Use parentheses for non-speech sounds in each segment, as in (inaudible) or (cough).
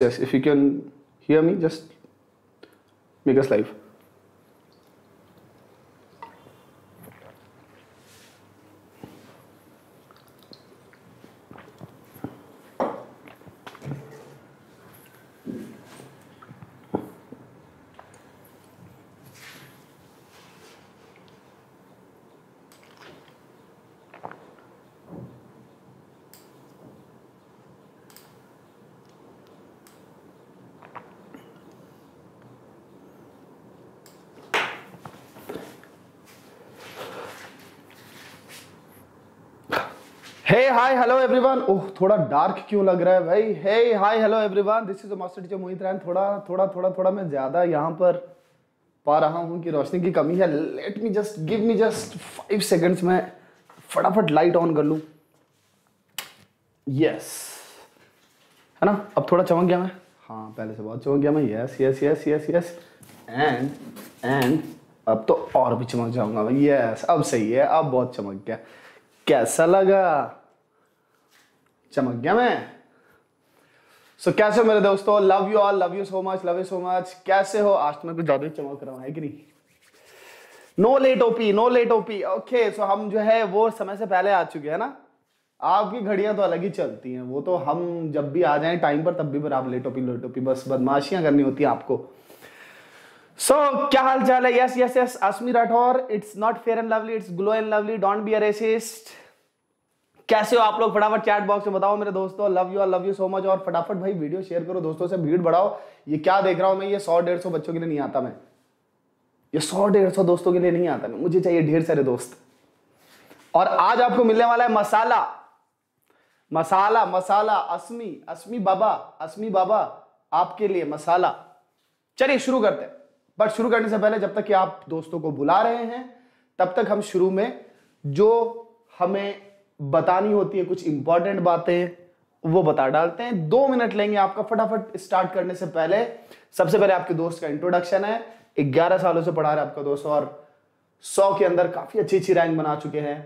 Yes, if you can hear me, just make us live. थोड़ा dark क्यों लग रहा है भाई hey hi hello everyone this is master teacher Mohit रैन थोड़ा थोड़ा थोड़ा थोड़ा मैं ज़्यादा यहाँ पर पा रहा हूँ कि रोशनी की कमी है let me just give me just five seconds में फटाफट लाइट ऑन कर लूँ यस है ना अब थोड़ा चमक गया मैं हाँ पहले से बहुत चमक गया मैं yes yes yes yes yes and and अब तो और भी चमक जाऊंगा यस अब सही है अब बहुत चमक गया कैसा लगा चमक गया मैं सो so, कैसे हो मेरे दोस्तों love you all love you so much love you so much कैसे हो आज तो मैं कुछ ज्यादा ही चमक रहा है कि नहीं no late OP no late OP okay so हम जो है वो समय से पहले आ चुके हैं ना आपकी घड़ियां तो अलग ही चलती हैं वो तो हम जब भी आ जाए टाइम पर तब भी पर आप लेट ओपी लेट ओपी बस बदमाशियां करनी होती है आपको सो so, क्या हाल चाल है yes yes yes Ashmi Rathore it's not fair and lovely it's glow and lovely don't be a racist कैसे हो आप लोग फटाफट चैट बॉक्स में बताओ मेरे दोस्तों लव यू और लव यू सो मच और फटाफट भाई वीडियो शेयर करो दोस्तों से भीड़ बढ़ाओ ये क्या देख रहा हूं मैं ये सौ डेढ़ सौ बच्चों के लिए नहीं आता मैं ये सौ डेढ़ सौ दोस्तों के लिए नहीं आता मैं मुझे चाहिए ढेर सारे दोस्त और आज आपको मिलने वाला है मसाला मसाला मसाला असमी असमी बाबा असमी बाबा आपके लिए मसाला चलिए शुरू करते हैं बट शुरू करने से पहले जब तक कि आप दोस्तों को बुला रहे हैं तब तक हम शुरू में जो हमें बतानी होती है कुछ इंपॉर्टेंट बातें वो बता डालते हैं दो मिनट लेंगे आपका फटाफट स्टार्ट करने से पहले सबसे पहले आपके दोस्त का इंट्रोडक्शन है ग्यारह सालों से पढ़ा रहे आपका दोस्त और सौ के अंदर काफी अच्छी अच्छी रैंक बना चुके हैं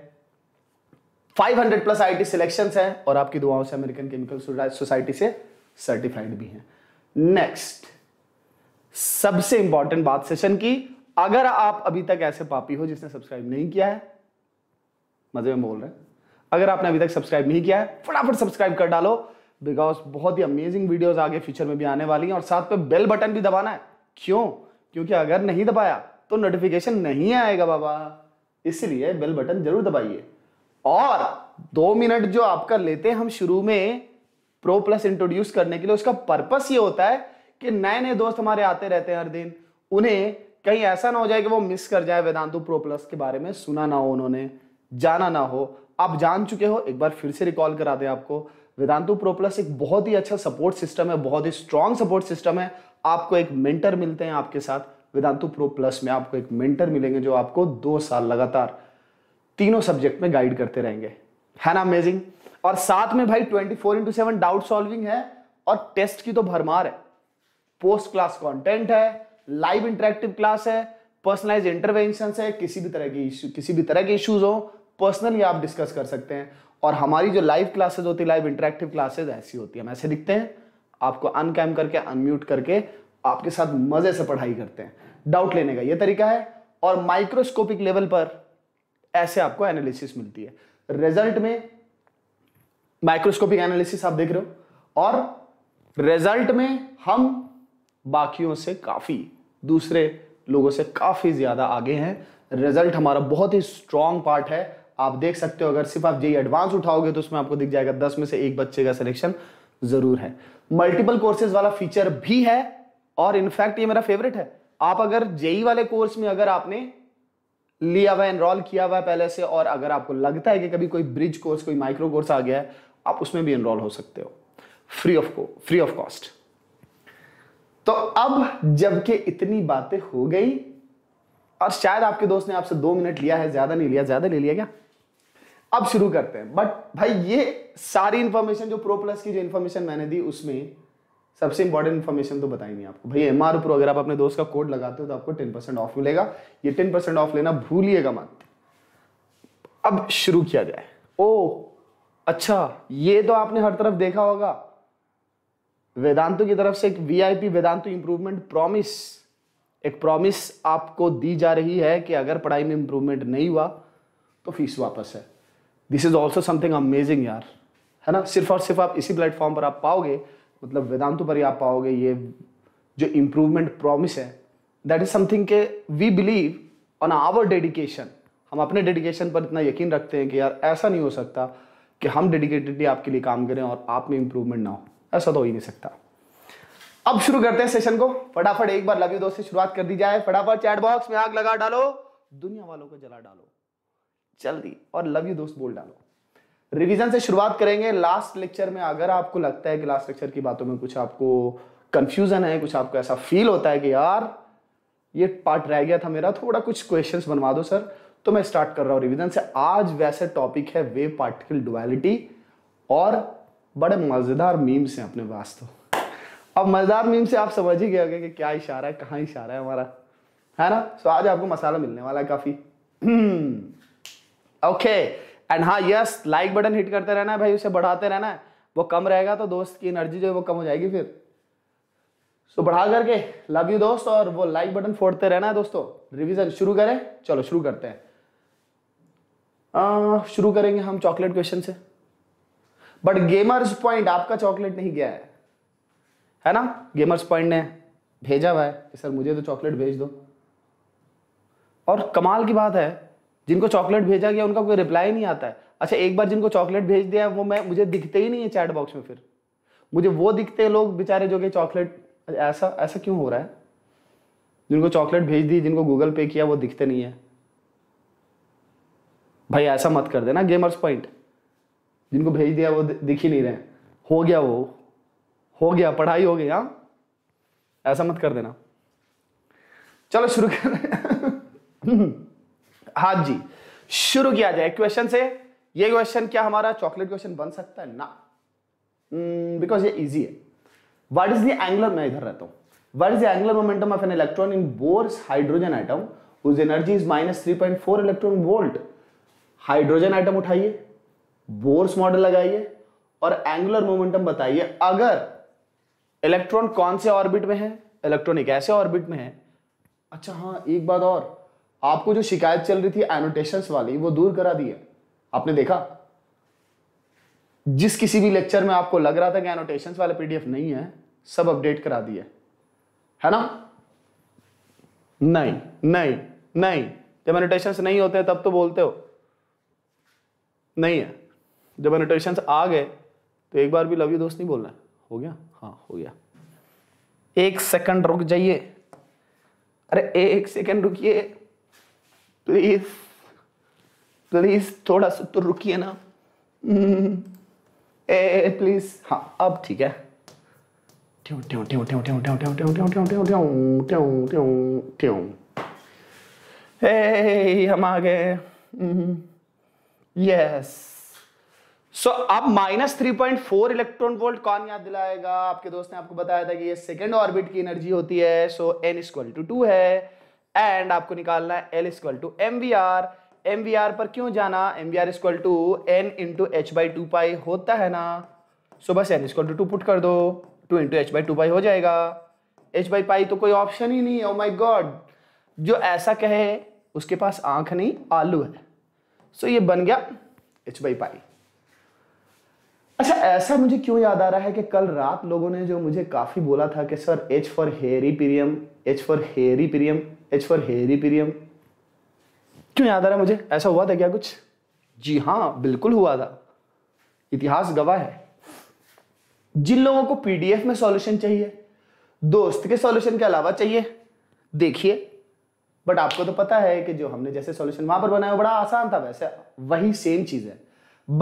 500 प्लस आईटी सिलेक्शंस हैं और आपकी दुआओं से अमेरिकन केमिकल सोसाइटी से सर्टिफाइड भी हैं नेक्स्ट सबसे इंपॉर्टेंट बात सेशन की अगर आप अभी तक ऐसे पापी हो जिसने सब्सक्राइब नहीं किया है मजे में बोल रहे हैं अगर आपने अभी तक सब्सक्राइब नहीं किया है फटाफट सब्सक्राइब कर डालो बिकॉज बहुत ही अमेजिंग वीडियोस आगे फ्यूचर में भी आने वाली हैं और साथ में बेल बटन भी दबाना है क्यों क्योंकि अगर नहीं दबाया तो नोटिफिकेशन नहीं आएगा बाबा इसलिए बेल बटन जरूर दबाइए और दो मिनट जो आपका लेते हैं हम शुरू में प्रो प्लस इंट्रोड्यूस करने के लिए उसका पर्पस ये होता है कि नए नए दोस्त हमारे आते रहते हैं हर दिन उन्हें कहीं ऐसा ना हो जाए कि वो मिस कर जाए वेदांतु प्रो प्लस के बारे में सुना ना हो उन्होंने जाना ना हो आप जान चुके हो एक बार फिर से रिकॉल करा दें आपको वेदांतु प्रो प्लस एक बहुत ही अच्छा सपोर्ट सिस्टम है बहुत ही स्ट्रांग सपोर्ट सिस्टम है आपको एक मेंटर मिलते हैं आपके साथ वेदांतु प्रो प्लस में आपको एक मेंटर मिलेंगे जो आपको दो साल लगातार तीनों सब्जेक्ट में गाइड करते रहेंगे है ना अमेजिंग और साथ में भाई twenty four into seven doubt solving है और टेस्ट की तो भरमार है पोस्ट क्लास कंटेंट है लाइव इंटरेक्टिव क्लास है पर्सनलाइज इंटरवेंशन है किसी भी तरह की किसी भी तरह के इश्यूज हो पर्सनली आप डिस्कस कर सकते हैं और हमारी जो लाइव क्लासेज होती है लाइव इंटरेक्टिव क्लासेज ऐसी होती है हम ऐसे दिखते हैं आपको अनकैम करके अनम्यूट करके आपके साथ मजे से पढ़ाई करते हैं डाउट लेने का ये तरीका है और माइक्रोस्कोपिक लेवल पर ऐसे आपको एनालिसिस मिलती है रिजल्ट में माइक्रोस्कोपिक एनालिसिस आप देख रहे हो और रिजल्ट में हम बाकियों से काफ़ी दूसरे लोगों से काफ़ी ज़्यादा आगे हैं रिजल्ट हमारा बहुत ही स्ट्रांग पार्ट है आप देख सकते हो अगर सिर्फ आप जेई एडवांस उठाओगे तो उसमें आपको दिख जाएगा दस में से एक बच्चे का सिलेक्शन जरूर है मल्टीपल कोर्सेज वाला फीचर भी है और इनफैक्ट ये मेरा फेवरेट है आप अगर जेई वाले कोर्स में अगर आपने लिया हुआ एनरोल किया हुआ है पहले से और अगर आपको लगता है कि कभी कोई ब्रिज कोर्स कोई माइक्रो कोर्स आ गया है आप उसमें भी एनरोल हो सकते हो फ्री ऑफ को फ्री ऑफ कॉस्ट तो अब जबकि इतनी बातें हो गई और शायद आपके दोस्त ने आपसे दो मिनट लिया है ज्यादा नहीं लिया ज्यादा ले लिया क्या अब शुरू करते हैं बट भाई ये सारी इंफॉर्मेशन जो प्रो प्लस की जो इन्फॉर्मेशन मैंने दी उसमें सबसे इंपॉर्टेंट इन्फॉर्मेशन तो बताई नहीं आपको भाई एम आर प्रो अगर आप अपने दोस्त का कोड लगाते हो तो आपको टेन परसेंट ऑफ मिलेगा ये टेन परसेंट ऑफ लेना भूलिएगा मत अब शुरू किया जाए ओ अच्छा ये तो आपने हर तरफ देखा होगा वेदांतों की तरफ से एक वीआईपी वेदांतो इंप्रूवमेंट प्रॉमिस एक प्रॉमिस आपको दी जा रही है कि अगर पढ़ाई में इंप्रूवमेंट नहीं हुआ तो फीस वापस है this is also something amazing यार है ना सिर्फ और सिर्फ आप इसी प्लेटफॉर्म पर आप पाओगे मतलब वेदांतों पर ही आप पाओगे ये जो इम्प्रूवमेंट प्रॉमिस है दैट इज समथिंग के we believe on our dedication हम अपने डेडिकेशन पर इतना यकीन रखते हैं कि यार ऐसा नहीं हो सकता कि हम डेडिकेटेडली आपके लिए काम करें और आप में इम्प्रूवमेंट ना हो ऐसा तो हो ही नहीं सकता अब शुरू करते हैं सेशन को फटाफट एक बार लव यू दोस्त से शुरुआत कर दी जाए फटाफट चैट बॉक्स में आग लगा डालो दुनिया वालों को जला डालो जल्दी और लव यू दोस्त बोल डालो रिवीजन से शुरुआत करेंगे लास्ट लेक्चर में अगर आपको लगता है कि लास्ट लेक्चर की बातों में कुछ आपको कंफ्यूजन है कुछ आपको ऐसा फील होता है कि यार ये पार्ट रह गया था मेरा थोड़ा कुछ क्वेश्चन बनवा दो सर तो मैं स्टार्ट कर रहा हूं रिविजन से आज वैसे टॉपिक है वे पार्टिकल डुअलिटी और बड़े मज़ेदार मीम्स हैं अपने वास्तव तो। अब मज़ेदार मीम से आप समझ ही गए कि क्या इशारा है कहाँ इशारा है हमारा है ना सो आज आपको मसाला मिलने वाला है काफ़ी (clears throat) ओके एंड हाँ यस लाइक बटन हिट करते रहना है भाई उसे बढ़ाते रहना है वो कम रहेगा तो दोस्त की एनर्जी जो है वो कम हो जाएगी फिर सो so, बढ़ा करके लव यू दोस्त और वो लाइक बटन फोड़ते रहना है दोस्तों रिवीजन शुरू करें चलो शुरू करते हैं शुरू करेंगे हम चॉकलेट क्वेश्चन से बट गेमर्स पॉइंट आपका चॉकलेट नहीं गया है है ना गेमर्स पॉइंट ने भेजा हुआ है कि सर मुझे तो चॉकलेट भेज दो और कमाल की बात है जिनको चॉकलेट भेजा गया उनका कोई रिप्लाई नहीं आता है अच्छा एक बार जिनको चॉकलेट भेज दिया वो मैं मुझे दिखते ही नहीं है चैट बॉक्स में फिर मुझे वो दिखते लोग बेचारे जो कि चॉकलेट ऐसा ऐसा क्यों हो रहा है जिनको चॉकलेट भेज दी जिनको गूगल पे किया वो दिखते नहीं है भाई ऐसा मत कर देना गेमर्स पॉइंट जिनको भेज दिया वो दिख ही नहीं रहे हो गया वो हो गया पढ़ाई हो गई हाँ ऐसा मत कर देना चलो शुरू कर (laughs) हाँ जी शुरू किया जाए क्वेश्चन से ये क्वेश्चन क्या हमारा चॉकलेट क्वेश्चन बन सकता है ना बिकॉज hmm, ये इजी है व्हाट इज द एंगुलर मैं इधर रहता हूं what is the angular momentum of an electron in Bohr's hydrogen atom उस energy is minus three point four electron volt hydrogen atom उठाइए बोर्स मॉडल लगाइए और एंगुलर मोमेंटम बताइए अगर इलेक्ट्रॉन कौन से ऑर्बिट में है इलेक्ट्रॉन एक ऐसे ऑर्बिट में है अच्छा हाँ एक बात और आपको जो शिकायत चल रही थी एनोटेशंस वाली वो दूर करा दी है आपने देखा जिस किसी भी लेक्चर में आपको लग रहा था कि एनोटेशंस वाले पीडीएफ नहीं है सब अपडेट करा दिए है।, है ना नहीं नहीं नहीं जब एनोटेशंस नहीं होते तब तो बोलते हो नहीं है जब एनोटेशंस आ गए तो एक बार भी लव यू दोस्त नहीं बोलना हो गया हाँ हो गया एक सेकंड रुक जाइए अरे एक सेकंड रुकिए प्लीज प्लीज थोड़ा सा तो रुकिए ना ए प्लीज हाँ अब ठीक है हम आ गए यस सो अब minus three point four electron volt कौन याद दिलाएगा आपके दोस्त ने आपको बताया था कि ये सेकेंड ऑर्बिट की एनर्जी होती है so n is two two है एंड आपको निकालना है L equal to M we r m we r पर क्यों जाना m we are equal to n into H by two pi होता है ना सो बस n equal to two put कर दो two into H by two pi हो जाएगा एच बाई पाई तो कोई ऑप्शन ही नहीं है ओ माई गॉड जो ऐसा कहे उसके पास आंख नहीं आलू है सो so, ये बन गया एच बाई पाई अच्छा ऐसा मुझे क्यों याद आ रहा है कि कल रात लोगों ने जो मुझे काफ़ी बोला था कि सर एच फॉर हेरी पीरियम एच फॉर हेरी पीरियम एच फॉर हेरी पीरियम क्यों याद आ रहा है मुझे ऐसा हुआ था क्या कुछ जी हाँ बिल्कुल हुआ था इतिहास गवाह है जिन लोगों को पीडीएफ में सॉल्यूशन चाहिए दोस्त के सॉल्यूशन के अलावा चाहिए देखिए बट आपको तो पता है कि जो हमने जैसे सॉल्यूशन वहां पर बनाया बड़ा आसान था वैसे वही सेम चीज है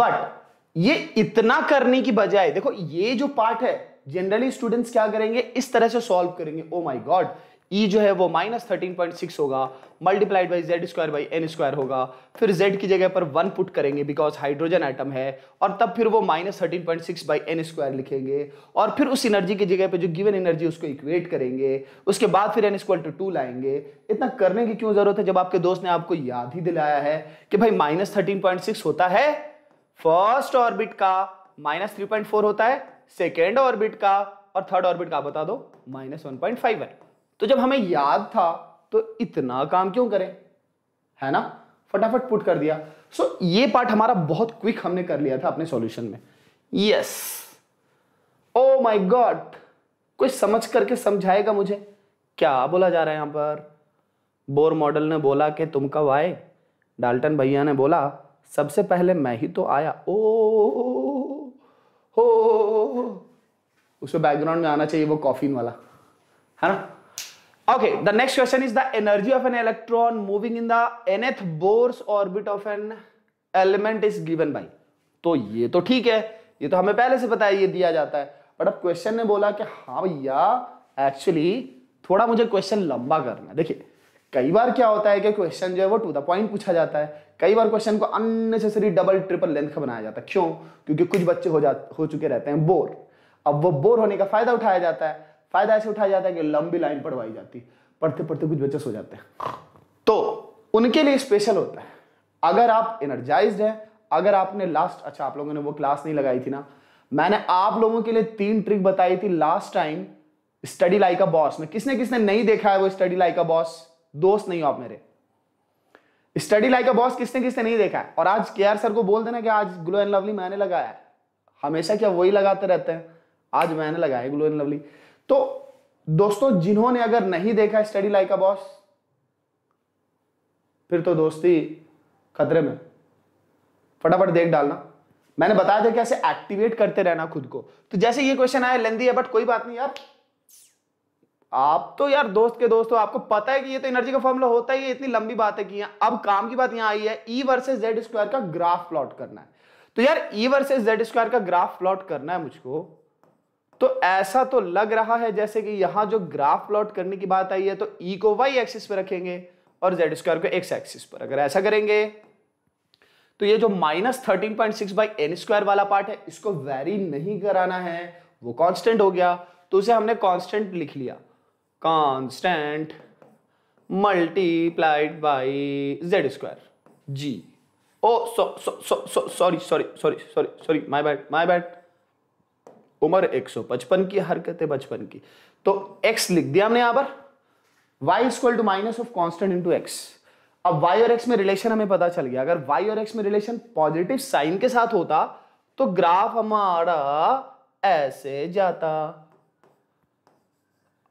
बट ये इतना करने की बजाय देखो ये जो पार्ट है जनरली स्टूडेंट्स क्या करेंगे इस तरह से सॉल्व करेंगे oh my god E e जो है वो माइनस थर्टीन पॉइंट सिक्स होगा multiplied by Z square by n square होगा फिर जेड की जगह पर वन पुट करेंगे बिकॉज हाइड्रोजन आइटम है और तब फिर वो minus thirteen point six by n square लिखेंगे और फिर उस एनर्जी की जगह पे जो गिवन एनर्जी उसको इक्वेट करेंगे उसके बाद फिर एन स्क्वायर टू टू लाएंगे इतना करने की क्यों जरूरत है जब आपके दोस्त ने आपको याद ही दिलाया है कि भाई माइनस थर्टीन पॉइंट सिक्स होता है फर्स्ट ऑर्बिट का माइनस थ्री पॉइंट फोर होता है सेकेंड ऑर्बिट का और थर्ड ऑर्बिट का बता दो माइनस वन पॉइंट फाइव है तो जब हमें याद था तो इतना काम क्यों करें है ना फटाफट पुट कर दिया सो so, ये पार्ट हमारा बहुत क्विक हमने कर लिया था अपने सॉल्यूशन में यस ओ माय गॉड कोई समझ करके समझाएगा मुझे क्या बोला जा रहा है यहां पर बोर मॉडल ने बोला कि तुम कब आए डाल्टन भैया ने बोला सबसे पहले मैं ही तो आया ओ हो उसमें बैकग्राउंड में आना चाहिए वो कॉफिन वाला है ना Okay, the next question is the energy of an electron moving in the nth Bohr's orbit of an element is given by. तो ये तो ठीक है ये तो हमें पहले से पता है ये दिया जाता है बट अब क्वेश्चन ने बोला कि हाँ भैया एक्चुअली थोड़ा मुझे क्वेश्चन लंबा करना देखिए कई बार क्या होता है कि क्वेश्चन जो है वो टू द पॉइंट पूछा जाता है कई बार क्वेश्चन को अननेसेसरी डबल ट्रिपल लेंथ का बनाया जाता है क्यों क्योंकि कुछ बच्चे हो जा हो चुके रहते हैं बोर अब वो बोर होने का फायदा उठाया जाता है फायदा ऐसे उठाया जाता है कि लंबी लाइन पढ़वाई जाती है पढ़ते पढ़ते कुछ बच्चे सो जाते हैं तो उनके लिए स्पेशल होता है अगर आप एनर्जाइज हैं अगर आपने लास्ट अच्छा आप लोगों ने वो क्लास नहीं लगाई थी ना मैंने आप लोगों के लिए तीन ट्रिक बताई थी last time study like a boss में किसने किसने नहीं देखा है वो स्टडी लाइक अ बॉस दोस्त नहीं हो आप मेरे स्टडी लाइक अ बॉस किसने किसने नहीं देखा है और आज के आर सर को बोल देना कि आज ग्लो एंड लवली मैंने लगाया है हमेशा क्या वही लगाते रहते हैं आज मैंने लगाया ग्लो एंड लवली तो दोस्तों जिन्होंने अगर नहीं देखा स्टडी लाइक अ बॉस फिर तो दोस्ती खतरे में फटाफट देख डालना मैंने बताया था कैसे एक्टिवेट करते रहना खुद को तो जैसे ये क्वेश्चन आया लेंदी है बट कोई बात नहीं यार आप तो यार दोस्त के दोस्तों आपको पता है कि ये तो एनर्जी का फॉर्मूला होता ही है इतनी लंबी बात है कि अब काम की बात यहां आई है ई वर्सेज जेड स्क्वायर का ग्राफ प्लॉट करना है तो यार ई वर्सेज जेड स्क्वायर का ग्राफ प्लॉट करना है मुझको तो ऐसा तो लग रहा है जैसे कि यहां जो ग्राफ प्लॉट करने की बात आई है तो ई e को वाई एक्सिस पर रखेंगे और जेड स्क्वायर को एक्स एक्सिस पर अगर ऐसा करेंगे तो ये जो minus thirteen point six by n square वाला पार्ट है इसको वेरी नहीं कराना है वो कांस्टेंट हो गया तो उसे हमने कांस्टेंट लिख लिया constant multiplied by Z square जी oh sorry sorry sorry sorry sorry my bad my bad उम्र 155 की हरकत है बचपन की तो x लिख दिया हमने यहां पर y equal to minus of constant into X अब y और x में रिलेशन हमें पता चल गया अगर y और x में रिलेशन पॉजिटिव साइन के साथ होता तो ग्राफ हमारा ऐसे जाता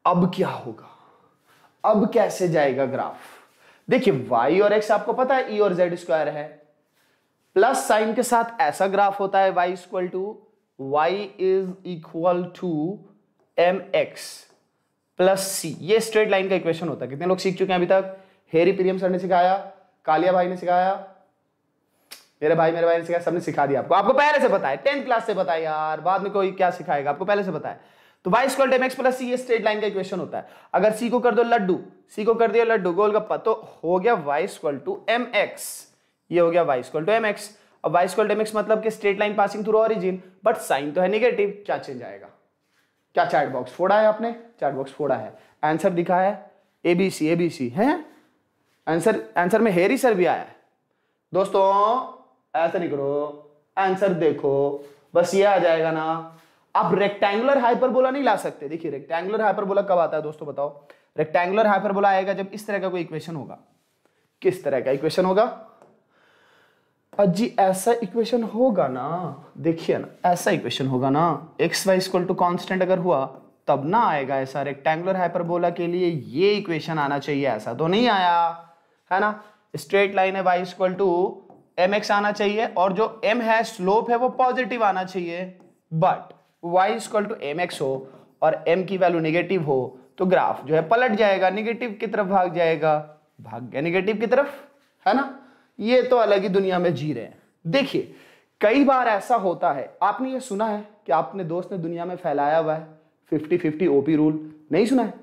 अब क्या होगा अब कैसे जाएगा ग्राफ देखिए y और x आपको पता है e और z स्क्वायर है प्लस साइन के साथ ऐसा ग्राफ होता है y equal to y is equal to m x plus सी ये स्ट्रेट लाइन का इक्वेशन होता है कितने लोग सीख चुके हैं अभी तक हेरी प्रियम सर ने सिखाया कालिया भाई ने सिखाया मेरे भाई मेरे भाई ने सिखाया सबने सिखा दिया आपको आपको पहले से पता है टेंथ क्लास से पता है यार बाद में कोई क्या सिखाएगा आपको पहले से पता है तो वाई स्क्वायर टेम एक्स प्लस सी ये स्ट्रेट लाइन का इक्वेशन होता है अगर सी को कर दो लड्डू सी को कर दिया लड्डू गोलगप्पा तो हो गया Y equal to m x ये हो गया Y equal to m x अब वाई स्क्वायर डेमिक्स मतलब कि straight line passing through origin but sign तो है नेगेटिव क्या चेंज आएगा क्या चार्ट बॉक्स फोड़ा है आपने चार्ट बॉक्स फोड़ा है आंसर दिखा है ए बी सी ए बी सी है आंसर आंसर में हेरी सर भी आया है दोस्तों ऐसा नहीं करो आंसर देखो बस ये आ जाएगा ना आप रेक्टेंगुलर हाइपरबोला नहीं ला सकते देखिए रेक्टेंगुलर हाइपरबोला कब आता है दोस्तों बताओ रेक्टेंगुलर हाइपरबोला आएगा जब इस तरह का कोई इक्वेशन होगा किस तरह का इक्वेशन होगा जी ऐसा इक्वेशन होगा ना देखिए ना ऐसा इक्वेशन होगा ना X Y equal to constant अगर हुआ तब ना आएगा ऐसा रेक्टेंगुलर हाइपरबोला के लिए ये इक्वेशन आना चाहिए ऐसा तो नहीं आया है ना स्ट्रेट लाइन है Y equal to m x आना चाहिए और जो एम है स्लोप है वो पॉजिटिव आना चाहिए but Y equal to m x हो और एम की वैल्यू निगेटिव हो तो ग्राफ जो है पलट जाएगा निगेटिव की तरफ भाग जाएगा भाग गया निगेटिव की तरफ है ना ये तो अलग ही दुनिया में जी रहे हैं देखिए कई बार ऐसा होता है आपने ये सुना है कि आपने दोस्त ने दुनिया में फैलाया हुआ है फिफ्टी फिफ्टी ओपी रूल नहीं सुना है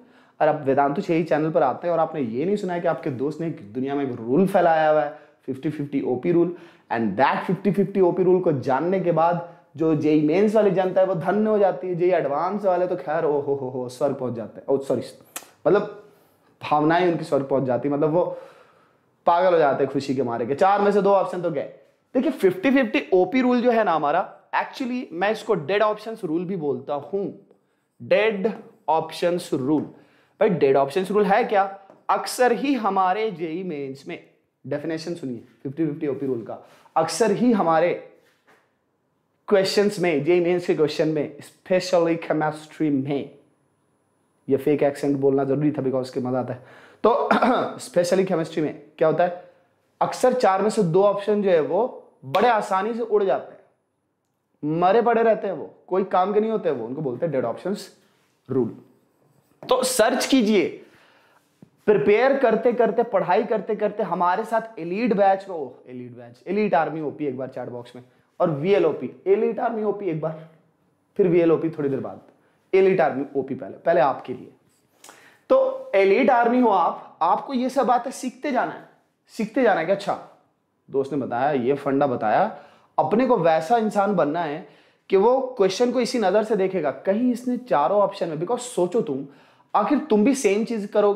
और आप वेदांतु छह ही चैनल पर आते हैं और आपने ये नहीं सुना है कि आपके दोस्त ने दुनिया में एक रूल फैलाया हुआ है fifty fifty OP rule and that fifty fifty OP rule को जानने के बाद जो जेई मेन्स वाली जनता है वो धन्य हो जाती है जेई एडवांस वाले तो खैर ओ हो हो हो स्वर्ग पहुंच जाते हैं सॉरी मतलब भावनाएं उनकी स्वर्ग पहुंच जाती है मतलब वो पागल हो जाते खुशी के मारे के चार में से दो ऑप्शन तो गए देखिए फिफ्टी फिफ्टी ओपी रूल जो है ना हमारा एक्चुअली मैं इसको डेड ऑप्शन रूल भी बोलता हूं डेड ऑप्शन रूल भाई डेड ऑप्शन रूल है क्या अक्सर ही हमारे जेई मेन्स में डेफिनेशन सुनिए फिफ्टी फिफ्टी ओपी रूल का अक्सर ही हमारे क्वेश्चंस में जेई मेन्स के क्वेश्चन में स्पेशली केमेस्ट्री में ये फेक एक्सेंट बोलना जरूरी था बिकॉज के मजा आता है तो स्पेशली (clears throat) केमिस्ट्री में क्या होता है अक्सर चार में से दो ऑप्शन जो है वो बड़े आसानी से उड़ जाते हैं मरे पड़े रहते हैं वो कोई काम के नहीं होते वो उनको बोलते हैं डेड ऑप्शन रूल तो सर्च कीजिए प्रिपेयर करते करते पढ़ाई करते करते हमारे साथ एलिट बैच में elite batch elite army OP एक बार चार्ट बॉक्स में और वीएलओपी एलिट आर्मी ओपी एक बार फिर वीएलओपी थोड़ी देर बाद एलिट आर्मी ओपी पहले पहले आपके लिए तो एलिट आर्मी हो आप आपको ये सब बातें सीखते जाना है सीखते जाना है कि अच्छा दोस्त ने बताया ये फंडा बताया अपने को वैसा इंसान बनना है कि वो क्वेश्चन को इसी नज़र से देखेगा कहीं इसने चारों ऑप्शन में बिकॉज सोचो तुम आखिर तुम भी सेम चीज़ करो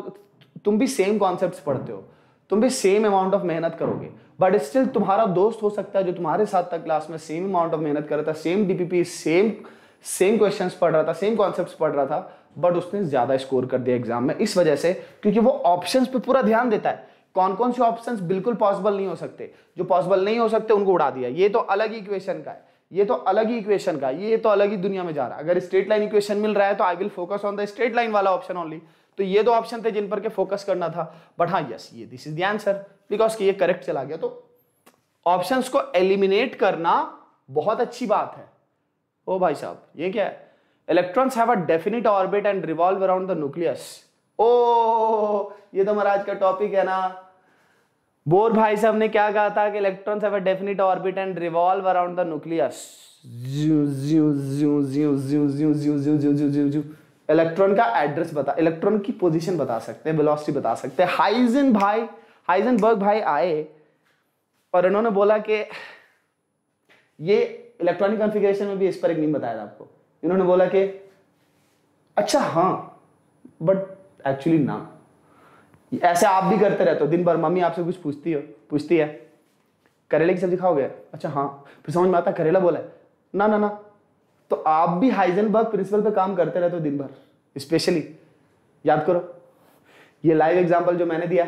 तुम भी सेम कॉन्सेप्ट पढ़ते हो तुम भी सेम अमाउंट ऑफ मेहनत करोगे बट स्टिल तुम्हारा दोस्त हो सकता है जो तुम्हारे साथ था क्लास में सेम अमाउंट ऑफ मेहनत कर रहा था same DPP same same questions पढ़ रहा था सेम कॉन्सेप्ट्स पढ़ रहा था बट उसने ज़्यादा स्कोर कर दिया एग्जाम में इस वजह से क्योंकि वो ऑप्शंस पे पूरा ध्यान देता है कौन कौन से ऑप्शंस बिल्कुल पॉसिबल नहीं हो सकते जो पॉसिबल नहीं हो सकते उनको उड़ा दिया ये तो अलग ही इक्वेशन का है ये तो अलग ही इक्वेशन का ये तो अलग ही दुनिया में जा रहा है अगर स्ट्रेट लाइन इक्वेशन मिल रहा है तो I will focus on the straight line वाला ऑप्शन ओनली तो ये दो ऑप्शन थे जिन पर के फोकस करना था बट हाँ यस ये this is the answer because कि ये करेक्ट चला गया तो ऑप्शंस को एलिमिनेट करना बहुत अच्छी बात है ओ भाई साहब ये क्या है electrons have a definite orbit and revolve around the nucleus oh ये तो हमारा आज का टॉपिक है ना बोर भाई साहब ने क्या कहा था कि electrons have a definite orbit and revolve around the nucleus electron का एड्रेस बता इलेक्ट्रॉन की पोजीशन बता सकते हैं वेलोसिटी बता सकते हैं हाइजन भाई हाइजनबर्ग भाई आए और इन्होंने बोला कि ये इलेक्ट्रॉनिक कॉन्फ़िगरेशन में भी इस पर एक नीम बताया था आपको इन्होंने बोला कि अच्छा हाँ बट एक्चुअली ना ऐसे आप भी करते रहते हो दिन भर मम्मी आपसे कुछ पूछती हो पूछती है करेले की सब्जी खाओगे अच्छा हाँ फिर समझ में आता करेला बोला है ना ना ना तो आप भी हाइजनबर्ग प्रिंसिपल पे काम करते रहते हो दिन भर स्पेशली याद करो ये लाइव एग्जाम्पल जो मैंने दिया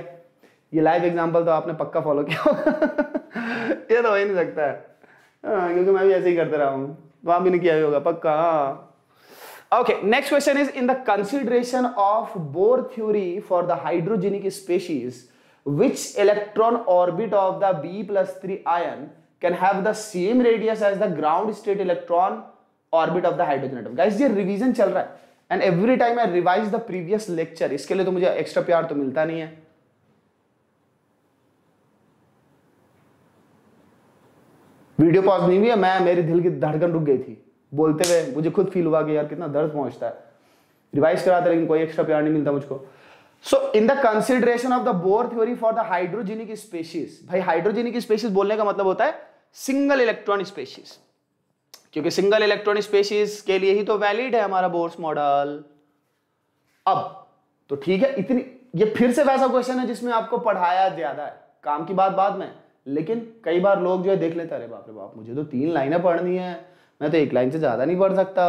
ये लाइव एग्जाम्पल तो आपने पक्का फॉलो किया (laughs) ये तो हो ही नहीं सकता है आ, हाँ, क्योंकि मैं भी ऐसे ही करते रहा हूँ वहां भी नहीं होगा पक्का okay next question is in the consideration of Bohr theory for the hydrogenic species which electron orbit of the B plus three ion can have the same radius as the ground state electron orbit of the hydrogen atom guys ये revision चल रहा है and every time I revise the previous lecture इसके लिए तो मुझे extra प्यार तो मिलता नहीं है वीडियो पॉज नहीं हुई है मैं मेरी दिल की धड़कन रुक गई थी बोलते हुए मुझे खुद फील हुआ कि यार कितना दर्द पहुंचता है रिवाइज कराते लेकिन कोई एक्स्ट्रा प्यार नहीं मिलता मुझको so in the consideration of the Bohr theory for the hydrogenic species भाई हाइड्रोजेनिक स्पेशीज बोलने का मतलब होता है सिंगल इलेक्ट्रॉन स्पेशीज क्योंकि सिंगल इलेक्ट्रॉन स्पेशीज के लिए ही तो वैलिड है हमारा बोर्स मॉडल अब तो ठीक है इतनी ये फिर से वैसा क्वेश्चन है जिसमें आपको पढ़ाया ज्यादा है काम की बात बाद में लेकिन कई बार लोग जो है देख लेते अरे बाप रे बाप मुझे तो तीन लाइनें पढ़नी है मैं तो एक लाइन से ज़्यादा नहीं पढ़ सकता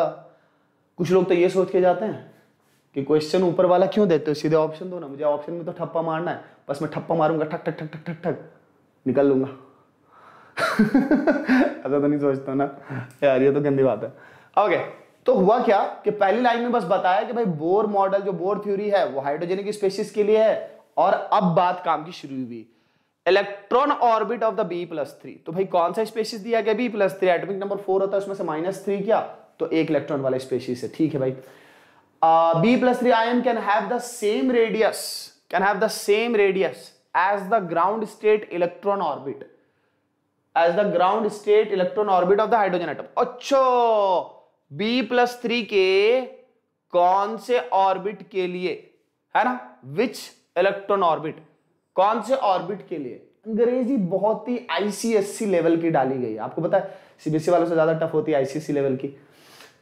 कुछ लोग तो ये सोच के जाते हैं कि क्वेश्चन ऊपर वाला क्यों देते हो सीधे ऑप्शन दो ना मुझे ऑप्शन में तो ठप्पा मारना है बस मैं ठप्पा मारूंगा ठक ठक ठक ठक ठक ठक निकल लूंगा (laughs) ऐसा तो नहीं सोचता ना यार ये तो गंदी बात है ओके तो हुआ क्या कि पहली लाइन में बस बताया कि भाई बोर मॉडल जो बोर थ्योरी है वो हाइड्रोजेनिक स्पेसिस के लिए है और अब बात काम की शुरू हुई electron orbit of the B plus three तो भाई कौन सा स्पेसिस दिया गया B plus three atomic number four होता है उसमें से माइनस थ्री क्या तो एक इलेक्ट्रॉन वाला स्पेसिस है ठीक है भाई B plus three ion can have the same radius can have the same radius as the ground state electron orbit as the ground state electron orbit of the hydrogen atom अच्छो B plus three के कौन से orbit के लिए है ना विच electron orbit कौन से ऑर्बिट के लिए अंग्रेजी बहुत ही आईसीएससी लेवल की डाली गई है आपको पता है सीबीएसई e वालों से ज्यादा टफ होती है आईसीएससी लेवल की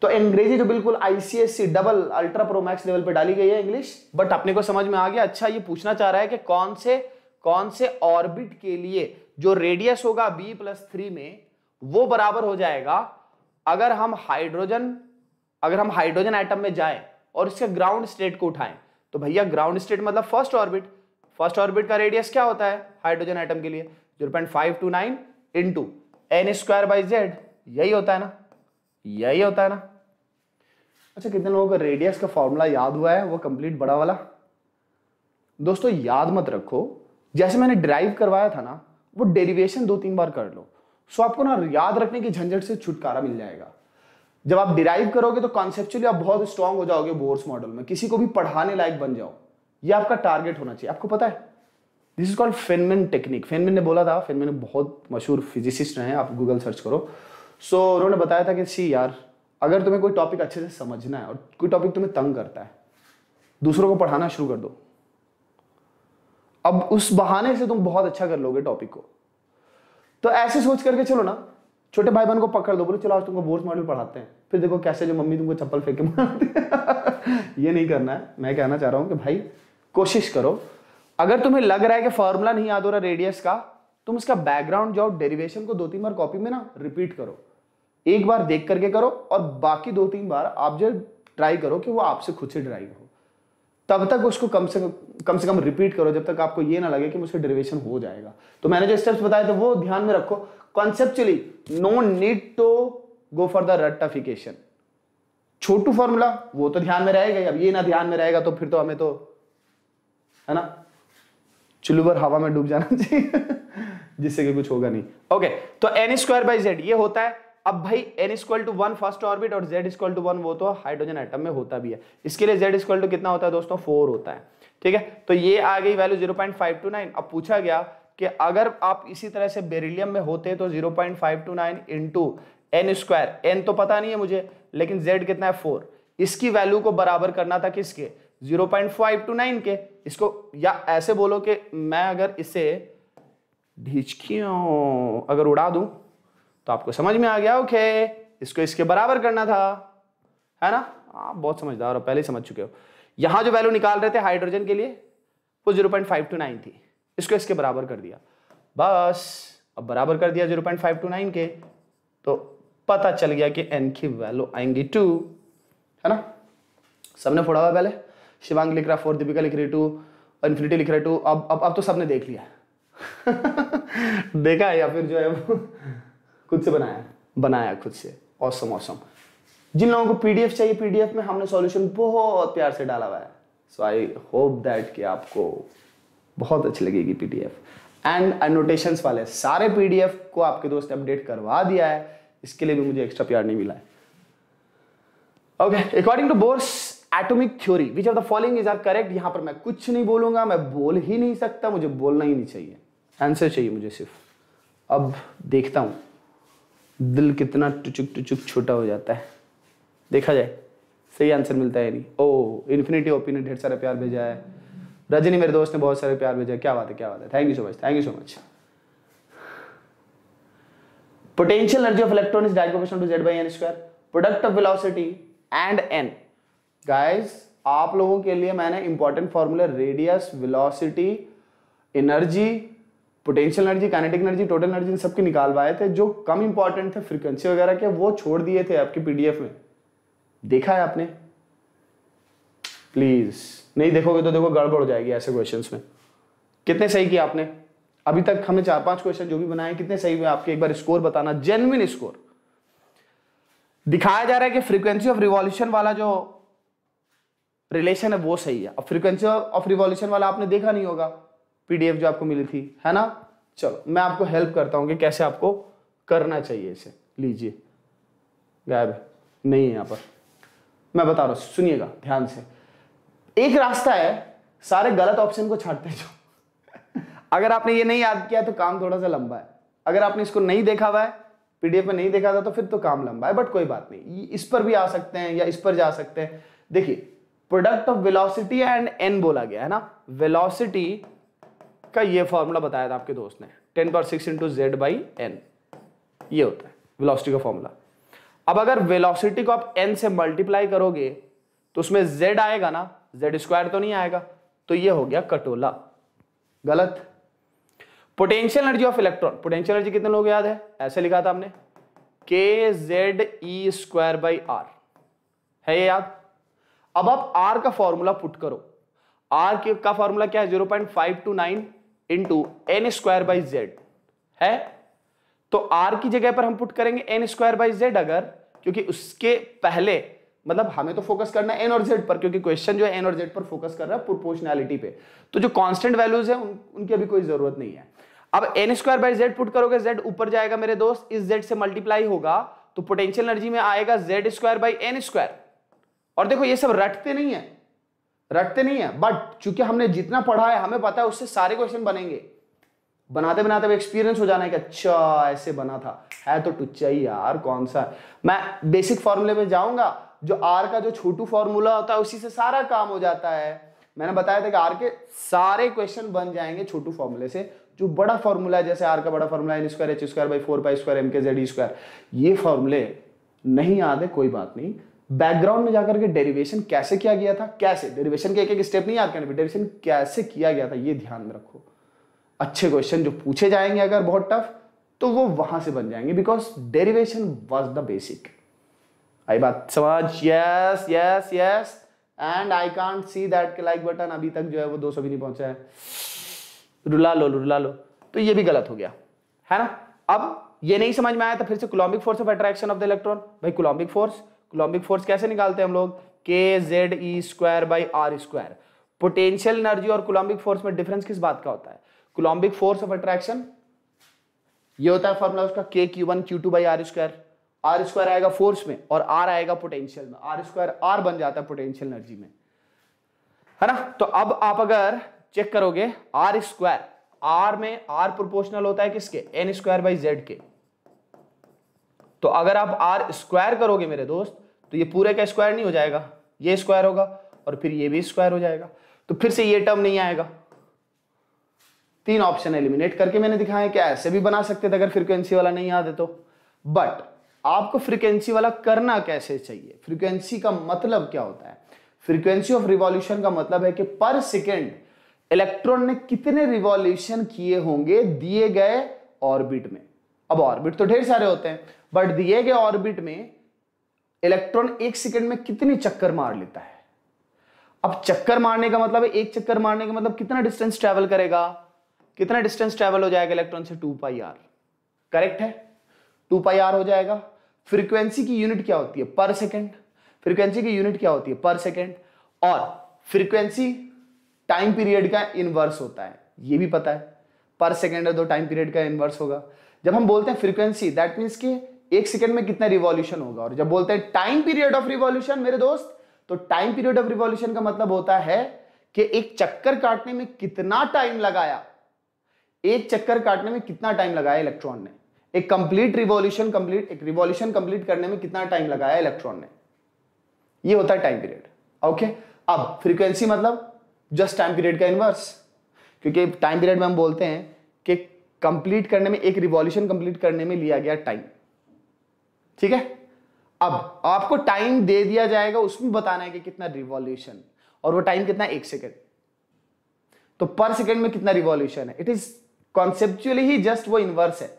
तो अंग्रेजी जो बिल्कुल ICSC double ultra pro max level पे डाली गई है इंग्लिश बट अपने को समझ में आ गया अच्छा ये पूछना चाह रहा है कि कौन से कौन से ऑर्बिट के लिए जो रेडियस होगा बी प्लस थ्री में वो बराबर हो जाएगा अगर हम हाइड्रोजन अगर हम हाइड्रोजन आइटम में जाए और इसके ग्राउंड स्टेट को उठाएं तो भैया ग्राउंड स्टेट मतलब फर्स्ट ऑर्बिट फर्स्ट ऑर्बिट का रेडियस क्या होता है हाइड्रोजन आइटम के लिए zero point five two nine into n square by Z यही होता है ना यही होता है ना अच्छा कितने लोगों को रेडियस का फॉर्मूला याद हुआ है वो कंप्लीट बड़ा वाला दोस्तों याद मत रखो जैसे मैंने ड्राइव करवाया था ना वो डेरिवेशन दो तीन बार कर लो सो आपको ना याद रखने की झंझट से छुटकारा मिल जाएगा जब आप डिराइव करोगे तो कॉन्सेप्चुअली आप बहुत स्ट्रांग हो जाओगे बोर्स मॉडल में किसी को भी पढ़ाने लायक बन जाओ ये आपका टारगेट होना चाहिए आपको पता है this is called Feynman technique Feynman ने बोला था फेनमेन बहुत मशहूर फिजिसिस्ट हैं आप गूगल सर्च करो सो so, उन्होंने बताया था कि सी यार अगर तुम्हें कोई टॉपिक अच्छे से समझना है और कोई टॉपिक तुम्हें तंग करता है दूसरों को पढ़ाना शुरू कर दो अब उस बहाने से तुम बहुत अच्छा कर लोगे टॉपिक को तो ऐसे सोच करके चलो ना छोटे भाई बहन को पकड़ दो बोलो चलो आज तुमको बोर्ड मॉडल पढ़ाते हैं फिर देखो कैसे जो मम्मी तुमको चप्पल फेंके मारती है (laughs) ये नहीं करना है मैं कहना चाह रहा हूँ कि भाई कोशिश करो अगर तुम्हें लग रहा है कि फॉर्मूला नहीं याद हो रहा रेडियस का तुम उसका बैकग्राउंड जाओ डेरिवेशन को दो तीन बार कॉपी में ना रिपीट करो एक बार देख करके करो और बाकी दो तीन बार आप जो ट्राई करो कि वो आपसे खुद से ड्राइव हो तब तक उसको कम से कम से कम रिपीट करो जब तक आपको ये ना लगे कि मुझसे डेरिवेशन हो जाएगा तो मैंने जो स्टेप्स बताए थे वो ध्यान में रखो conceptually no need to go for the रट्टाफिकेशन छोटू फॉर्मूला वो तो ध्यान में रहेगा अब ये ना ध्यान में रहेगा तो फिर तो हमें तो है ना चुलूबर हवा में डूब जाना चाहिए जिससे कि कुछ होगा नहीं ओके तो एन स्क्वायर बाई जेड ये होता है अब भाई n equal to one first orbit और जेड इक्वल टू वन वो तो हाइड्रोजन आइटम में होता भी है इसके लिए जेड इक्वल टू कितना होता है दोस्तों फोर होता है ठीक है तो ये आ गई value zero point five two nine अब पूछा गया कि अगर आप इसी तरह से बेरिलियम में होते तो zero point five two nine into n square n तो पता नहीं है मुझे लेकिन जेड कितना है फोर इसकी वैल्यू को बराबर करना था किसके zero point five two nine के इसको या ऐसे बोलो कि मैं अगर इसे ढीचकियों अगर उड़ा दूं तो आपको समझ में आ गया ओके इसको इसके बराबर करना था है ना आप बहुत समझदार हो पहले ही समझ चुके हो यहां जो वैल्यू निकाल रहे थे हाइड्रोजन के लिए वो zero point five two nine थी इसको इसके बराबर कर दिया बस अब बराबर कर दिया zero point five two nine के तो पता चल गया कि एन की वैल्यू आएंगी टू है ना सबने फोड़ा हुआ पहले शिवांग लिख रहा फोर दीपिका लिख रही टू इन्फिनिटी लिख रहे टू अब अब अब तो सबने देख लिया (laughs) देखा है या फिर जो है खुद से बनाया बनाया खुद से औसम औसम जिन लोगों को पीडीएफ चाहिए पीडीएफ में हमने सॉल्यूशन बहुत प्यार से डाला हुआ है सो आई होप दैट कि आपको बहुत अच्छी लगेगी पीडीएफ एंड एनोटेशन वाले सारे पीडीएफ को आपके दोस्त ने अपडेट करवा दिया है इसके लिए भी मुझे एक्स्ट्रा प्यार नहीं मिला है okay according to Bohr's atomic theory which of the following is are correct यहां पर मैं कुछ नहीं बोलूंगा मैं बोल ही नहीं सकता मुझे बोलना ही नहीं चाहिए आंसर चाहिए मुझे सिर्फ अब देखता हूं दिल कितना टुचुक टुचुक छोटा हो जाता है देखा जाए सही आंसर मिलता है नहीं ओ इन्फिनिटी ओपी ने ढेर सारा प्यार भेजा है रजनी मेरे दोस्त ने बहुत सारे प्यार भेजा क्या बात है क्या बात है thank you so much thank you so much potential energy of electron is directly to Z by n square product of velocity and n guys आप लोगों के लिए मैंने important formula radius velocity energy potential energy kinetic energy total energy इन सबके निकालवाए थे जो कम इंपॉर्टेंट थे फ्रीक्वेंसी वगैरह के वो छोड़ दिए थे आपके पीडीएफ में देखा है आपने प्लीज नहीं देखोगे तो देखो गड़बड़ हो जाएगी ऐसे क्वेश्चंस में कितने सही किया आपने अभी तक हमने चार पांच क्वेश्चन जो भी बनाए कितने सही हुए आपके एक बार स्कोर बताना जेनविन स्कोर दिखाया जा रहा है कि फ्रीक्वेंसी ऑफ रिवॉल्यूशन वाला जो रिलेशन है वो सही है अब फ्रीक्वेंसी ऑफ रिवॉल्यूशन वाला आपने देखा नहीं होगा पीडीएफ जो आपको मिली थी है ना चलो मैं आपको हेल्प करता हूँ कि कैसे आपको करना चाहिए इसे लीजिए गायब नहीं है यहाँ पर मैं बता रहा हूँ सुनिएगा ध्यान से एक रास्ता है सारे गलत ऑप्शन को छाटते जाओ अगर आपने ये नहीं याद किया तो काम थोड़ा सा लंबा है अगर आपने इसको नहीं देखा हुआ है पीडीएफ में नहीं देखा था तो फिर तो काम लंबा है बट कोई बात नहीं इस पर भी आ सकते हैं या इस पर जा सकते हैं देखिए product of velocity and n बोला गया है ना वेलोसिटी का ये फॉर्मूला बताया था आपके दोस्त ने टेन पर six into Z by n ये होता है वेलोसिटी का फॉर्मूला अब अगर वेलोसिटी को आप एन से मल्टीप्लाई करोगे तो उसमें जेड आएगा ना जेड स्क्वायर तो नहीं आएगा तो ये हो गया कटोला गलत potential energy of electron potential energy कितने लोग याद है ऐसे लिखा था हमने k Z e square by r है ये याद अब आप आर का फॉर्मूला पुट करो आर के का फॉर्मूला क्या है zero point five two nine into N square by Z है तो आर की जगह पर हम पुट करेंगे एन स्क्वायर बाई जेड अगर क्योंकि उसके पहले मतलब हमें तो फोकस करना है एन और जेड पर क्योंकि क्वेश्चन जो है एन और जेड पर फोकस कर रहा है प्रोपोर्शनैलिटी पे तो जो कांस्टेंट वैल्यूज है उन, उनकी अभी कोई जरूरत नहीं है अब n square by Z put करोगे जेड ऊपर जाएगा मेरे दोस्त इस जेड से मल्टीप्लाई होगा तो पोटेंशियल एनर्जी में आएगा Z square by n square और देखो ये सब रटते नहीं है रटते नहीं है बट चूंकि हमने जितना पढ़ा है हमें पता है उससे सारे क्वेश्चन बनेंगे बनाते बनाते एक्सपीरियंस हो जाना है कि अच्छा ऐसे बना था है तो टुच्चा ही यार कौन सा मैं बेसिक फॉर्मूले में जाऊंगा जो आर का जो छोटू फॉर्मूला होता है उसी से सारा काम हो जाता है मैंने बताया था कि आर के सारे क्वेश्चन बन जाएंगे छोटू फॉर्मूले से जो बड़ा फॉर्मूला है जैसे आर का बड़ा formula n square h square by four by square m k Z square ये फॉर्मूले नहीं याद है कोई बात नहीं बैकग्राउंड में जाकर के डेरिवेशन कैसे किया गया था कैसे डेरिवेशन के एक एक स्टेप नहीं याद करने डेरिवेशन कैसे किया गया था ये ध्यान में रखो अच्छे क्वेश्चन जो पूछे जाएंगे अगर बहुत टफ तो वो वहां से बन जाएंगे because derivation was the basic I बात समझ yes yes yes and I can't see that के लाइक बटन अभी तक जो है वो दो सौ भी नहीं पहुंचा है रुला लो रुला लो तो ये भी गलत हो गया है ना अब ये नहीं समझ में आया तो फिर से Coulombic force of attraction of the electron भाई कुलम्बिक फोर्स कोलम्बिक फोर्स कैसे निकालते हैं हम लोग k Z e square by r square potential energy और कोलॉम्बिक फोर्स में डिफरेंस किस बात का होता है कोलॉम्बिक फोर्स ऑफ अट्रैक्शन ये होता है फॉर्मूला उसका k q one q two by r square r square आएगा फोर्स में और आर आएगा पोटेंशियल में आर स्क्वायर आर बन जाता है पोटेंशियल एनर्जी में है ना तो अब आप अगर चेक करोगे आर स्क्वायर आर में आर प्रोपोर्शनल होता है किसके एन स्क्वायर बाई जेड के तो अगर आप आर स्क्वायर करोगे मेरे दोस्त तो ये पूरे का स्क्वायर नहीं हो जाएगा ये स्क्वायर होगा और फिर ये भी स्क्वायर हो जाएगा तो फिर से ये टर्म नहीं आएगा तीन ऑप्शन एलिमिनेट करके मैंने दिखाया कि ऐसे भी बना सकते थे अगर फ्रीक्वेंसी वाला नहीं आते तो बट आपको फ्रीक्वेंसी वाला करना कैसे चाहिए फ्रीक्वेंसी का मतलब क्या होता है फ्रीक्वेंसी ऑफ रिवॉल्यूशन का मतलब है कि पर सेकेंड इलेक्ट्रॉन ने कितने रिवॉल्यूशन किए होंगे दिए गए ऑर्बिट में अब ऑर्बिट तो ढेर सारे होते हैं बट दिए गए ऑर्बिट में इलेक्ट्रॉन एक सेकेंड में कितनी चक्कर मार लेता है अब चक्कर मारने का मतलब है एक चक्कर मारने का मतलब कितना डिस्टेंस ट्रेवल करेगा कितना डिस्टेंस ट्रेवल हो जाएगा इलेक्ट्रॉन से टू पाई आर करेक्ट है टू पाई आर हो जाएगा फ्रीक्वेंसी की यूनिट क्या होती है पर सेकेंड फ्रीक्वेंसी की यूनिट क्या होती है पर सेकेंड और फ्रीक्वेंसी टाइम पीरियड का इनवर्स होता है ये भी पता है पर सेकेंड है तो टाइम पीरियड का इनवर्स होगा जब हम बोलते हैं फ्रीक्वेंसी दैट मीन्स कि एक सेकेंड में कितना रिवॉल्यूशन होगा और जब बोलते हैं टाइम पीरियड ऑफ रिवॉल्यूशन मेरे दोस्त तो टाइम पीरियड ऑफ रिवॉल्यूशन का मतलब होता है कि एक चक्कर काटने में कितना टाइम लगाया एक चक्कर काटने में कितना टाइम लगाया इलेक्ट्रॉन ने एक कंप्लीट रिवॉल्यूशन कंप्लीट एक रिवॉल्यूशन कंप्लीट करने में कितना टाइम लगाया इलेक्ट्रॉन ने ये होता है टाइम पीरियड ओके अब फ्रीक्वेंसी मतलब जस्ट टाइम पीरियड का इनवर्स क्योंकि टाइम पीरियड में हम बोलते हैं कि कंप्लीट करने में एक रिवॉल्यूशन कंप्लीट करने में लिया गया टाइम ठीक है अब आपको टाइम दे दिया जाएगा उसमें बताना है कि कितना रिवॉल्यूशन और वो टाइम कितना एक सेकेंड तो पर सेकेंड में कितना रिवॉल्यूशन है इट इज कॉन्सेप्चुअली ही जस्ट वो इन्वर्स है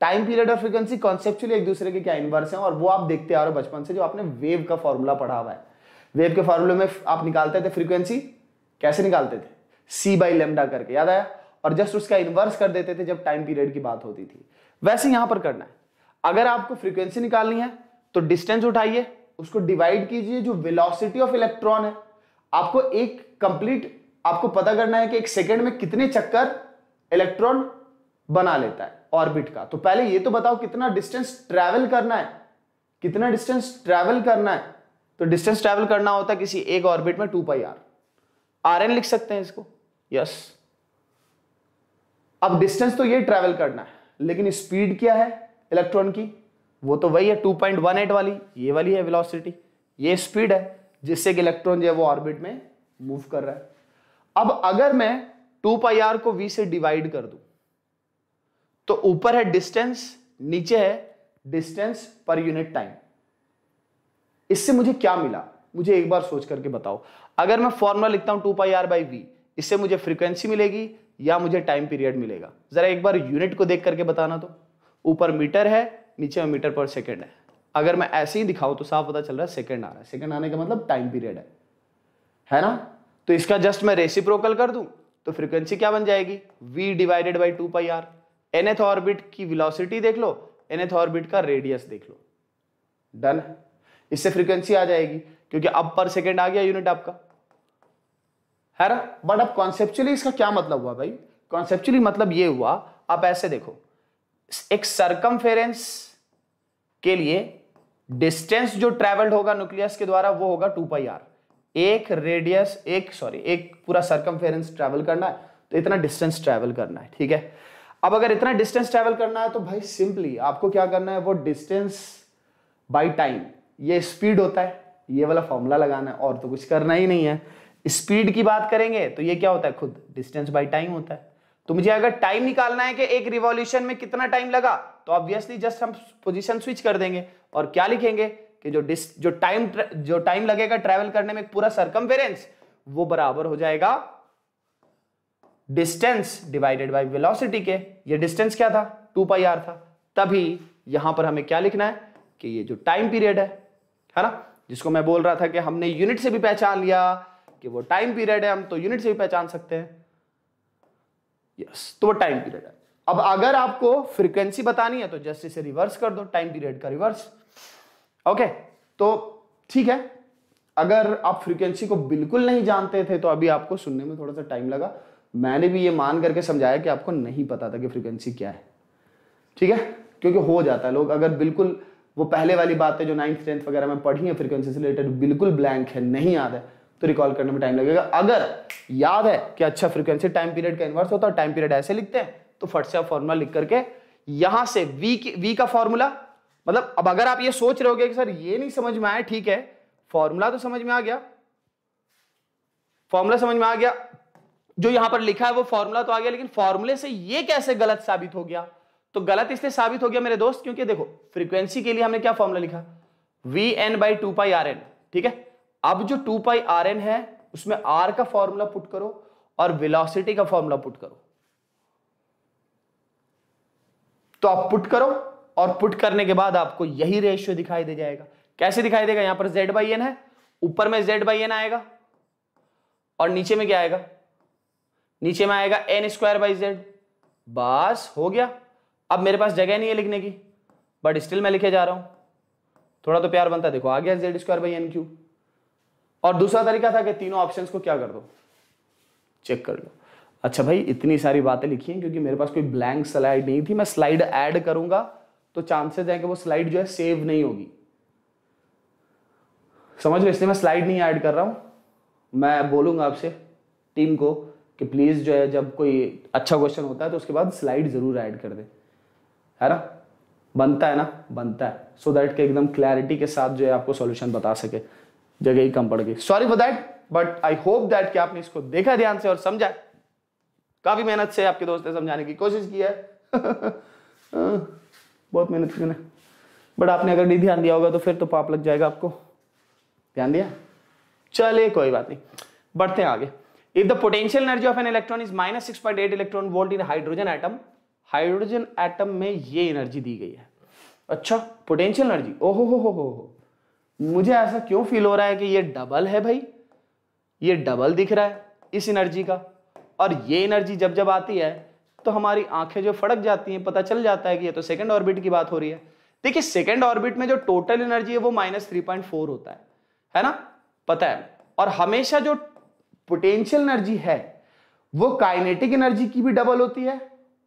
टाइम पीरियड और फ्रीक्वेंसी कॉन्सेप्चुअली एक दूसरे के क्या इन्वर्स है और वो आप देखते आ रहे हो बचपन से जो आपने वेव का फॉर्मूला पढ़ा हुआ है वेव के फॉर्मूले में आप निकालते थे फ्रीक्वेंसी कैसे निकालते थे सी बाई लेमडा करके याद आया और जस्ट उसका इन्वर्स कर देते थे जब टाइम पीरियड की बात होती थी वैसे यहां पर करना है अगर आपको फ्रीक्वेंसी निकालनी है तो डिस्टेंस उठाइए उसको डिवाइड कीजिए जो वेलोसिटी ऑफ इलेक्ट्रॉन है आपको एक कंप्लीट आपको पता करना है कि एक सेकंड में कितने चक्कर इलेक्ट्रॉन बना लेता है ऑर्बिट का तो पहले ये तो बताओ कितना डिस्टेंस ट्रैवल करना है कितना डिस्टेंस ट्रैवल करना है तो डिस्टेंस ट्रैवल करना होता है किसी एक ऑर्बिट में टू पाई आर आर लिख सकते हैं इसको यस अब डिस्टेंस तो ये ट्रैवल करना है लेकिन स्पीड क्या है इलेक्ट्रॉन की वो तो वही है 2.18 वाली ये वाली है वेलोसिटी ये स्पीड है जिससे कि इलेक्ट्रॉन जो है वो ऑर्बिट में मूव कर रहा है अब अगर मैं टू पाई आर को वी से डिवाइड कर दूं तो ऊपर है डिस्टेंस नीचे है डिस्टेंस पर यूनिट टाइम इससे मुझे क्या मिला मुझे एक बार सोच करके बताओ अगर मैं फॉर्मूला लिखता हूं two pi are by v इससे मुझे फ्रीक्वेंसी मिलेगी या मुझे टाइम पीरियड मिलेगा जरा एक बार यूनिट को देख करके बताना तो ऊपर मीटर है नीचे में मीटर पर सेकेंड है अगर मैं ऐसे ही दिखाऊं तो साफ पता चल रहा है सेकेंड आ रहा है सेकेंड आने का मतलब टाइम पीरियड है है ना तो इसका जस्ट मैं रेसिप्रोकल कर दूं तो फ्रीक्वेंसी क्या बन जाएगी v divided by two pi r nth orbit की वेलोसिटी देख लो एनएथ ऑर्बिट का रेडियस देख लो डन इससे फ्रीक्वेंसी आ जाएगी क्योंकि अब पर सेकेंड आ गया यूनिट आपका है ना बट अब कॉन्सेप्चुअली इसका क्या मतलब हुआ भाई कॉन्सेप्चुअली मतलब ये हुआ आप ऐसे देखो एक सरकम के लिए डिस्टेंस जो ट्रेवल्ड होगा न्यूक्लियस के द्वारा वो होगा टू पाई आर एक रेडियस एक सॉरी एक पूरा सरकम ट्रेवल करना है तो इतना डिस्टेंस ट्रेवल करना है ठीक है अब अगर इतना डिस्टेंस ट्रेवल करना है तो भाई सिंपली आपको क्या करना है वो डिस्टेंस बाय टाइम ये स्पीड होता है ये वाला फॉर्मूला लगाना है और तो कुछ करना ही नहीं है स्पीड की बात करेंगे तो ये क्या होता है खुद डिस्टेंस बाय टाइम होता है तो मुझे अगर टाइम निकालना है कि एक रिवॉल्यूशन में कितना टाइम लगा तो ऑब्वियसली जस्ट हम पोजिशन स्विच कर देंगे और क्या लिखेंगे कि जो डिस जो टाइम जो टाइम लगेगा ट्रेवल करने में पूरा सरकम वो बराबर हो जाएगा डिस्टेंस डिवाइडेड बाय वेलोसिटी के ये डिस्टेंस क्या था टू पाई आर था तभी यहां पर हमें क्या लिखना है कि ये जो टाइम पीरियड है है ना जिसको मैं बोल रहा था कि हमने यूनिट से भी पहचान लिया कि वो टाइम पीरियड है हम तो यूनिट से भी पहचान सकते हैं यस तो वो टाइम पीरियड है अब अगर आपको फ्रीक्वेंसी बतानी है तो जस्ट इसे रिवर्स कर दो टाइम पीरियड का रिवर्स ओके तो ठीक है अगर आप फ्रीक्वेंसी को बिल्कुल नहीं जानते थे तो अभी आपको सुनने में थोड़ा सा टाइम लगा मैंने भी ये मान करके समझाया कि आपको नहीं पता था कि फ्रीक्वेंसी क्या है ठीक है क्योंकि हो जाता है लोग अगर बिल्कुल वो पहले वाली बात है जो नाइन्थ टेंथ वगैरह में पढ़ी है फ्रीक्वेंसी से रिलेटेड बिल्कुल ब्लैंक है नहीं याद है तो रिकॉल करने में टाइम लगेगा अगर याद है कि अच्छा फ्रीक्वेंसी टाइम पीरियड का इन्वर्स होता है टाइम पीरियड ऐसे लिखते हैं तो फट से आप फॉर्मूला लिख करके यहां से वी की वी का फॉर्मूला मतलब अब अगर आप ये सोच रहे हो कि सर ये नहीं समझ में आया ठीक है फॉर्मूला तो समझ में आ गया फॉर्मूला समझ में आ गया जो यहां पर लिखा है वो फॉर्मूला तो आ गया लेकिन फॉर्मूले से ये कैसे गलत साबित हो गया तो गलत इसलिए साबित हो गया मेरे दोस्त क्योंकि देखो फ्रीक्वेंसी के लिए हमने क्या फॉर्मूला लिखा v n by two pi r n ठीक है अब जो टू पाई आर एन है उसमें आर का फॉर्मूला पुट करो और वेलोसिटी का फॉर्मूला पुट करो तो आप पुट करो और पुट करने के बाद आपको यही रेशियो दिखाई दे जाएगा कैसे दिखाई देगा यहां पर जेड बाई एन है ऊपर में जेड बाई एन आएगा और नीचे में क्या आएगा नीचे में आएगा एन स्क्वायर बाई जेड बस हो गया अब मेरे पास जगह नहीं है लिखने की बट स्टिल मैं लिखे जा रहा हूं थोड़ा तो प्यार बनता है देखो आ गया Z square by n q और दूसरा तरीका था कि तीनों ऑप्शंस को क्या कर दो चेक कर लो अच्छा भाई इतनी सारी बातें लिखी हैं क्योंकि मेरे पास कोई ब्लैंक स्लाइड नहीं थी मैं स्लाइड ऐड करूंगा तो चांसेस है कि वो स्लाइड जो है सेव नहीं होगी समझ लो इसलिए मैं स्लाइड नहीं ऐड कर रहा हूं मैं बोलूंगा आपसे टीम को कि प्लीज जो है जब कोई अच्छा क्वेश्चन होता है तो उसके बाद स्लाइड जरूर ऐड कर दे है ना बनता है ना बनता है सो so दैट के एकदम क्लैरिटी के साथ जो है आपको सॉल्यूशन बता सके जगह ही कम पड़ गई sorry for that but I hope that कि आपने इसको देखा ध्यान से और समझा काफी मेहनत से आपके दोस्त ने समझाने की कोशिश की है (laughs) बहुत मेहनत की बट आपने अगर नहीं ध्यान दिया होगा तो फिर तो पाप लग जाएगा आपको ध्यान दिया चलिए कोई बात नहीं बढ़ते हैं आगे if the potential energy of an electron is minus six point eight electron volt in hydrogen atom hydrogen atom में ये एनर्जी दी गई है अच्छा पोटेंशियल एनर्जी ओहो हो हो हो मुझे ऐसा क्यों फील हो रहा है कि ये डबल है भाई ये डबल दिख रहा है इस एनर्जी का और ये एनर्जी जब जब आती है तो हमारी आंखें जो फड़क जाती हैं पता चल जाता है कि ये तो सेकंड ऑर्बिट की बात हो रही है देखिए सेकेंड ऑर्बिट में जो टोटल एनर्जी है वो माइनस थ्री पॉइंट फोर होता है है ना पता है और हमेशा जो पोटेंशियल एनर्जी है वो काइनेटिक एनर्जी की भी डबल होती है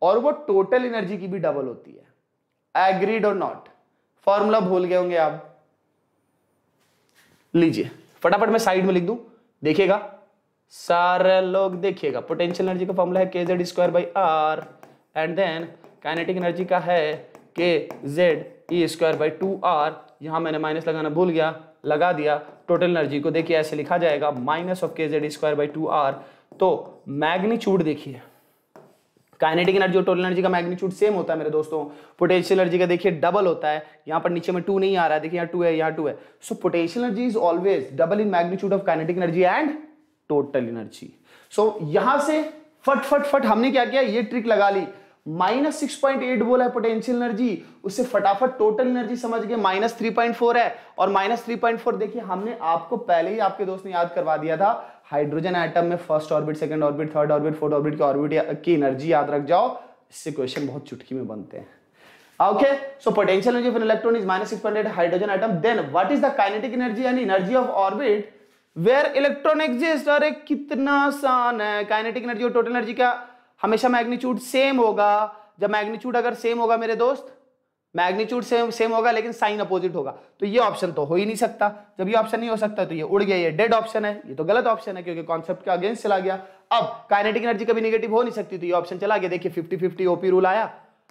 और वो टोटल एनर्जी की भी डबल होती है एग्रीड और नॉट फॉर्मूला भूल गए होंगे आप लीजिए फटाफट मैं साइड में लिख दू देखिएगा सारे लोग देखिएगा पोटेंशियल एनर्जी का फॉर्मूला है k Z square by r and then kinetic energy का है k Z e square by two r यहां मैंने माइनस लगाना भूल गया लगा दिया टोटल एनर्जी को देखिए ऐसे लिखा जाएगा minus of k Z square by two r तो मैग्नीच्यूड देखिए काइनेटिक एनर्जी और टोटल एनर्जी का मैग्नीट्यूड सेम होता है मेरे दोस्तों पोटेंशियल एनर्जी का देखिए डबल होता है यहाँ पर नीचे में टू नहीं आ रहा है देखिए यहाँ टू है यहाँ टू है so potential energy is always double in magnitude of kinetic energy and total energy so यहां से फट फट फट हमने क्या किया ये ट्रिक लगा ली माइनस सिक्स पॉइंट एट बोला है पोटेंशियल एनर्जी उससे फटाफट टोटल एनर्जी समझ गए माइनस थ्री पॉइंट फोर है और माइनस थ्री पॉइंट फोर देखिए हमने आपको पहले ही आपके दोस्त ने याद करवा दिया था हाइड्रोजन आइटम में first orbit second orbit third orbit fourth orbit की ऑर्बिट की एनर्जी याद रख जाओ इससे क्वेश्चन बहुत चुटकी में बनते हैं okay so potential energy of electron is minus minus 600 hydrogen atom then what is the kinetic energy and energy of orbit where electron exists अरे कितना आसान है काइनेटिक एनर्जी और टोटल एनर्जी का हमेशा मैग्नीट्यूड सेम होगा जब मैग्नीट्यूड अगर सेम होगा मेरे दोस्त मैग्नीट्यूड सेम सेम होगा लेकिन साइन अपोजिट होगा तो ये ऑप्शन तो हो ही नहीं सकता जब ये ऑप्शन नहीं हो सकता तो ये उड़ गया ये डेड ऑप्शन है ये तो गलत ऑप्शन है क्योंकि कॉन्सेप्ट के अगेंस्ट चला गया अब काइनेटिक एनर्जी कभी निगेटिव हो नहीं सकती तो ये ऑप्शन चला गया देखिए फिफ्टी फिफ्टी ओपी रूल आया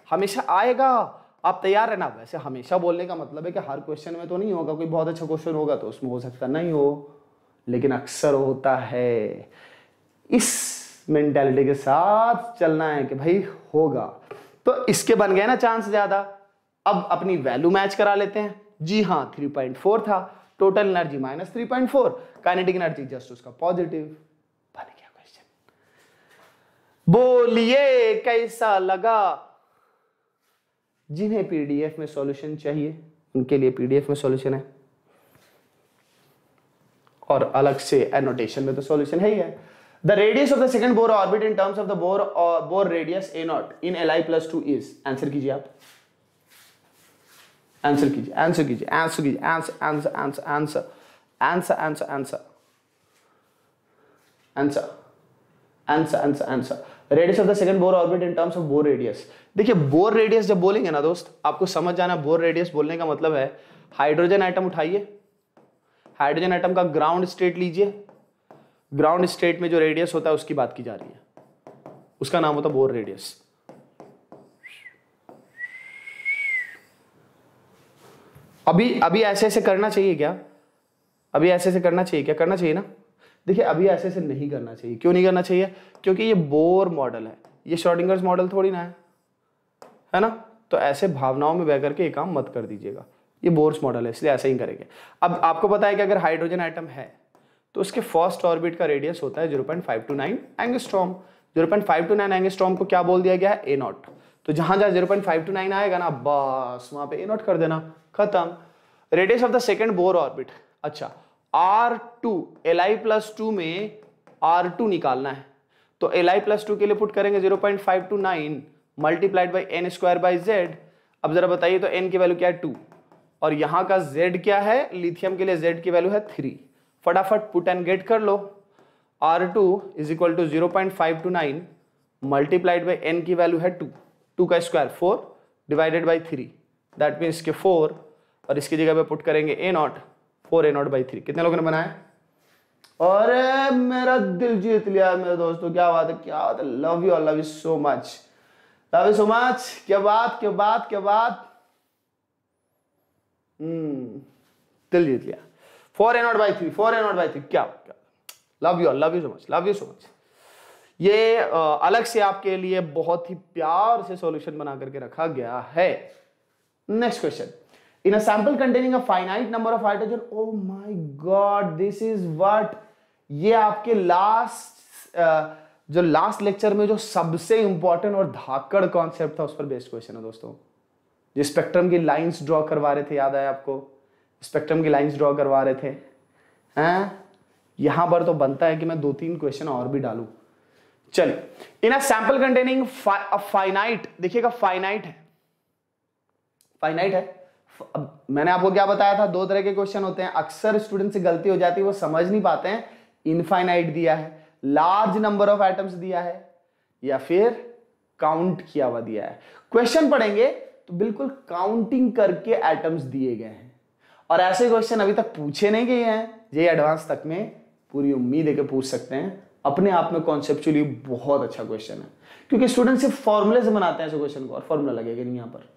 हमेशा आएगा आप तैयार रहना वैसे हमेशा बोलने का मतलब है कि हर क्वेश्चन में तो नहीं होगा कोई बहुत अच्छा क्वेश्चन होगा तो उसमें हो सकता नहीं हो लेकिन अक्सर होता है इस मेंटेलिटी के साथ चलना है कि भाई होगा तो इसके बन गए ना चांस ज़्यादा अब अपनी वैल्यू मैच करा लेते हैं जी हाँ 3.4 था total energy minus three point four kinetic energy just उसका पॉजिटिव बन गया क्वेश्चन बोलिए कैसा लगा जिन्हें पीडीएफ में सॉल्यूशन चाहिए उनके लिए पीडीएफ में सॉल्यूशन है और अलग से एनोटेशन में तो सॉल्यूशन है ही है the radius of the second Bohr orbit in terms of the Bohr Bohr radius a naught in L I plus two is answer कीजिए आप आंसर कीजिए आंसर कीजिए आंसर कीजिए answer answer answer answer answer answer answer answer answer answer answer radius of the second Bohr orbit in terms of Bohr radius देखिए Bohr radius जब बोलेंगे ना दोस्त आपको समझ जाना बोर रेडियस बोलने का मतलब है हाइड्रोजन आइटम उठाइए हाइड्रोजन आइटम का ग्राउंड स्टेट लीजिए ग्राउंड स्टेट में जो रेडियस होता है उसकी बात की जा रही है उसका नाम होता है बोर रेडियस अभी अभी ऐसे ऐसे करना चाहिए क्या अभी ऐसे ऐसे करना चाहिए क्या करना चाहिए ना देखिए अभी ऐसे ऐसे नहीं करना चाहिए क्यों नहीं करना चाहिए क्योंकि ये बोर मॉडल है ये शॉर्टिंगर्स मॉडल थोड़ी ना है है ना तो ऐसे भावनाओं में बह करके ये काम मत कर दीजिएगा ये बोर्स मॉडल है इसलिए ऐसे ही करेंगे अब आपको पता है कि अगर हाइड्रोजन आइटम है तो उसके फर्स्ट ऑर्बिट का रेडियस होता है zero two nine angstrom zero two nine angstrom को क्या बोल दिया गया है ए नॉट तो जहां जहां जीरो टू नाइन आएगा ना बस वहां पर ए नॉट कर देना खत्म radius of the second Bohr orbit अच्छा r two L I plus two में आर टू निकालना है तो एल आई प्लस टू के लिए पुट करेंगे zero point five two nine multiplied by n square by Z अब जरा बताइए तो एन की वैल्यू क्या है टू और यहाँ का जेड क्या है लिथियम के लिए जेड की वैल्यू है थ्री फटाफट पुट एंड गेट कर लो r two is equal to zero point five two nine multiplied by n की वैल्यू है टू टू का square four divided by three that means के फोर और इसकी जगह पे पुट करेंगे a naught four a naught by three कितने लोगों ने बनाया और मेरा दिल जीत लिया मेरे दोस्तों क्या बात है क्या बात है love you love you so much love you so much क्या बात क्या बात क्या बात हम्म दिल जीत लिया four a naught by three four a naught by three क्या क्या love you love you so much love you so much ये अलग से आपके लिए बहुत ही प्यार से सॉल्यूशन बना करके रखा गया है next question in a sample containing a finite number of hydrogen oh my god this is what ये आपके लास्ट uh, जो लास्ट लेक्चर में जो सबसे इंपॉर्टेंट और धाकड़ कॉन्सेप्ट था उस पर बेस्ड क्वेश्चन है दोस्तों जो स्पेक्ट्रम की लाइंस ड्रॉ करवा रहे थे याद आया आपको स्पेक्ट्रम की लाइंस ड्रॉ करवा रहे थे हैं यहां पर तो बनता है कि मैं दो तीन क्वेश्चन और भी डालू चलिए in a sample containing finite देखिएगा फाइनाइट है फाइनाइट है अब मैंने आपको क्या बताया था दो तरह के क्वेश्चन होते हैं अक्सर स्टूडेंट से गलती हो जाती है वो समझ नहीं पाते हैं इनफाइनाइट दिया है लार्ज नंबर ऑफ एटम्स दिया है या फिर काउंट किया हुआ दिया है क्वेश्चन पढ़ेंगे तो बिल्कुल काउंटिंग करके एटम्स दिए गए हैं और ऐसे क्वेश्चन अभी तक पूछे नहीं गए हैं ये एडवांस तक में पूरी उम्मीद है कि पूछ सकते हैं अपने आप में कॉन्सेप्चुअली बहुत अच्छा क्वेश्चन है क्योंकि स्टूडेंट सिर्फ फॉर्मूले से बनाते हैं ऐसे क्वेश्चन को और फॉर्मूला लगेगा नहीं यहाँ पर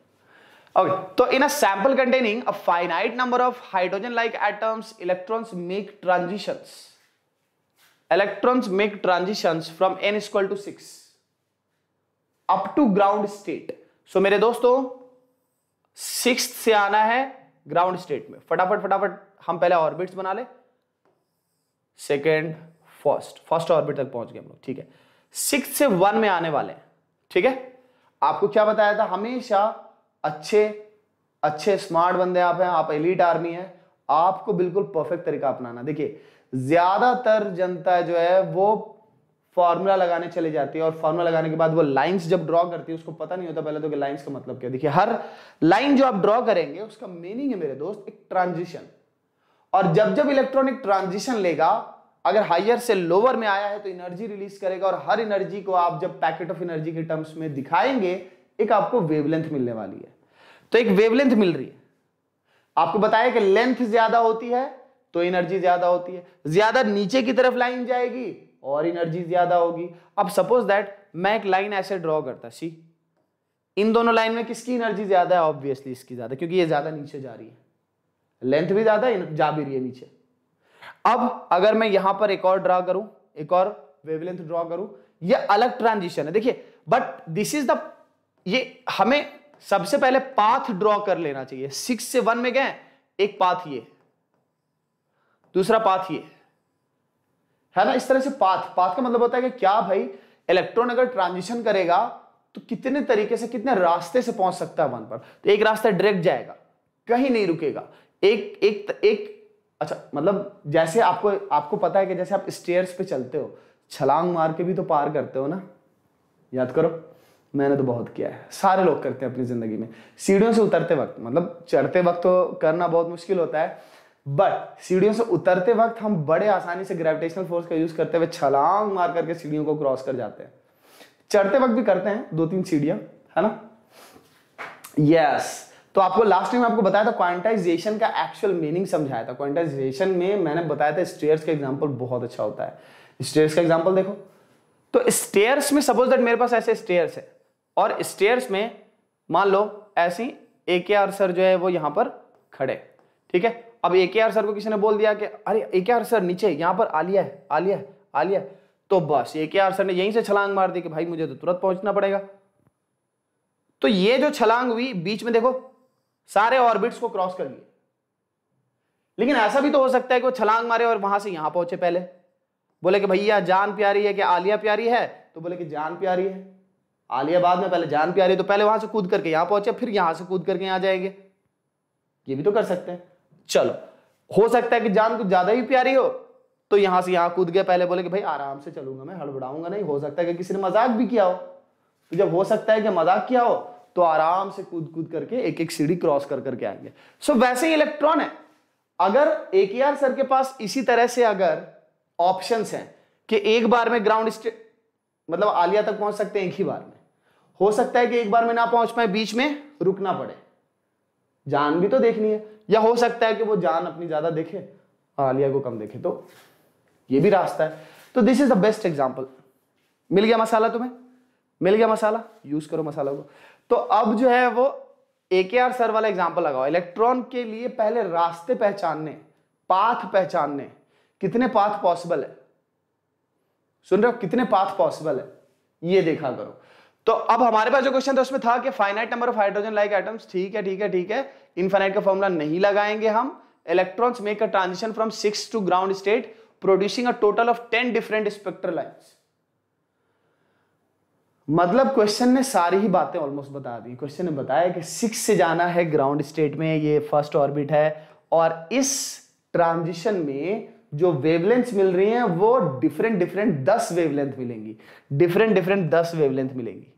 ओके तो in a sample containing a finite number of hydrogen like atoms electrons make transition electrons make transition from n equal to six up to ground state so मेरे दोस्तों सिक्स से आना है ग्राउंड स्टेट में फटाफट फटाफट हम पहले ऑर्बिट्स बना ले सेकेंड फर्स्ट फर्स्ट ऑर्बिट तक पहुंच गए हम लोग ठीक है सिक्स से वन में आने वाले ठीक है आपको क्या बताया था हमेशा अच्छे अच्छे स्मार्ट बंदे आप हैं आप एलिट आर्मी हैं आपको बिल्कुल परफेक्ट तरीका अपनाना देखिए ज्यादातर जनता जो है वो फॉर्मूला लगाने चले जाती है और फॉर्मूला लगाने के बाद वो लाइंस जब ड्रॉ करती है उसको पता नहीं होता पहले तो कि लाइंस का मतलब क्या देखिए हर लाइन जो आप ड्रॉ करेंगे उसका मीनिंग है मेरे दोस्त एक ट्रांजिशन और जब जब इलेक्ट्रॉनिक ट्रांजिशन लेगा अगर हायर से लोअर में आया है तो एनर्जी रिलीज करेगा और हर एनर्जी को आप जब पैकेट ऑफ एनर्जी के टर्म्स में दिखाएंगे एक आपको वेवलेंथ मिलने वाली है तो एक वेवलेंथ मिल रही है आपको बताया कि लेंथ ज्यादा होती है तो एनर्जी ज्यादा होती है ज्यादा नीचे की तरफ लाइन जाएगी और एनर्जी ज्यादा होगी अब सपोज दैट मैं एक लाइन ऐसे ड्रॉ करता सी इन दोनों लाइन में किसकी एनर्जी ज्यादा है ऑब्वियसली इसकी ज्यादा क्योंकि ये ज्यादा नीचे जा रही है लेंथ भी ज्यादा जा भी रही है नीचे अब अगर मैं यहां पर एक और ड्रॉ करूं एक और वेवलेंथ ड्रॉ करूं ये अलग ट्रांजिशन है देखिए बट दिस इज द ये हमें सबसे पहले पाथ ड्रॉ कर लेना चाहिए सिक्स से वन में गए एक पाथ ये दूसरा पाथ ये है ना इस तरह से पाथ पाथ का मतलब होता है कि क्या भाई इलेक्ट्रॉन अगर ट्रांजिशन करेगा तो कितने तरीके से कितने रास्ते से पहुंच सकता है वन पर तो एक रास्ता डायरेक्ट जाएगा कहीं नहीं रुकेगा एक एक एक अच्छा मतलब जैसे आपको आपको पता है कि जैसे आप स्टेयर्स पे चलते हो छलांग मार के भी तो पार करते हो ना याद करो मैंने तो बहुत किया है सारे लोग करते हैं अपनी ज़िंदगी में सीढ़ियों से उतरते वक्त मतलब चढ़ते वक्त तो करना बहुत मुश्किल होता है बट सीढ़ियों से उतरते वक्त हम बड़े आसानी से ग्रेविटेशनल फोर्स का यूज़ करते हुए छलांग मार करके सीढ़ियों को क्रॉस कर जाते हैं चढ़ते वक्त भी करते हैं दो तीन सीढ़ियां है ना यस yes. तो आपको लास्ट टाइम आपको बताया था क्वांटाइजेशन का एक्चुअल मीनिंग समझाया था क्वांटाइजेशन में मैंने बताया था स्टेयर्स का एग्जाम्पल बहुत अच्छा होता है स्टेयर्स का एग्जाम्पल देखो तो स्टेयर्स में सपोज दैट मेरे पास ऐसे स्टेयर्स है और स्टेयर्स में मान लो ऐसी ए के आर सर जो है वो यहाँ पर खड़े ठीक है अब ए के आर सर को किसी ने बोल दिया कि अरे ए के आर सर नीचे यहाँ पर आलिया है आलिया है आलिया है तो बस ए के आर सर ने यहीं से छलांग मार दी कि भाई मुझे तो तुरंत पहुंचना पड़ेगा तो ये जो छलांग हुई बीच में देखो सारे ऑर्बिट्स को क्रॉस कर लिए लेकिन ऐसा भी तो हो सकता है कि वो छलांग मारे और वहां से यहां पहुंचे पहले बोले कि भैया जान प्यारी है कि आलिया प्यारी है तो बोले कि जान प्यारी है आलियाबाद में पहले जान प्यारी तो पहले वहां से कूद करके यहां पहुंचे फिर यहां से कूद करके यहां जाएंगे ये भी तो कर सकते हैं चलो हो सकता है कि जान कुछ ज्यादा ही प्यारी हो तो यहां से यहां कूद गया पहले बोले कि भाई आराम से चलूंगा मैं हड़बड़ाऊंगा नहीं हो सकता है कि किसी ने मजाक भी किया हो तो जब हो सकता है कि मजाक किया हो तो आराम से कूद कूद करके एक एक सीढ़ी क्रॉस कर करके आएंगे सो वैसे ही इलेक्ट्रॉन है अगर ए के आर सर के पास इसी तरह से अगर ऑप्शन है कि एक बार में ग्राउंड स्टेट मतलब आलिया तक पहुंच सकते हैं एक ही बार में हो सकता है कि एक बार में ना पहुंच पाए बीच में रुकना पड़े जान भी तो देखनी है या हो सकता है कि वो जान अपनी ज्यादा देखे और आलिया को कम देखे तो ये भी रास्ता है तो this is the best example मिल गया मसाला तुम्हें मिल गया मसाला यूज करो मसाला को तो अब जो है वो ए के आर सर वाला एग्जाम्पल लगाओ इलेक्ट्रॉन के लिए पहले रास्ते पहचानने पाथ पहचानने कितने पाथ पॉसिबल है सुन रहे हो कितने पाथ पॉसिबल है ये देखा करो तो अब हमारे पास जो क्वेश्चन था उसमें था कि finite number of hydrogen like atoms ठीक है ठीक है ठीक है इनफाइनाइट का फॉर्मुला नहीं लगाएंगे हम electrons make a transition from six to ground state producing a total of ten different spectral lines मतलब क्वेश्चन ने सारी ही बातें ऑलमोस्ट बता दी क्वेश्चन ने बताया कि सिक्स से जाना है ग्राउंड स्टेट में ये फर्स्ट ऑर्बिट है और इस ट्रांजिशन में जो वेवलेंथ मिल रही हैं वो डिफरेंट डिफरेंट दस वेवलेंथ मिलेंगी डिफरेंट डिफरेंट दस वेवलेंथ मिलेंगी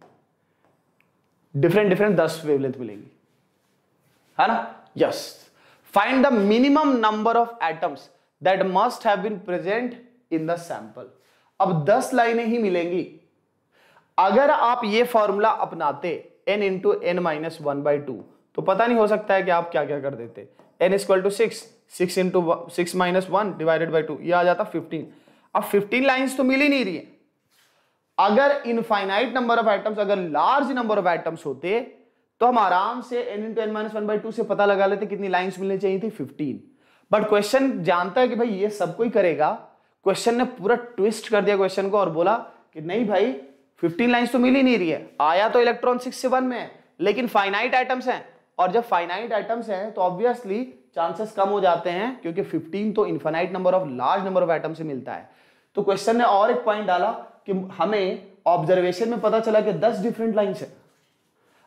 डिफरेंट डिफरेंट दस वेवलेंथ मिलेंगी है ना yes find the minimum number of atoms that must have been present in the sample अब दस लाइनें ही मिलेंगी अगर आप ये फॉर्मूला अपनाते n into n minus one by two तो पता नहीं हो सकता है कि आप क्या क्या कर देते n is to six six into six minus one divided by two यह आ जाता फिफ्टीन अब फिफ्टीन लाइन्स तो मिल ही नहीं रही है अगर इनफाइनाइट नंबर ऑफ आइटम्स अगर लार्ज नंबर ऑफ आइटम्स होते तो हम आराम से n into n minus one by two से पता लगा लेते कितनी लाइंस मिलनी चाहिए थी फिफ्टीन बट क्वेश्चन जानता है कि भाई ये सब कोई करेगा क्वेश्चन ने पूरा ट्विस्ट कर दिया क्वेश्चन को और बोला कि नहीं भाई 15 लाइंस तो मिल ही नहीं रही है आया तो इलेक्ट्रॉन सिक्स से वन में है लेकिन फाइनाइट आइटम्स हैं और जब फाइनाइट आइटम्स हैं तो ऑब्वियसली चांसेस कम हो जाते हैं क्योंकि 15 तो infinite number of large number of item से मिलता है तो क्वेश्चन ने और एक पॉइंट डाला कि हमें ऑब्जर्वेशन में पता चला कि दस डिफरेंट लाइन है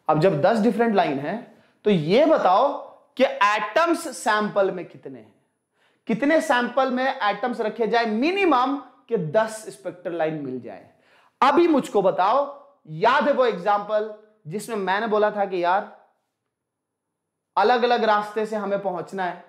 अब जब दस डिफरेंट लाइन है तो ये बताओ कि एटम्स सैंपल में कितने हैं कितने सैंपल में एटम्स रखे जाए मिनिमम कि दस स्पेक्ट्रल लाइन मिल जाए अभी मुझको बताओ याद है वो एग्जाम्पल जिसमें मैंने बोला था कि यार अलग अलग रास्ते से हमें पहुंचना है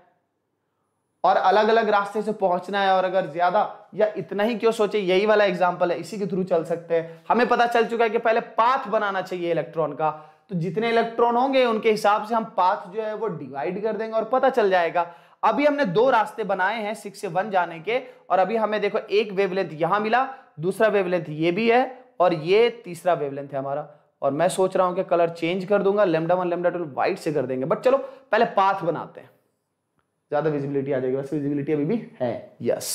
और अलग अलग रास्ते से पहुंचना है और अगर ज्यादा या इतना ही क्यों सोचे यही वाला एग्जाम्पल है इसी के थ्रू चल सकते हैं हमें पता चल चुका है कि पहले पाथ बनाना चाहिए इलेक्ट्रॉन का तो जितने इलेक्ट्रॉन होंगे उनके हिसाब से हम पाथ जो है वो डिवाइड कर देंगे और पता चल जाएगा अभी हमने दो रास्ते बनाए हैं सिक्स से वन जाने के और अभी हमें देखो एक वेवलेंथ यहां मिला दूसरा वेवलेंथ ये भी है और ये तीसरा वेवलेंथ है हमारा और मैं सोच रहा हूं कि कलर चेंज कर दूंगा lambda one lambda two white से कर देंगे बट चलो पहले पाथ बनाते हैं ज्यादा विजिबिलिटी आ जाएगी वैसे विजिबिलिटी अभी भी है यस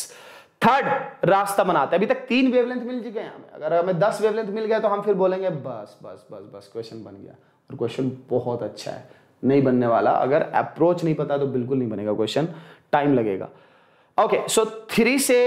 थर्ड रास्ता बनाते हैं अभी तक तीन वेवलेंथ मिल चुके हैं हमें अगर हमें दस वेवलेंथ मिल गया तो हम फिर बोलेंगे बस बस बस बस क्वेश्चन बन गया और क्वेश्चन बहुत अच्छा है नहीं बनने वाला अगर अप्रोच नहीं पता तो बिल्कुल नहीं बनेगा क्वेश्चन टाइम लगेगा ओके सो थ्री से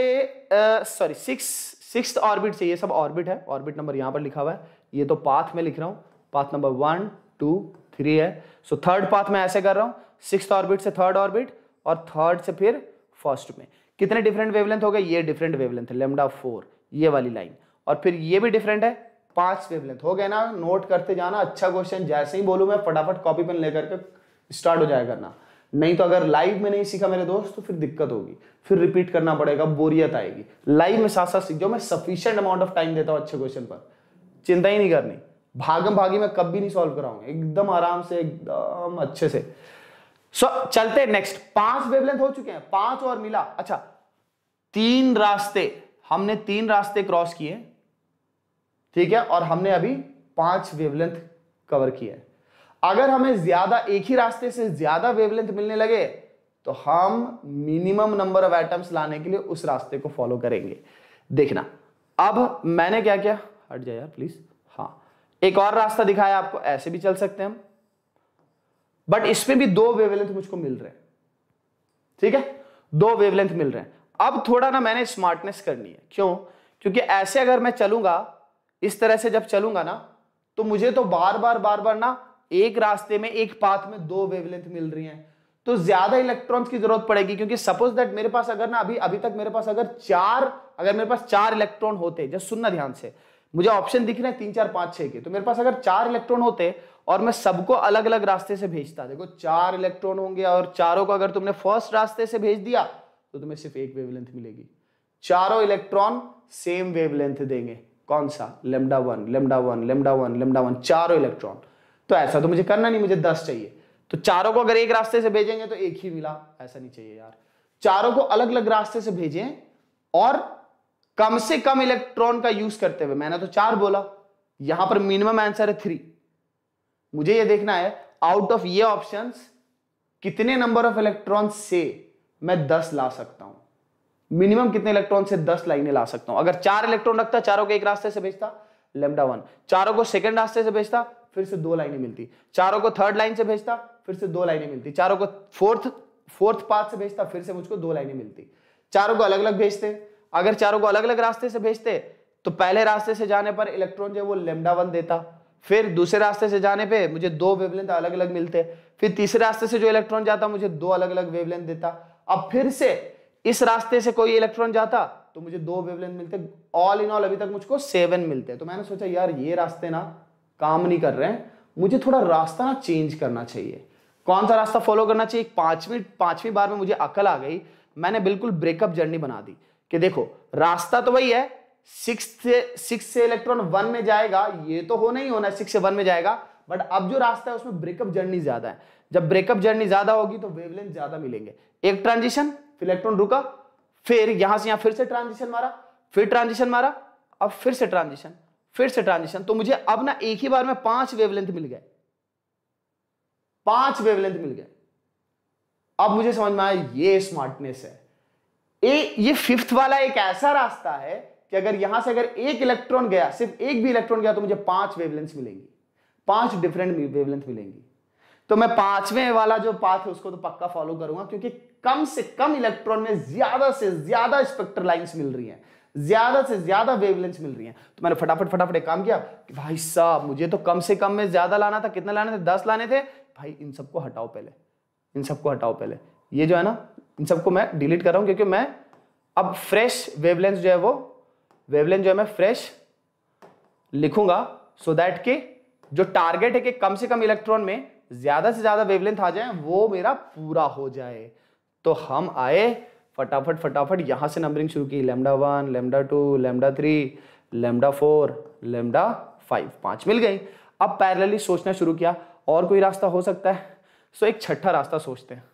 सॉरी सिक्स सिक्स ऑर्बिट से ये सब ऑर्बिट है ऑर्बिट नंबर यहां पर लिखा हुआ है ये तो पाथ में लिख रहा हूं path number one two three है सो थर्ड पाथ में ऐसे कर रहा हूं सिक्स ऑर्बिट से थर्ड ऑर्बिट और थर्ड से फिर फर्स्ट में कितने डिफरेंट वेवलेंथ हो गए ये डिफरेंट वेवलेंथ लेमडा फोर ये वाली लाइन और फिर ये भी डिफरेंट है पांच वेवलेंथ हो गए ना नोट करते जाना अच्छा क्वेश्चन जैसे ही बोलू मैं फटाफट कॉपी पेन लेकर के स्टार्ट हो जाए करना नहीं तो अगर लाइव में नहीं सीखा मेरे दोस्त तो फिर दिक्कत होगी फिर रिपीट करना पड़ेगा बोरियत आएगी लाइव में साथ साथ सीख जाओ मैं सफिशियंट अमाउंट ऑफ टाइम देता हूँ अच्छे क्वेश्चन पर चिंता ही नहीं करनी भागम भागी मैं कभी नहीं सॉल्व कराऊंगा एकदम आराम से एकदम अच्छे से सो चलते नेक्स्ट पांच वेवलेंथ हो चुके हैं पांच और मिला अच्छा तीन रास्ते हमने तीन रास्ते क्रॉस किए ठीक है और हमने अभी पांच वेवलेंथ कवर किए अगर हमें ज्यादा एक ही रास्ते से ज्यादा वेवलेंथ मिलने लगे तो हम मिनिमम नंबर ऑफ एटम्स लाने के लिए उस रास्ते को फॉलो करेंगे देखना अब मैंने क्या किया हट जाए यार प्लीज हाँ एक और रास्ता दिखाया आपको ऐसे भी चल सकते हैं हम बट इसमें भी दो वेवलेंथ मुझको मिल रहे हैं ठीक है दो वेवलेंथ मिल रहे हैं अब थोड़ा ना मैंने स्मार्टनेस करनी है क्यों क्योंकि ऐसे अगर मैं चलूंगा इस तरह से जब चलूंगा ना तो मुझे तो बार बार बार बार ना एक रास्ते में एक पाथ में दो वेवलेंथ मिल रही हैं तो ज्यादा इलेक्ट्रॉन्स की जरूरत पड़ेगी क्योंकि सपोज दैट मेरे पास अगर ना अभी अभी तक मेरे पास अगर चार अगर मेरे पास चार इलेक्ट्रॉन होते जब सुनना ध्यान से मुझे ऑप्शन दिख रहे हैं तीन चार पांच छह के तो मेरे पास अगर चार इलेक्ट्रॉन होते और मैं सबको अलग अलग रास्ते से भेजता देखो चार इलेक्ट्रॉन होंगे और चारों को अगर तुमने फर्स्ट रास्ते से भेज दिया तो तुम्हें सिर्फ एक वेवलेंथ मिलेगी चारों इलेक्ट्रॉन सेम वेवलेंथ देंगे कौन सा lambda one lambda one lambda one lambda one चारों इलेक्ट्रॉन तो ऐसा तो मुझे करना नहीं मुझे दस चाहिए तो चारों को अगर एक रास्ते से भेजेंगे तो एक ही मिला ऐसा नहीं चाहिए यार चारों को अलग अलग रास्ते से भेजें और कम से कम इलेक्ट्रॉन का यूज करते हुए मैंने तो चार बोला यहां पर मिनिमम आंसर है थ्री मुझे ये देखना है आउट ऑफ ये ऑप्शन कितने नंबर ऑफ इलेक्ट्रॉन से मैं दस ला सकता हूं मिनिमम कितने इलेक्ट्रॉन से दस लाइने ला सकता हूं अगर चार इलेक्ट्रॉन रखता चारों को एक रास्ते से भेजता लेमडा वन चारों को सेकेंड रास्ते से भेजता फिर से दो लाइने मिलती चारों को थर्ड लाइन से भेजता फिर से दो लाइने मिलती चारों को फोर्थ फोर्थ पाथ से भेजता फिर से मुझको दो लाइने मिलती चारों को अलग अलग भेजते अगर चारों को अलग अलग रास्ते से भेजते तो पहले रास्ते से जाने पर इलेक्ट्रॉन जो है वो लेमडा वन देता फिर दूसरे रास्ते से जाने पे मुझे दो वेवलेंथ अलग अलग मिलते फिर तीसरे रास्ते से जो इलेक्ट्रॉन जाता मुझे दो अलग अलग वेवलेंथ देता अब फिर से इस रास्ते से कोई इलेक्ट्रॉन जाता तो मुझे दो वेवलेंथ मिलते ऑल इन ऑल अभी तक मुझको सेवन मिलते तो मैंने सोचा यार ये रास्ते ना काम नहीं कर रहे हैं मुझे थोड़ा रास्ता ना चेंज करना चाहिए कौन सा रास्ता फॉलो करना चाहिए पांचवी पांचवी बार में मुझे अकल आ गई मैंने बिल्कुल ब्रेकअप जर्नी बना दी कि देखो रास्ता तो वही है सिक्स से सिक्स से इलेक्ट्रॉन वन में जाएगा ये तो होना ही होना है सिक्स से वन में जाएगा बट अब जो रास्ता है उसमें ब्रेकअप जर्नी ज्यादा है जब ब्रेकअप जर्नी ज्यादा होगी तो वेवलेंथ ज्यादा मिलेंगे एक ट्रांजिशन फिर इलेक्ट्रॉन रुका फिर यहां से यहां फिर से ट्रांजिशन मारा फिर ट्रांजिशन मारा अब फिर से ट्रांजिशन फिर से ट्रांजिशन तो मुझे अब ना एक ही बार में पांच वेवलेंथ मिल गए पांच वेवलेंथ मिल गए अब मुझे समझ में आया ये स्मार्टनेस है ए, ये फिफ्थ वाला एक ऐसा रास्ता है कि अगर यहां से अगर एक इलेक्ट्रॉन गया सिर्फ एक भी इलेक्ट्रॉन गया तो मुझे पांच वेवलेंथ मिलेंगी पांच डिफरेंट वेवलेंथ मिलेंगी तो मैं पांचवें वाला जो पाथ है उसको तो पक्का फॉलो करूंगा क्योंकि कम से कम इलेक्ट्रॉन में ज्यादा से ज्यादा स्पेक्ट्रल लाइन मिल रही है ज्यादा से ज्यादा वेवलेंस मिल रही है तो मैंने फटाफट फटाफट एक काम किया कि भाई साहब मुझे तो कम से कम में ज्यादा लाना था कितने लाने थे दस लाने थे भाई इन सबको हटाओ पहले इन सबको हटाओ पहले ये जो है ना इन सबको मैं डिलीट कर रहा हूं क्योंकि मैं अब फ्रेश वेवलेंस जो है वो वेवलेंथ जो है मैं फ्रेश लिखूंगा सो so दैट के जो टारगेट है कि कम से कम इलेक्ट्रॉन में ज्यादा से ज्यादा वेवलेंथ आ जाए वो मेरा पूरा हो जाए तो हम आए फटाफट फटाफट यहां से नंबरिंग शुरू की lambda one lambda two lambda three lambda four lambda five पांच मिल गई अब पैरेलली सोचना शुरू किया और कोई रास्ता हो सकता है सो एक छठा रास्ता सोचते हैं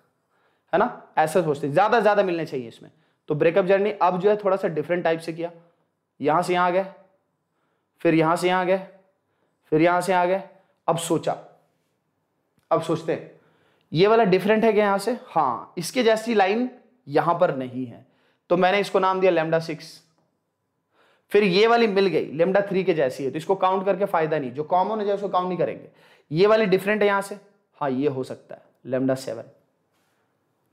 है ना ऐसा सोचते हैं ज्यादा ज्यादा मिलने चाहिए इसमें तो ब्रेकअप जर्नी अब जो है थोड़ा सा डिफरेंट टाइप से किया यहां से यहां आ गए फिर यहां से यहां आ गए फिर यहां से आ गए अब सोचा अब सोचते हैं ये वाला डिफरेंट है क्या यहां से हाँ इसके जैसी लाइन यहां पर नहीं है तो मैंने इसको नाम दिया लेमडा सिक्स फिर ये वाली मिल गई लेमडा थ्री के जैसी है तो इसको काउंट करके फायदा नहीं जो कॉमन हो जाए उसको काउंट नहीं करेंगे ये वाली डिफरेंट है यहां से हाँ ये हो सकता है लेमडा सेवन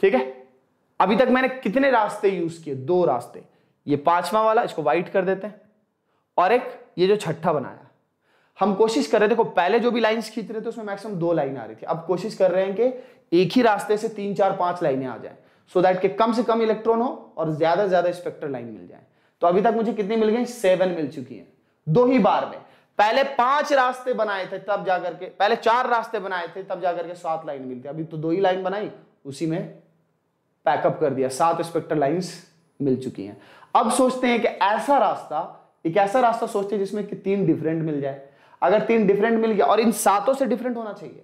ठीक है अभी तक मैंने कितने रास्ते यूज किए दो रास्ते ये पांचवा वाला इसको वाइट कर देते हैं और एक ये जो छठा बनाया हम कोशिश कर रहे थे पहले जो भी लाइंस खींच रहे थे उसमें मैक्सिमम दो लाइन आ रही थी अब कोशिश कर रहे हैं कि एक ही रास्ते से तीन चार पांच लाइनें आ जाए सो so दैट के कम से कम इलेक्ट्रॉन हो और ज्यादा से ज्यादा स्पेक्ट्रल लाइन मिल जाए तो अभी तक मुझे कितनी मिल गई सेवन मिल चुकी है दो ही बार में पहले पांच रास्ते बनाए थे तब जाकर के पहले चार रास्ते बनाए थे तब जाकर के सात लाइन मिलती अभी तो दो ही लाइन बनाई उसी में पैकअप कर दिया सात स्पेक्टर लाइंस मिल चुकी हैं अब सोचते हैं कि ऐसा रास्ता एक ऐसा रास्ता सोचते हैं जिसमें कि तीन डिफरेंट मिल जाए अगर तीन डिफरेंट मिल गया और इन सातों से डिफरेंट होना चाहिए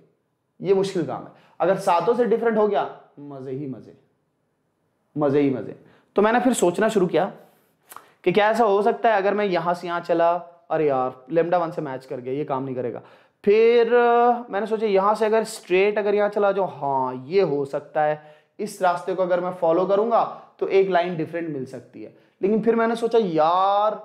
ये मुश्किल काम है अगर सातों से डिफरेंट हो गया मजे ही मजे मजे ही मजे तो मैंने फिर सोचना शुरू किया कि क्या ऐसा हो सकता है अगर मैं यहां से यहां चला अरे यार लेमडा वन से मैच कर गया ये काम नहीं करेगा फिर मैंने सोचा यहां से अगर स्ट्रेट अगर यहां चला जाओ हाँ ये हो सकता है इस रास्ते को अगर मैं फॉलो करूंगा तो एक लाइन डिफरेंट मिल सकती है लेकिन फिर मैंने सोचा यार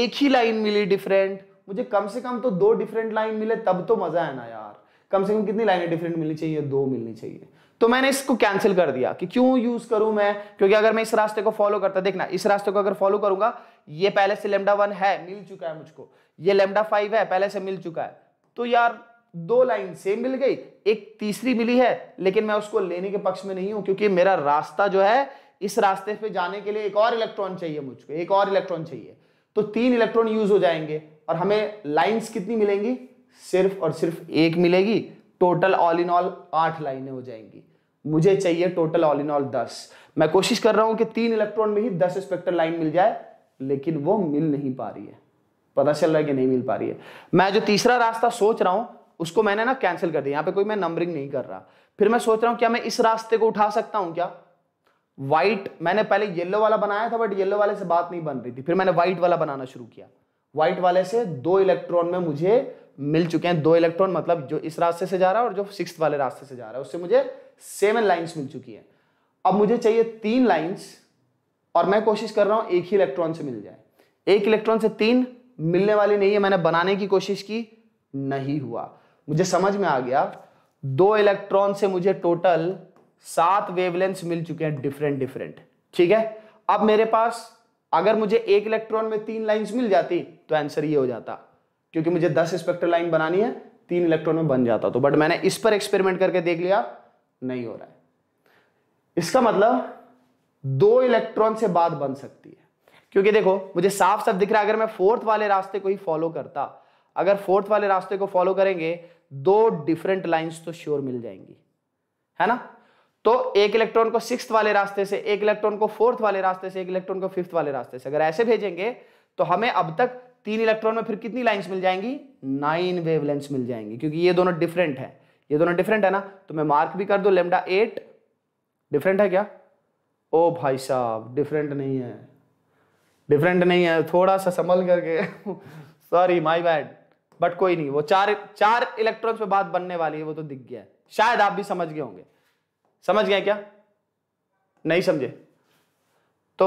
एक ही लाइन मिली डिफरेंट मुझे कम से कम तो दो डिफरेंट लाइन मिले तब तो मजा है ना यार कम से कम कितनी लाइनें डिफरेंट मिलनी चाहिए दो मिलनी चाहिए तो मैंने इसको कैंसिल कर दिया कि क्यों यूज करूं मैं क्योंकि अगर मैं इस रास्ते को फॉलो करता देखना इस रास्ते को अगर फॉलो करूंगा ये पहले से लेमडा वन है मिल चुका है मुझको ये लेमडा फाइव है पहले से मिल चुका है तो यार दो लाइन सेम मिल गई एक तीसरी मिली है लेकिन मैं उसको लेने के पक्ष में नहीं हूं क्योंकि मेरा रास्ता जो है इस रास्ते पे जाने के लिए एक और इलेक्ट्रॉन चाहिए मुझको एक और इलेक्ट्रॉन चाहिए तो तीन इलेक्ट्रॉन यूज हो जाएंगे और हमें लाइंस कितनी मिलेंगी सिर्फ और सिर्फ एक मिलेगी टोटल ऑल इन ऑल आठ लाइनें हो जाएंगी मुझे चाहिए टोटल ऑल इन ऑल दस मैं कोशिश कर रहा हूं कि तीन इलेक्ट्रॉन में ही दस स्पेक्ट्रल लाइन मिल जाए लेकिन वो मिल नहीं पा रही है पता चल रहा है कि नहीं मिल पा रही है मैं जो तीसरा रास्ता सोच रहा हूं उसको मैंने ना कैंसिल कर दिया यहां पे कोई मैं नंबरिंग नहीं कर रहा फिर मैं सोच रहा हूं क्या मैं इस रास्ते को उठा सकता हूं क्या व्हाइट मैंने पहले येलो वाला बनाया था बट येलो वाले से बात नहीं बन रही थी फिर मैंने व्हाइट वाला बनाना शुरू किया व्हाइट वाले से दो इलेक्ट्रॉन में मुझे मिल चुके हैं दो इलेक्ट्रॉन मतलब जो इस रास्ते से जा रहा है और जो सिक्स वाले रास्ते से जा रहा है उससे मुझे सेवन लाइन्स मिल चुकी है अब मुझे चाहिए तीन लाइन्स और मैं कोशिश कर रहा हूँ एक ही इलेक्ट्रॉन से मिल जाए एक इलेक्ट्रॉन से तीन मिलने वाली नहीं है मैंने बनाने की कोशिश की नहीं हुआ मुझे समझ में आ गया दो इलेक्ट्रॉन से मुझे टोटल सात वेवलेंस मिल चुके हैं डिफरेंट डिफरेंट ठीक है अब मेरे पास अगर मुझे एक इलेक्ट्रॉन में तीन लाइंस मिल जाती तो आंसर ये हो जाता क्योंकि मुझे दस स्पेक्ट्रल लाइन बनानी है तीन इलेक्ट्रॉन में बन जाता तो बट मैंने इस पर एक्सपेरिमेंट करके देख लिया नहीं हो रहा है इसका मतलब दो इलेक्ट्रॉन से बात बन सकती है क्योंकि देखो मुझे साफ साफ दिख रहा है अगर मैं फोर्थ वाले रास्ते को ही फॉलो करता अगर फोर्थ वाले रास्ते को फॉलो करेंगे दो डिफरेंट लाइन्स तो श्योर मिल जाएंगी है ना तो एक इलेक्ट्रॉन को सिक्स वाले रास्ते से एक इलेक्ट्रॉन को फोर्थ वाले रास्ते से एक इलेक्ट्रॉन को फिफ्थ वाले रास्ते से अगर ऐसे भेजेंगे तो हमें अब तक तीन इलेक्ट्रॉन में फिर कितनी लाइंस मिल जाएंगी नाइन वेवलेंस मिल जाएंगी क्योंकि ये दोनों डिफरेंट है ये दोनों डिफरेंट है ना तो मैं मार्क भी कर दू लेमडा एट डिफरेंट है क्या ओ भाई साहब डिफरेंट नहीं है डिफरेंट नहीं है थोड़ा सा संभल करके सॉरी माई बैड बट कोई नहीं वो चार चार इलेक्ट्रॉन्स पे बात बनने वाली है वो तो दिख गया है शायद आप भी समझ गए होंगे समझ गए क्या नहीं समझे तो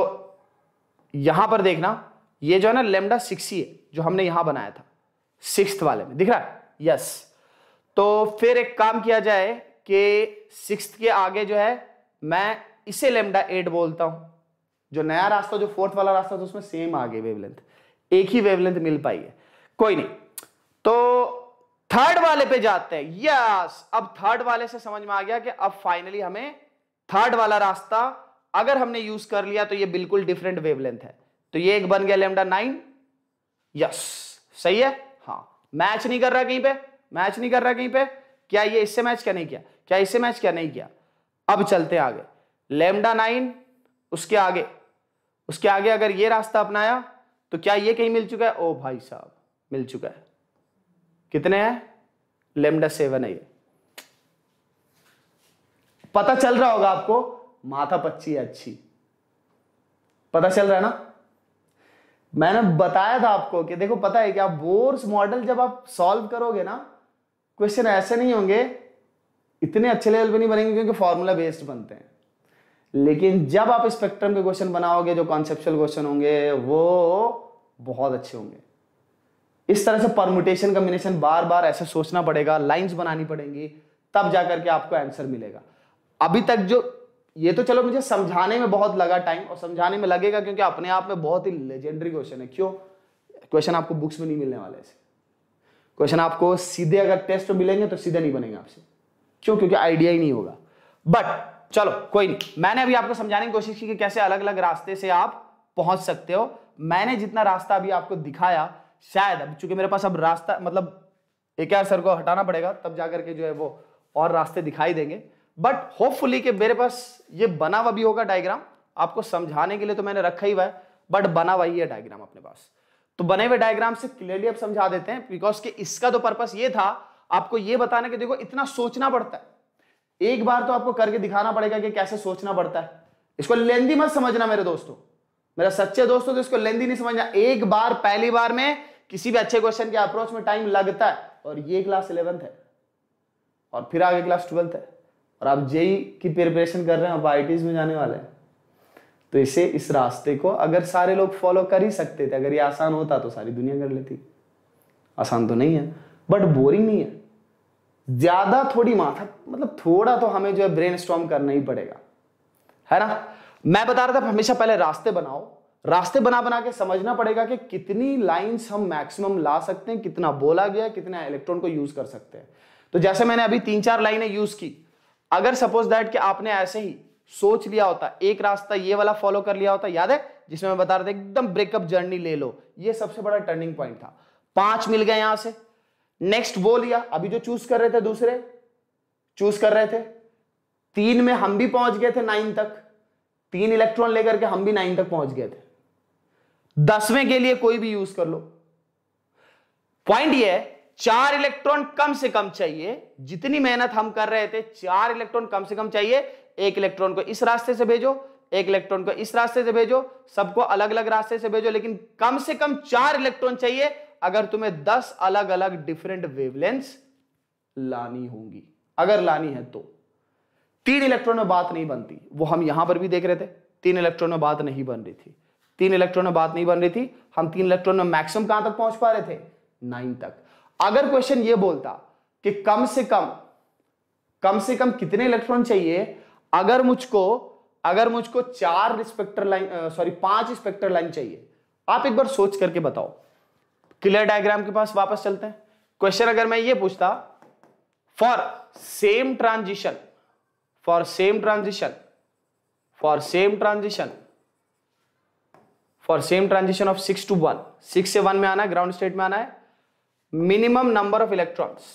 यहां पर देखना ये जो है ना लेमडा सिक्स है जो हमने यहां बनाया था सिक्स वाले में दिख रहा है यस तो फिर एक काम किया जाए कि सिक्स के आगे जो है मैं इसे लेमडा एट बोलता हूं जो नया रास्ता जो फोर्थ वाला रास्ता था उसमें सेम आगे वेवलेंथ एक ही वेवलेंथ मिल पाई है कोई नहीं तो थर्ड वाले पे जाते हैं यस अब थर्ड वाले से समझ में आ गया कि अब फाइनली हमें थर्ड वाला रास्ता अगर हमने यूज कर लिया तो ये बिल्कुल डिफरेंट वेवलेंथ है तो ये एक बन गया लेमडा नाइन यस सही है हाँ मैच नहीं कर रहा कहीं पे मैच नहीं कर रहा कहीं पे क्या ये इससे मैच क्या नहीं किया क्या इससे मैच क्या नहीं किया अब चलते आगे लेमडा नाइन उसके आगे उसके आगे अगर ये रास्ता अपनाया तो क्या ये कहीं मिल चुका है ओ भाई साहब मिल चुका है कितने हैं लेमडा सेवन है ये पता चल रहा होगा आपको माथा पच्ची है अच्छी पता चल रहा है ना मैंने बताया था आपको कि देखो पता है क्या बोर्स मॉडल जब आप सॉल्व करोगे ना क्वेश्चन ऐसे नहीं होंगे इतने अच्छे लेवल पे नहीं बनेंगे क्योंकि फॉर्मूला बेस्ड बनते हैं लेकिन जब आप स्पेक्ट्रम के क्वेश्चन बनाओगे जो कॉन्सेप्चुअल क्वेश्चन होंगे वो बहुत अच्छे होंगे इस तरह से परमुटेशन कम्बिनेशन बार बार ऐसे सोचना पड़ेगा लाइंस बनानी पड़ेंगी तब जाकर के आपको आंसर मिलेगा अभी तक जो ये तो चलो मुझे समझाने में बहुत लगा टाइम और समझाने में लगेगा क्योंकि अपने आप में बहुत ही लेजेंडरी क्वेश्चन है क्यों क्वेश्चन आपको बुक्स में नहीं मिलने वाले ऐसे क्वेश्चन आपको सीधे अगर टेस्ट में मिलेंगे तो सीधे नहीं बनेंगे आपसे क्यों क्योंकि आइडिया ही नहीं होगा बट चलो कोई नहीं मैंने अभी आपको समझाने की कोशिश की कि कैसे अलग अलग रास्ते से आप पहुंच सकते हो मैंने जितना रास्ता अभी आपको दिखाया शायद अब चूंकि मेरे पास अब रास्ता मतलब एक आर सर को हटाना पड़ेगा तब जाकर के जो है वो और रास्ते दिखाई देंगे बट होपफुली कि मेरे पास ये बना हुआ भी होगा डायग्राम आपको समझाने के लिए तो मैंने रखा ही हुआ है बट बना हुआ ही है डायग्राम अपने पास तो बने हुए डायग्राम से क्लियरली आप समझा देते हैं बिकॉज के इसका तो पर्पस ये था आपको ये बताने के देखो इतना सोचना पड़ता है एक बार तो आपको करके दिखाना पड़ेगा कि कैसे सोचना पड़ता है इसको लेंदी मत समझना मेरे दोस्तों मेरा सच्चे दोस्तों तो इसको लेंदी नहीं समझना एक बार पहली बार में किसी भी अच्छे क्वेश्चन के अप्रोच में टाइम लगता है और ये क्लास इलेवंथ है और फिर आगे क्लास ट्वेल्थ है और आप जेई e की प्रिपरेशन कर रहे हैं आप आई e में जाने वाले हैं तो इसे इस रास्ते को अगर सारे लोग फॉलो कर ही सकते थे अगर ये आसान होता तो सारी दुनिया कर लेती आसान तो नहीं है बट बोरिंग नहीं है ज्यादा थोड़ी माथा मतलब थोड़ा तो हमें जो है ब्रेन करना ही पड़ेगा है ना मैं बता रहा था हमेशा पहले रास्ते बनाओ रास्ते बना बना के समझना पड़ेगा कि कितनी लाइंस हम मैक्सिमम ला सकते हैं कितना बोला गया कितना इलेक्ट्रॉन को यूज कर सकते हैं तो जैसे मैंने अभी तीन चार लाइनें यूज की अगर सपोज दैट कि आपने ऐसे ही सोच लिया होता एक रास्ता ये वाला फॉलो कर लिया होता याद है जिसमें मैं बता रहा था एकदम ब्रेकअप जर्नी ले लो ये सबसे बड़ा टर्निंग पॉइंट था पांच मिल गए यहां से नेक्स्ट वो लिया अभी जो चूज कर रहे थे दूसरे चूज कर रहे थे तीन में हम भी पहुंच गए थे नाइन तक तीन इलेक्ट्रॉन लेकर के हम भी नाइन तक पहुंच गए थे दसवें के लिए कोई भी यूज कर लो पॉइंट ये है चार इलेक्ट्रॉन कम से कम चाहिए जितनी मेहनत हम कर रहे थे चार इलेक्ट्रॉन कम से कम चाहिए एक इलेक्ट्रॉन को इस रास्ते से भेजो एक इलेक्ट्रॉन को इस रास्ते से भेजो सबको अलग अलग रास्ते से भेजो लेकिन कम से कम चार इलेक्ट्रॉन चाहिए अगर तुम्हें दस अलग अलग डिफरेंट वेवलेंस लानी होंगी अगर लानी है तो तीन इलेक्ट्रॉन में बात नहीं बनती वो हम यहां पर भी देख रहे थे तीन इलेक्ट्रॉन में बात नहीं बन रही थी तीन इलेक्ट्रॉन में बात नहीं बन रही थी हम तीन इलेक्ट्रॉन में मैक्सिमम कहां तक पहुंच पा रहे थे नाइन तक अगर क्वेश्चन ये बोलता कि कम से कम कम से कम कितने इलेक्ट्रॉन चाहिए अगर मुझको अगर मुझको चार स्पेक्टर लाइन सॉरी पांच स्पेक्टर लाइन चाहिए आप एक बार सोच करके बताओ क्लियर डायग्राम के पास वापस चलते हैं क्वेश्चन अगर मैं ये पूछता for same transition for same transition for same transition for same transition of six to one six से वन में आना है ग्राउंड स्टेट में आना है minimum number of electrons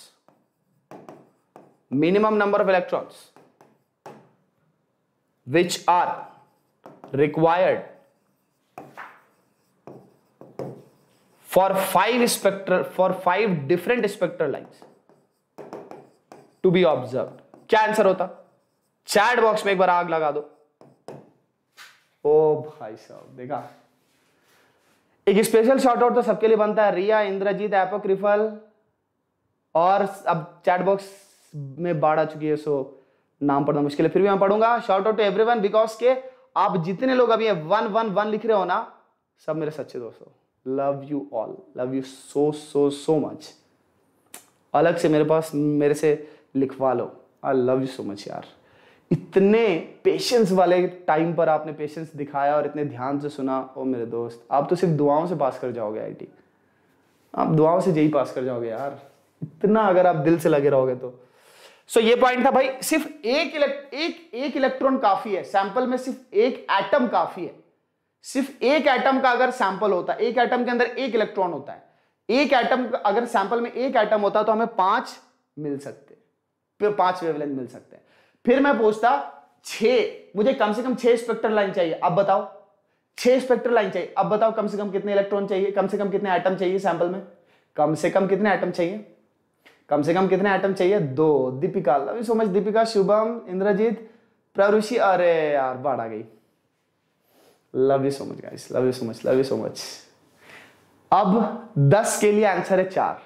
minimum number of electrons which are required for five spectra for five different spectra lines to be observe क्या answer होता chat box में एक बार आग लगा दो ओ भाई साहब देखा एक स्पेशल शॉर्ट आउट तो सबके लिए बनता है रिया इंद्रजीत एपोक्रिफल और अब चैट बॉक्स में बाढ़ आ चुकी है सो नाम पढ़ना मुश्किल है फिर भी मैं पढ़ूंगा shout out to every because के आप जितने लोग अभी वन वन वन लिख रहे हो ना सब मेरे सच्चे दोस्तों love you all love you so so so much अलग से मेरे पास मेरे से लिखवा लो I love you so much यार इतने पेशेंस वाले टाइम पर आपने पेशेंस दिखाया और इतने ध्यान से सुना ओ मेरे दोस्त आप तो सिर्फ दुआओं से पास कर जाओगे आईटी आप दुआओं से यही पास कर जाओगे यार इतना अगर आप दिल से लगे रहोगे तो सो so, ये पॉइंट था भाई सिर्फ एक एक एक इलेक्ट्रॉन काफी है सैंपल में सिर्फ एक एटम काफी है सिर्फ एक एटम का अगर सैंपल होता है एक एटम के अंदर एक इलेक्ट्रॉन होता है एक एटम अगर सैंपल में एक एटम होता तो हमें पांच मिल सकते पांच वेवलेंथ मिल सकते हैं फिर मैं पूछता छ मुझे कम से कम छह स्पेक्ट्रल लाइन चाहिए अब बताओ छह स्पेक्ट्रल लाइन चाहिए अब बताओ कम से कम कितने इलेक्ट्रॉन चाहिए कम से कम कितने आइटम चाहिए सैंपल में कम से कम कितने आइटम चाहिए कम से कम कितने आइटम चाहिए दो Deepika love you so much Deepika Shubham Indrajit Pravrishi अरे यार बाढ़ आ गई love you so much guys love you so much love you so much अब दस के लिए आंसर है चार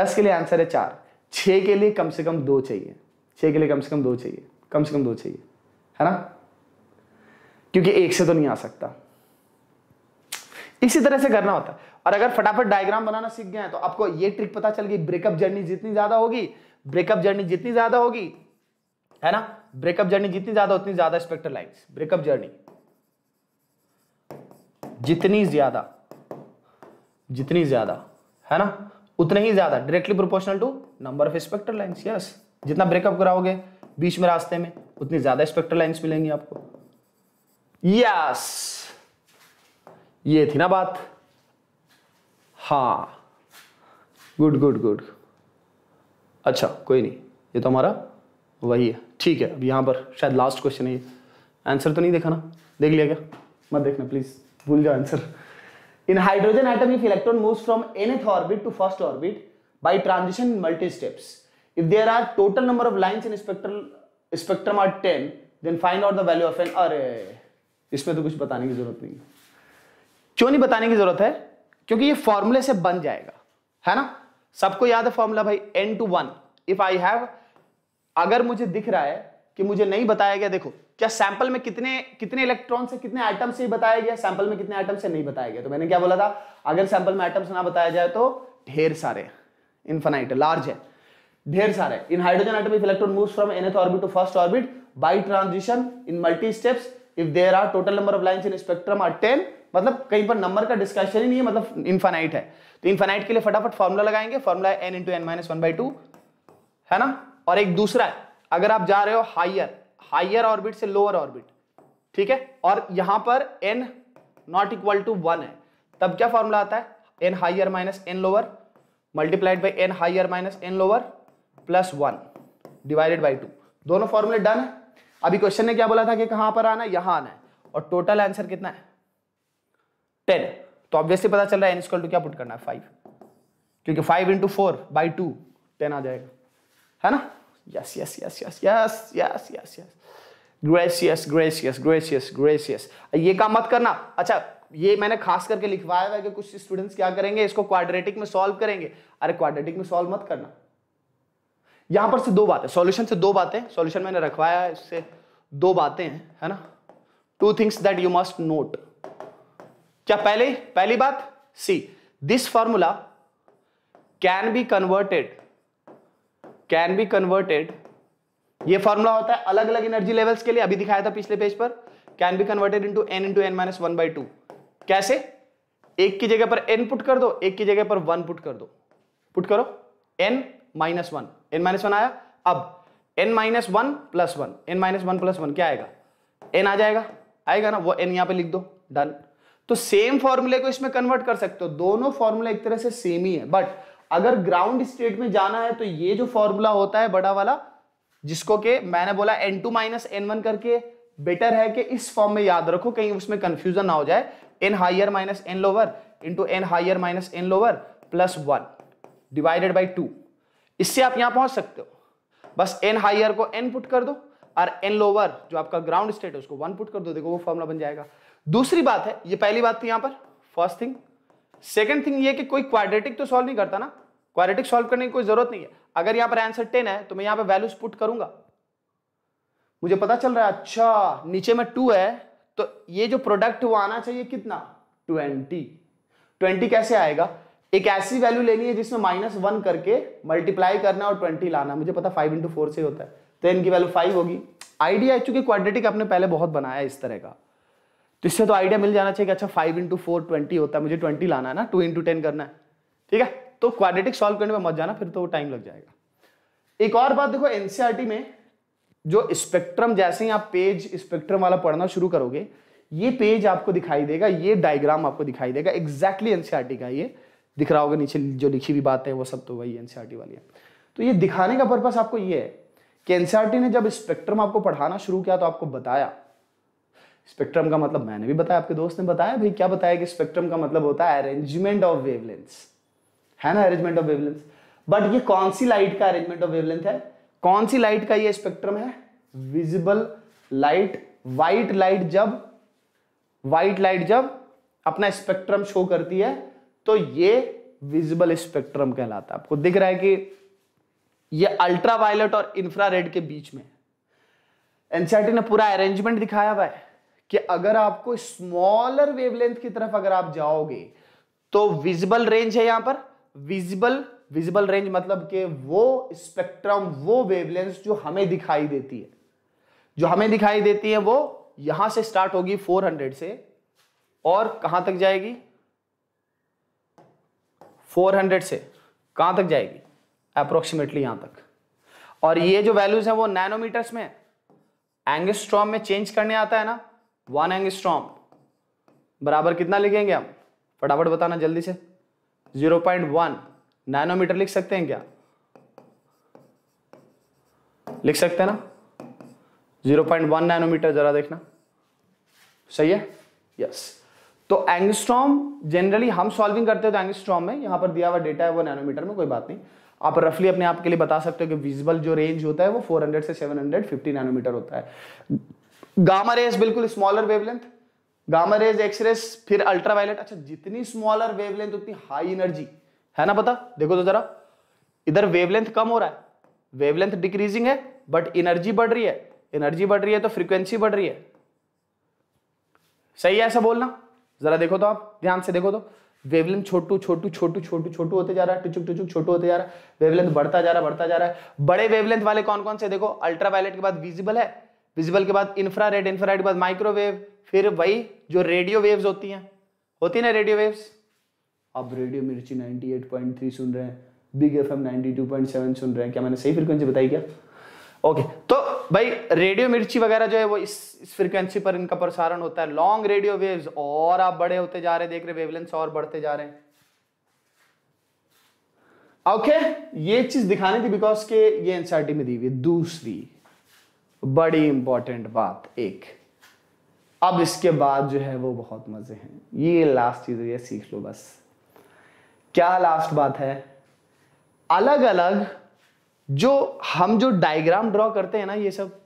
दस के लिए आंसर है चार छह के लिए कम से कम दो चाहिए छः के लिए कम से कम दो चाहिए कम से कम दो चाहिए है ना क्योंकि एक से तो नहीं आ सकता इसी तरह से करना होता है और अगर फटाफट डायग्राम बनाना सीख गए तो आपको ये ट्रिक पता चल गई ब्रेकअप जर्नी जितनी ज्यादा होगी ब्रेकअप जर्नी जितनी ज्यादा होगी है ना ब्रेकअप जर्नी जितनी ज्यादा उतनी ज्यादा स्पेक्टर लाइन ब्रेकअप जर्नी जितनी ज्यादा जितनी ज्यादा है ना उतने ही ज्यादा directly proportional to number of spectra line yes जितना ब्रेकअप कराओगे बीच में रास्ते में उतनी ज्यादा स्पेक्ट्रल लाइन्स मिलेंगी आपको यस ये थी ना बात हाँ गुड गुड गुड अच्छा कोई नहीं ये तो हमारा वही है ठीक है अब यहाँ पर शायद लास्ट क्वेश्चन है ये आंसर तो नहीं देखा ना देख लिया क्या मत देखना प्लीज भूल जाओ answer in hydrogen atom if electron moves from nth orbit to first orbit by transition multi steps If there are total number of lines in spectral spectrum are 10, then find out the value of n array. इसमें तो कुछ बताने की जरूरत नहीं क्यों नहीं बताने की जरूरत है क्योंकि ये फॉर्मूले से बन जाएगा है ना सबको याद है फॉर्मूला भाई n to 1 if i have अगर मुझे दिख रहा है कि मुझे नहीं बताया गया देखो क्या सैंपल में कितने कितने इलेक्ट्रॉन से कितने आइटम से बताया गया सैंपल में कितने आइटम से नहीं बताया गया तो मैंने क्या बोला था अगर सैंपल में आइटम्स ना बताया जाए तो ढेर सारे इन्फेनाइट लार्ज है ढेर सारे in hydrogen atom if electron moves from nth orbit to first orbit by transition in multi steps if there are total number of lines in spectrum are 10 मतलब कहीं पर नंबर का डिस्कशन ही नहीं है मतलब इनफाइनाइट है तो इनफाइनाइट के लिए फटाफट फॉर्मूला लगाएंगे formula n into n minus one by two है ना और एक दूसरा है अगर आप जा रहे हो हाइयर हाइयर ऑर्बिट से लोअर ऑर्बिट ठीक है और यहां पर n not equal to one है तब क्या फॉर्मूला आता है n higher minus n lower multiplied by n higher minus n lower plus one divided by two दोनों फॉर्मूले डन है अभी क्वेश्चन ने क्या बोला था कि कहां पर आना है यहां आना है और टोटल आंसर कितना है टेन तो ऑब्वियसली पता चल रहा है एन स्क्वल टू क्या पुट करना है फाइव क्योंकि five into four by two ten आ जाएगा है ना yes yes yes yes yes yes yes yes gracias gracias gracias gracias ये काम मत करना अच्छा ये मैंने खास करके लिखवाया है कि कुछ स्टूडेंट्स क्या करेंगे इसको क्वाड्रेटिक में सॉल्व करेंगे अरे क्वाड्रेटिक में सॉल्व मत करना यहां पर से दो बातें सॉल्यूशन से दो बातें सॉल्यूशन मैंने रखवाया है इससे दो बातें हैं है ना two things that you must note क्या पहले पहली बात see this formula can be converted can be converted ये फॉर्मूला होता है अलग अलग एनर्जी लेवल्स के लिए अभी दिखाया था पिछले पेज पर can be converted into n into n minus one by two कैसे एक की जगह पर एन पुट कर दो एक की जगह पर वन पुट कर दो पुट करो n minus one n minus one आया अब n minus one plus one n minus one plus one क्या आएगा एन आ जाएगा आएगा ना वो एन यहां पे लिख दो डन तो सेम फॉर्मूले को इसमें कन्वर्ट कर सकते हो दोनों फॉर्मूला एक तरह से सेम ही है बट अगर ग्राउंड स्टेट में जाना है तो ये जो फॉर्मूला होता है बड़ा वाला जिसको के मैंने बोला n two minus n one करके बेटर है कि इस फॉर्म में याद रखो कहीं उसमें कंफ्यूजन ना हो जाए n higher minus n lower into n higher minus n lower plus one divided by two इससे आप यहां पहुंच सकते हो बस एन हाइयर को एन पुट कर दो और एन लोअर जो आपका ग्राउंड स्टेट है उसको वन पुट कर दो देखो वो फॉर्मुला बन जाएगा दूसरी बात है ये पहली बात थी यहां पर फर्स्ट थिंग सेकंड थिंग ये कि कोई क्वाड्रेटिक तो सॉल्व नहीं करता ना क्वाड्रेटिक सॉल्व करने की कोई जरूरत नहीं है अगर यहां पर आंसर टेन है तो मैं यहां पर वैल्यूज पुट करूंगा मुझे पता चल रहा है अच्छा नीचे में टू है तो ये जो प्रोडक्ट वो आना चाहिए कितना ट्वेंटी ट्वेंटी कैसे आएगा एक ऐसी वैल्यू लेनी है जिसमें माइनस वन करके मल्टीप्लाई करना और ट्वेंटी लाना मुझे पता फाइव इंटू फोर से होता है तो एन की वैल्यू फाइव होगी आइडिया है चूंकि क्वाड्रेटिक आपने पहले बहुत बनाया इस तरह का तो इससे तो आइडिया मिल जाना चाहिए कि अच्छा फाइव इंटू फोर ट्वेंटी होता है मुझे ट्वेंटी लाना है ना टू इंटू टेन करना है ठीक है तो क्वाड्रेटिक सॉल्व करने में मत जाना फिर तो टाइम लग जाएगा एक और बात देखो एनसीआरटी e में जो स्पेक्ट्रम जैसे ही आप पेज स्पेक्ट्रम वाला पढ़ना शुरू करोगे ये पेज आपको दिखाई देगा ये डायग्राम आपको दिखाई देगा एग्जैक्टली एनसीआरटी e का ये दिख रहा होगा नीचे जो लिखी हुई बात है वो सब तो वही एन e वाली है तो ये दिखाने का पर्पस आपको ये है कि एन e ने जब स्पेक्ट्रम आपको पढ़ाना शुरू किया तो आपको बताया स्पेक्ट्रम का मतलब मैंने भी बताया आपके दोस्त ने बताया भाई क्या बताया कि स्पेक्ट्रम का मतलब होता है अरेंजमेंट ऑफ वेवलेंथ्स है ना अरेंजमेंट ऑफ वेवलेंथ्स बट ये कौन सी लाइट का अरेंजमेंट ऑफ वेवलेंथ है कौन सी लाइट का ये स्पेक्ट्रम है विजिबल लाइट व्हाइट लाइट जब व्हाइट लाइट जब अपना स्पेक्ट्रम शो करती है तो ये विजिबल स्पेक्ट्रम कहलाता है आपको दिख रहा है कि ये अल्ट्रावायलेट और इंफ्रारेड के बीच में एनसीआरटी e ने पूरा अरेंजमेंट दिखाया हुआ है कि अगर आपको स्मॉलर वेवलेंथ की तरफ अगर आप जाओगे तो विजिबल रेंज है यहां पर विजिबल विजिबल रेंज मतलब कि वो स्पेक्ट्रम वो वेवलेंथ जो हमें दिखाई देती है जो हमें दिखाई देती है वो यहां से स्टार्ट होगी 400 से और कहां तक जाएगी 400 से कहाँ तक जाएगी अप्रोक्सीमेटली यहाँ तक और ये जो वैल्यूज है वो नैनोमीटर्स में एंगस्ट्रॉम में चेंज करने आता है ना वन एंगस्ट्रॉम बराबर कितना लिखेंगे हम फटाफट बताना जल्दी से 0.1 नैनोमीटर लिख सकते हैं क्या लिख सकते हैं ना 0.1 नैनोमीटर जरा देखना सही है यस yes. तो एंगस्ट्रॉम जनरली हम सॉल्विंग करते हैं तो एंगस्ट्रॉम में यहाँ पर दिया हुआ डेटा है वो नैनोमीटर में कोई बात नहीं आप रफली अपने आप के लिए बता सकते हो कि विजिबल जो रेंज होता है वो 400 से 750 नैनोमीटर होता है गामा रेज बिल्कुल smaller wavelength gamma rays X-rays फिर अल्ट्रावायलेट अच्छा जितनी स्मॉलर वेवलेंथ उतनी हाई एनर्जी है ना पता देखो तो जरा इधर वेवलेंथ कम हो रहा है वेवलेंथ डिक्रीजिंग है बट एनर्जी बढ़ रही है एनर्जी बढ़ रही है तो फ्रीक्वेंसी बढ़ रही है सही है ऐसा बोलना जरा देखो तो आप ध्यान से देखो तो वेवलेंथ छोटू छोटू छोटू छोटू छोटू होते जा रहा है टुचुक टुचुक छोटू होते जा रहा है वेवलेंथ बढ़ता जा रहा बढ़ता जा रहा है बड़े वेवलेंथ वाले कौन कौन से देखो अल्ट्रावायलेट के बाद विजिबल है विजिबल के बाद इंफ्रा रेड के बाद माइक्रोवेव फिर वही जो रेडियो वेव्स होती हैं होती है ना रेडियो वेव्स अब रेडियो मिर्ची 98.3 सुन रहे हैं बिग एफ एम 92.7 सुन रहे हैं क्या मैंने सही फ्रिक्वेंसी बताई क्या ओके तो भाई रेडियो मिर्ची वगैरह जो है वो इस इस फ्रिक्वेंसी पर इनका प्रसारण होता है लॉन्ग रेडियो वेव्स और आप बड़े होते जा रहे देख रहे वेवलेंस और बढ़ते जा रहे हैं ओके okay, ये चीज दिखानी थी बिकॉज के ये एनसीआरटी में दी हुई दूसरी बड़ी इंपॉर्टेंट बात एक अब इसके बाद जो है वो बहुत मजे हैं ये लास्ट चीज है सीख लो बस क्या लास्ट बात है अलग अलग जो हम जो डायग्राम ड्रॉ करते हैं ना ये सब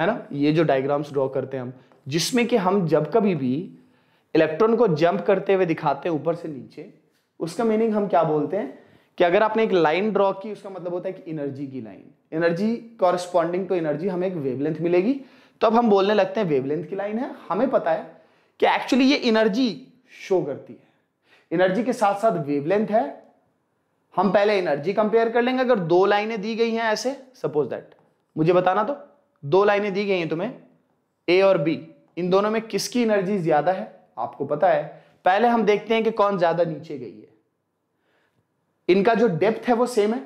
है ना ये जो डायग्राम्स ड्रॉ करते हैं हम जिसमें कि हम जब कभी भी इलेक्ट्रॉन को जंप करते हुए दिखाते हैं ऊपर से नीचे उसका मीनिंग हम क्या बोलते हैं कि अगर आपने एक लाइन ड्रॉ की उसका मतलब होता है कि एनर्जी की line energy corresponding to energy हमें एक वेवलेंथ मिलेगी तो अब हम बोलने लगते हैं वेवलेंथ की लाइन है हमें पता है कि एक्चुअली ये एनर्जी शो करती है एनर्जी के साथ साथ वेवलेंथ है हम पहले एनर्जी कंपेयर कर लेंगे अगर दो लाइनें दी गई हैं ऐसे सपोज दैट मुझे बताना तो दो लाइनें दी गई हैं तुम्हें ए और बी इन दोनों में किसकी एनर्जी ज्यादा है आपको पता है पहले हम देखते हैं कि कौन ज्यादा नीचे गई है इनका जो डेप्थ है वो सेम है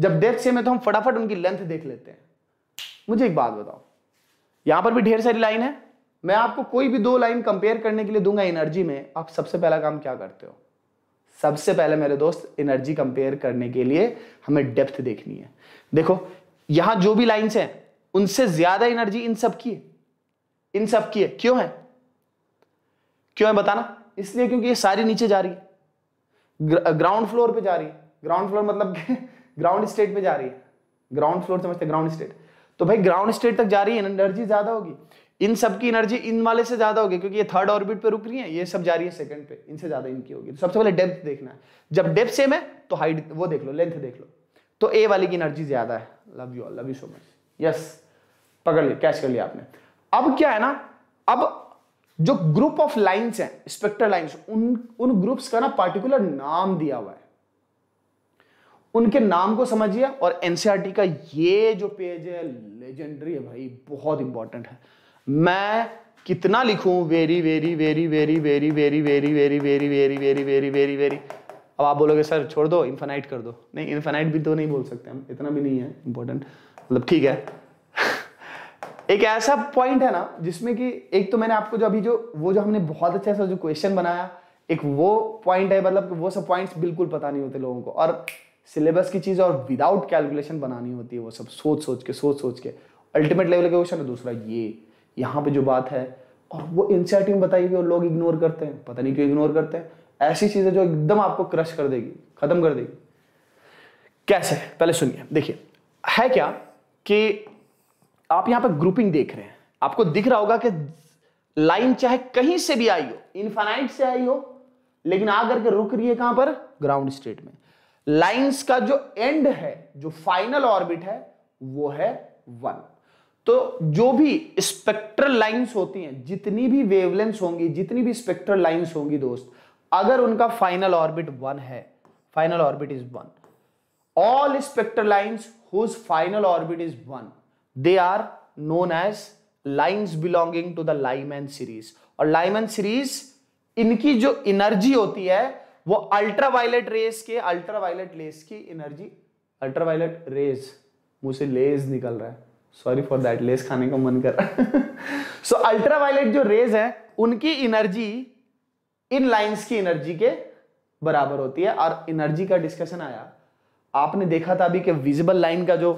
जब डेप्थ सेम है तो हम फटाफट उनकी लेंथ देख लेते हैं मुझे एक बात बताओ यहां पर भी ढेर सारी लाइन है मैं आपको कोई भी दो लाइन कंपेयर करने के लिए दूंगा एनर्जी में आप सबसे पहला काम क्या करते हो सबसे पहले मेरे दोस्त एनर्जी कंपेयर करने के लिए हमें डेप्थ देखनी है देखो यहां जो भी लाइंस हैं उनसे ज्यादा एनर्जी इन सब की है इन सब की है क्यों है क्यों है बताना इसलिए क्योंकि ये सारी नीचे जा रही है ग्राउंड फ्लोर पे जा रही है ग्राउंड फ्लोर मतलब ग्राउंड स्टेट (laughs) पे जा रही है ग्राउंड फ्लोर समझते ग्राउंड स्टेट तो भाई ग्राउंड स्टेट तक जा रही है एनर्जी ज्यादा होगी इन सब की एनर्जी इन वाले से ज्यादा होगी क्योंकि ये थर्ड ऑर्बिट पे रुक रही है ये सब जा रही है सेकंड पे इनसे ज्यादा इनकी होगी तो सबसे पहले डेप्थ देखना है जब डेप्थ सेम है तो हाइट वो देख लो लेंथ देख लो तो ए वाले की एनर्जी ज्यादा है love you love you so much yes पकड़ लिया कैच कर लिया आपने अब क्या है ना अब जो ग्रुप ऑफ लाइन्स है स्पेक्टर लाइन्स उन उन ग्रुप्स का ना पार्टिकुलर नाम दिया हुआ है उनके नाम को समझिए और एनसीआरटी e का ये जो पेज है लेजेंडरी है भाई बहुत इंपॉर्टेंट है मैं कितना लिखूं very very very very very very very very very very very very very very अब आप बोलोगे सर छोड़ दो इन्फेनाइट कर दो नहीं इन्फेनाइट भी तो नहीं बोल सकते हम इतना भी नहीं है इम्पोर्टेंट मतलब ठीक है एक ऐसा पॉइंट है ना जिसमें कि एक तो मैंने आपको जो अभी जो वो जो हमने बहुत अच्छा सा जो क्वेश्चन बनाया एक वो पॉइंट है मतलब वो सब पॉइंट्स बिल्कुल पता नहीं होते लोगों को और सिलेबस की चीज़ और विदाउट कैलकुलेशन बनानी होती है वो सब सोच सोच के सोच सोच के अल्टीमेट लेवल का क्वेश्चन है दूसरा ये यहाँ पे जो बात है और वो एनसीआरटी बताई हुई और लोग इग्नोर करते हैं पता नहीं क्यों इग्नोर करते हैं ऐसी चीजें जो एकदम आपको क्रश कर देगी खत्म कर देगी कैसे पहले सुनिए देखिए है क्या कि आप यहां पर ग्रुपिंग देख रहे हैं आपको दिख रहा होगा कि लाइन चाहे कहीं से भी आई हो इनफाइनाइट से आई हो लेकिन आकर के रुक रही है कहां पर ग्राउंड स्टेट में लाइंस का जो एंड है जो फाइनल ऑर्बिट है वो है वन तो जो भी स्पेक्ट्रल लाइंस होती हैं जितनी भी वेवलेंस होंगी जितनी भी स्पेक्ट्रल लाइंस होंगी दोस्त अगर उनका फाइनल ऑर्बिट वन है final orbit is one all spectral lines whose final orbit is one they are known as lines belonging to the Lyman series और लाइमैन सीरीज इनकी जो एनर्जी होती है वो अल्ट्रावायलेट रेस के अल्ट्रावायलेट लेस की energy ultraviolet rays मुझसे लेज निकल रहा है सॉरी फॉर दैट लेस खाने का मन कर सो अल्ट्रावायलेट जो रेज है उनकी एनर्जी इन लाइंस की एनर्जी के बराबर होती है और एनर्जी का डिस्कशन आया आपने देखा था अभी कि विजिबल लाइन का जो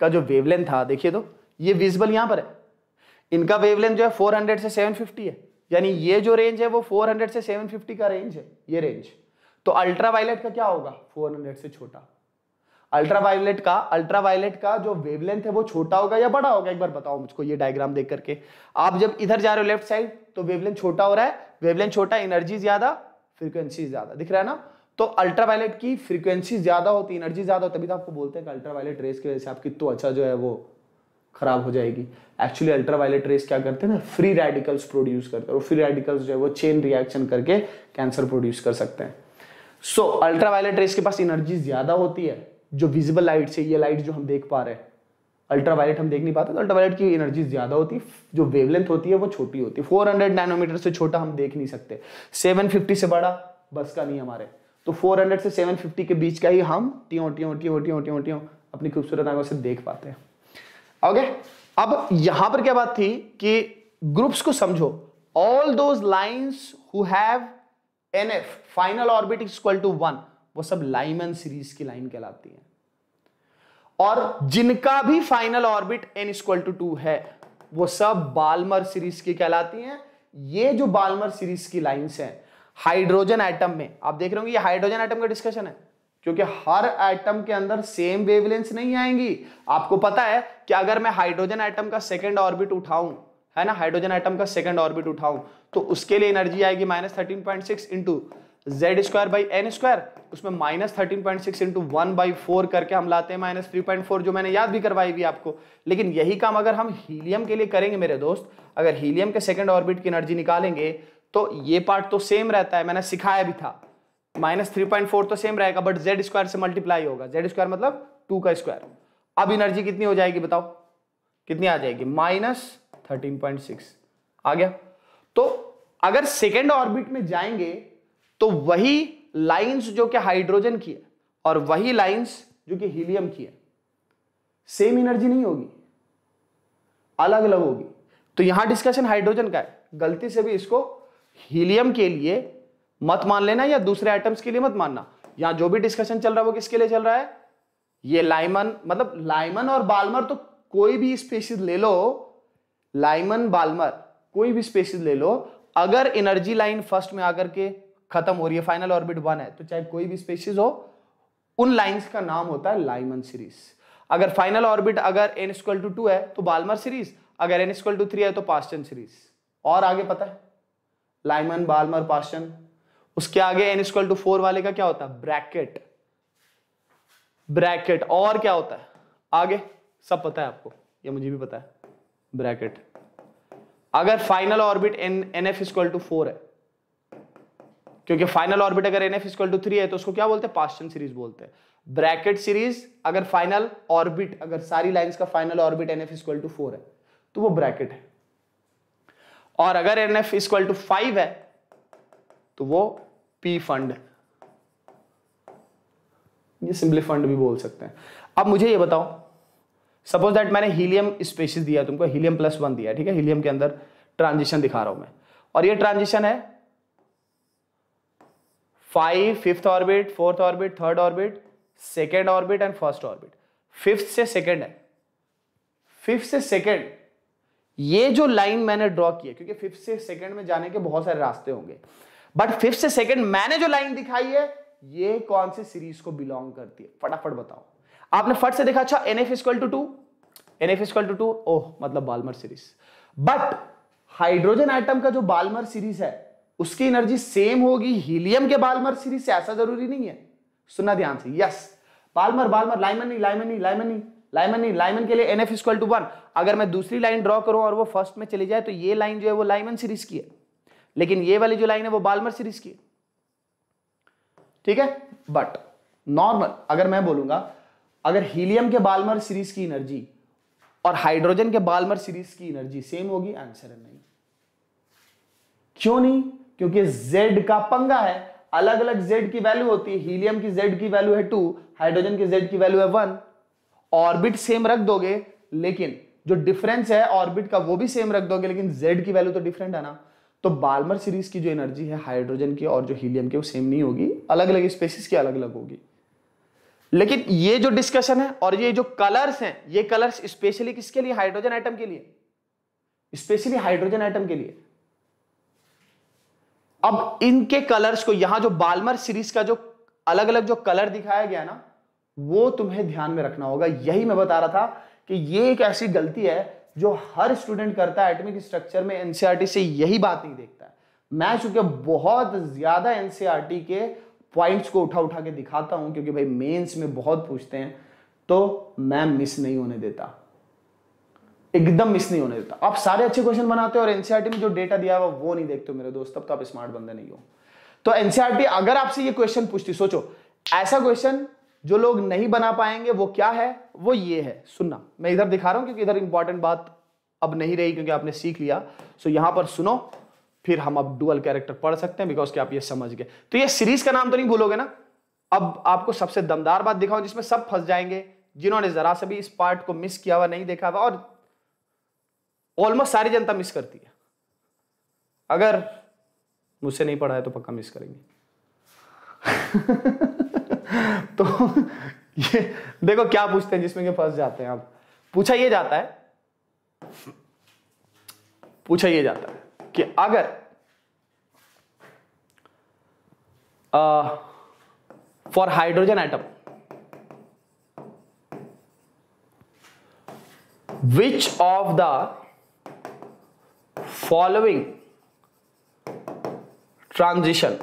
का जो वेवलेंथ था देखिए तो ये विजिबल यहां पर है इनका वेवलेंथ जो है 400 से 750 है यानी ये जो रेंज है वो 400 से 750 का रेंज है ये रेंज तो अल्ट्रावायलेट का क्या होगा 400 से छोटा अल्ट्रावायलेट का अल्ट्रावायलेट का जो वेवलेंथ है वो छोटा होगा या बड़ा होगा एक बार बताओ मुझको ये डायग्राम देख करके आप जब इधर जा रहे हो लेफ्ट साइड तो वेवलेंथ छोटा हो रहा है वेवलेंथ छोटा एनर्जी ज्यादा फ्रीक्वेंसी ज्यादा दिख रहा है ना तो अल्ट्रावायलेट की फ्रीक्वेंसी ज्यादा होती एनर्जी ज्यादा होती तभी तो आपको बोलते हैं कि अल्ट्रावायलेट रेस की वजह से आपकी त्वचा अच्छा जो है वो खराब हो जाएगी एक्चुअली अल्ट्रावायलेट रेस क्या करते हैं ना फ्री रेडिकल्स प्रोड्यूस करते हैं और फ्री रेडिकल्स जो है वो चेन रिएक्शन करके कैंसर प्रोड्यूस कर सकते हैं सो अल्ट्रावायलेट रेस के पास एनर्जी ज्यादा होती है जो विजिबल लाइट से ये लाइट जो हम देख पा रहे हैं अल्ट्रावायलेट हम देख नहीं पाते तो अल्ट्रावायलेट की एनर्जी ज़्यादा होती है जो वेवलेंथ होती है वो छोटी होती है 400 नैनोमीटर से छोटा हम देख नहीं सकते 750 से बड़ा बस का नहीं हमारे तो 400 से 750 के बीच का ही हम ट्यों ट्यों ट्यों ट्यों ट्यों ट्यों अपनी खूबसूरत आंखों से देख पाते हैं ओके अब यहां पर क्या बात थी कि ग्रुप्स को समझो all those lines who have n f final orbit is equal to one वो सब लाइमन सीरीज की लाइन कहलाती है और जिनका भी final orbit n equal to two है वो सब बालमर सीरीज की कहलाती हैं ये जो बालमर सीरीज की लाइंस हैं हाइड्रोजन एटम में आप देख रहे होंगे ये हाइड्रोजन एटम का डिस्कशन है क्योंकि हर एटम के अंदर सेम वेवलेंस नहीं आएंगी आपको पता है कि अगर मैं हाइड्रोजन एटम का सेकंड ऑर्बिट उठाऊं है ना हाइड्रोजन एटम का सेकंड ऑर्बिट उठाऊं तो उसके लिए एनर्जी आएगी minus thirteen point six into Z square by n square उसमें minus thirteen point six into one by four करके हम लाते हैं माइनस थ्री पॉइंट फोर जो मैंने याद भी करवाई हुई आपको लेकिन यही काम अगर हम हीलियम के लिए करेंगे मेरे दोस्त अगर हीलियम के सेकेंड ऑर्बिट की एनर्जी निकालेंगे तो ये पार्ट तो सेम रहता है मैंने सिखाया भी था माइनस थ्री पॉइंट फोर तो सेम रहेगा बट जेड स्क्वायर से मल्टीप्लाई होगा जेड स्क्वायर मतलब टू का स्क्वायर अब एनर्जी कितनी हो जाएगी बताओ कितनी आ जाएगी माइनस थर्टीन पॉइंट सिक्स आ गया तो अगर सेकेंड ऑर्बिट में जाएंगे तो वही लाइंस जो कि हाइड्रोजन की है और वही लाइंस जो कि हीलियम की है सेम एनर्जी नहीं होगी अलग अलग होगी तो यहां डिस्कशन हाइड्रोजन का है गलती से भी इसको हीलियम के लिए मत मान लेना या दूसरे आइटम्स के लिए मत मानना यहां जो भी डिस्कशन चल रहा है वो किसके लिए चल रहा है ये लाइमन मतलब लाइमन और बालमर तो कोई भी स्पेसिस ले लो लाइमन बालमर कोई भी स्पेसिस ले लो अगर एनर्जी लाइन फर्स्ट में आकर के खत्म हो रही है फाइनल ऑर्बिट वन है तो चाहे कोई भी स्पेशीज हो उन लाइंस का नाम होता है लाइमन सीरीज अगर फाइनल ऑर्बिट अगर एन स्क्वल टू टू है तो बालमर सीरीज अगर एन स्क्वल टू थ्री है तो पास्टन सीरीज और आगे पता है लाइमन बालमर पास्टन उसके आगे एन स्क्वल टू फोर वाले का क्या होता है ब्रैकेट ब्रैकेट और क्या होता है आगे सब पता है आपको ये मुझे भी पता है ब्रैकेट अगर final orbit n n f equal to four है क्योंकि फाइनल ऑर्बिट अगर n f equal to three है तो उसको क्या बोलते हैं पास्टन सीरीज बोलते हैं ब्रैकेट सीरीज अगर फाइनल ऑर्बिट अगर सारी लाइंस का final orbit n f equal to four है तो वो ब्रैकेट है और अगर n f equal to five है तो वो पी फंड ये सिंपली फंड भी बोल सकते हैं अब मुझे ये बताओ सपोज दैट मैंने हीलियम स्पेसिस दिया तुमको हीलियम प्लस वन दिया ठीक है हीलियम के अंदर ट्रांजिशन दिखा रहा हूं मैं और ये ट्रांजिशन है five fifth orbit fourth orbit third orbit second orbit and first orbit fifth से सेकेंड है फिफ्थ से सेकेंड ये जो लाइन मैंने ड्रॉ की है क्योंकि फिफ्थ से सेकेंड में जाने के बहुत सारे रास्ते होंगे बट फिफ्थ से सेकेंड मैंने जो लाइन दिखाई है ये कौन से सीरीज को बिलोंग करती है फटाफट बताओ आपने फट से देखा अच्छा n f equal to two n f equal to two oh मतलब Balmer series but hydrogen atom का जो बालमर सीरीज है उसकी एनर्जी सेम होगी हीलियम के बालमर सीरीज से ऐसा जरूरी नहीं है सुनना ध्यान से यस बालमर बालमर लाइमन नहीं लाइमन नहीं लाइमन नहीं लाइमन नहीं लाइमन के लिए n f equal to one अगर मैं दूसरी लाइन ड्रॉ करूं और वो फर्स्ट में चली जाए तो ये लाइन जो है वो लाइमन सीरीज की है लेकिन ये वाली जो लाइन है वो बालमर सीरीज की है ठीक है बट नॉर्मल अगर मैं बोलूंगा अगर हीलियम के बालमर सीरीज की एनर्जी और हाइड्रोजन के बालमर सीरीज की एनर्जी सेम होगी आंसर है नहीं क्यों नहीं क्योंकि Z का पंगा है अलग अलग Z की वैल्यू होती है हीलियम की Z की वैल्यू है टू हाइड्रोजन की Z की वैल्यू है वन ऑर्बिट सेम रख दोगे लेकिन जो डिफरेंस है ऑर्बिट का वो भी सेम रख दोगे लेकिन Z की वैल्यू तो डिफरेंट है ना तो बालमर सीरीज की जो एनर्जी है हाइड्रोजन की और जो हीलियम की वो सेम नहीं होगी अलग अलग स्पेसिस की अलग अलग होगी लेकिन ये जो डिस्कशन है और ये जो कलर्स हैं ये कलर्स स्पेशली किसके लिए हाइड्रोजन आइटम के लिए स्पेशली हाइड्रोजन आइटम के लिए अब इनके कलर्स को यहां जो बालमर सीरीज का जो अलग अलग जो कलर दिखाया गया ना वो तुम्हें ध्यान में रखना होगा यही मैं बता रहा था कि ये एक ऐसी गलती है जो हर स्टूडेंट करता है एटमिक स्ट्रक्चर में एनसीआरटी e से यही बात नहीं देखता है मैं चूंकि बहुत ज्यादा एनसीआरटी e के पॉइंट्स को उठा उठा के दिखाता हूं क्योंकि भाई मेंस में बहुत पूछते हैं तो मैं मिस नहीं होने देता एकदम मिस नहीं होने देता आप सारे अच्छे क्वेश्चन बनाते हो और एनसीआरटी e में जो डेटा दिया हुआ वो नहीं देखते हो मेरे दोस्त तब तो आप स्मार्ट बंदे नहीं हो तो एनसीआरटी e अगर आपसे ये क्वेश्चन पूछती सोचो ऐसा क्वेश्चन जो लोग नहीं बना पाएंगे वो क्या है वो ये है सुनना मैं इधर दिखा रहा हूं क्योंकि इधर इंपॉर्टेंट बात अब नहीं रही क्योंकि आपने सीख लिया सो यहां पर सुनो फिर हम अब डुअल कैरेक्टर पढ़ सकते हैं बिकॉज कि आप ये समझ गए तो ये सीरीज का नाम तो नहीं भूलोगे ना अब आपको सबसे दमदार बात दिखाऊं जिसमें सब फंस जाएंगे जिन्होंने जरा से भी इस पार्ट को मिस किया हुआ नहीं देखा हुआ और ऑलमोस्ट सारी जनता मिस करती है अगर मुझसे नहीं पढ़ा है तो पक्का मिस करेंगे (laughs) तो ये देखो क्या पूछते हैं जिसमें के फंस जाते हैं आप पूछा ये जाता है पूछा ये जाता है कि अगर for hydrogen atom which of the following transition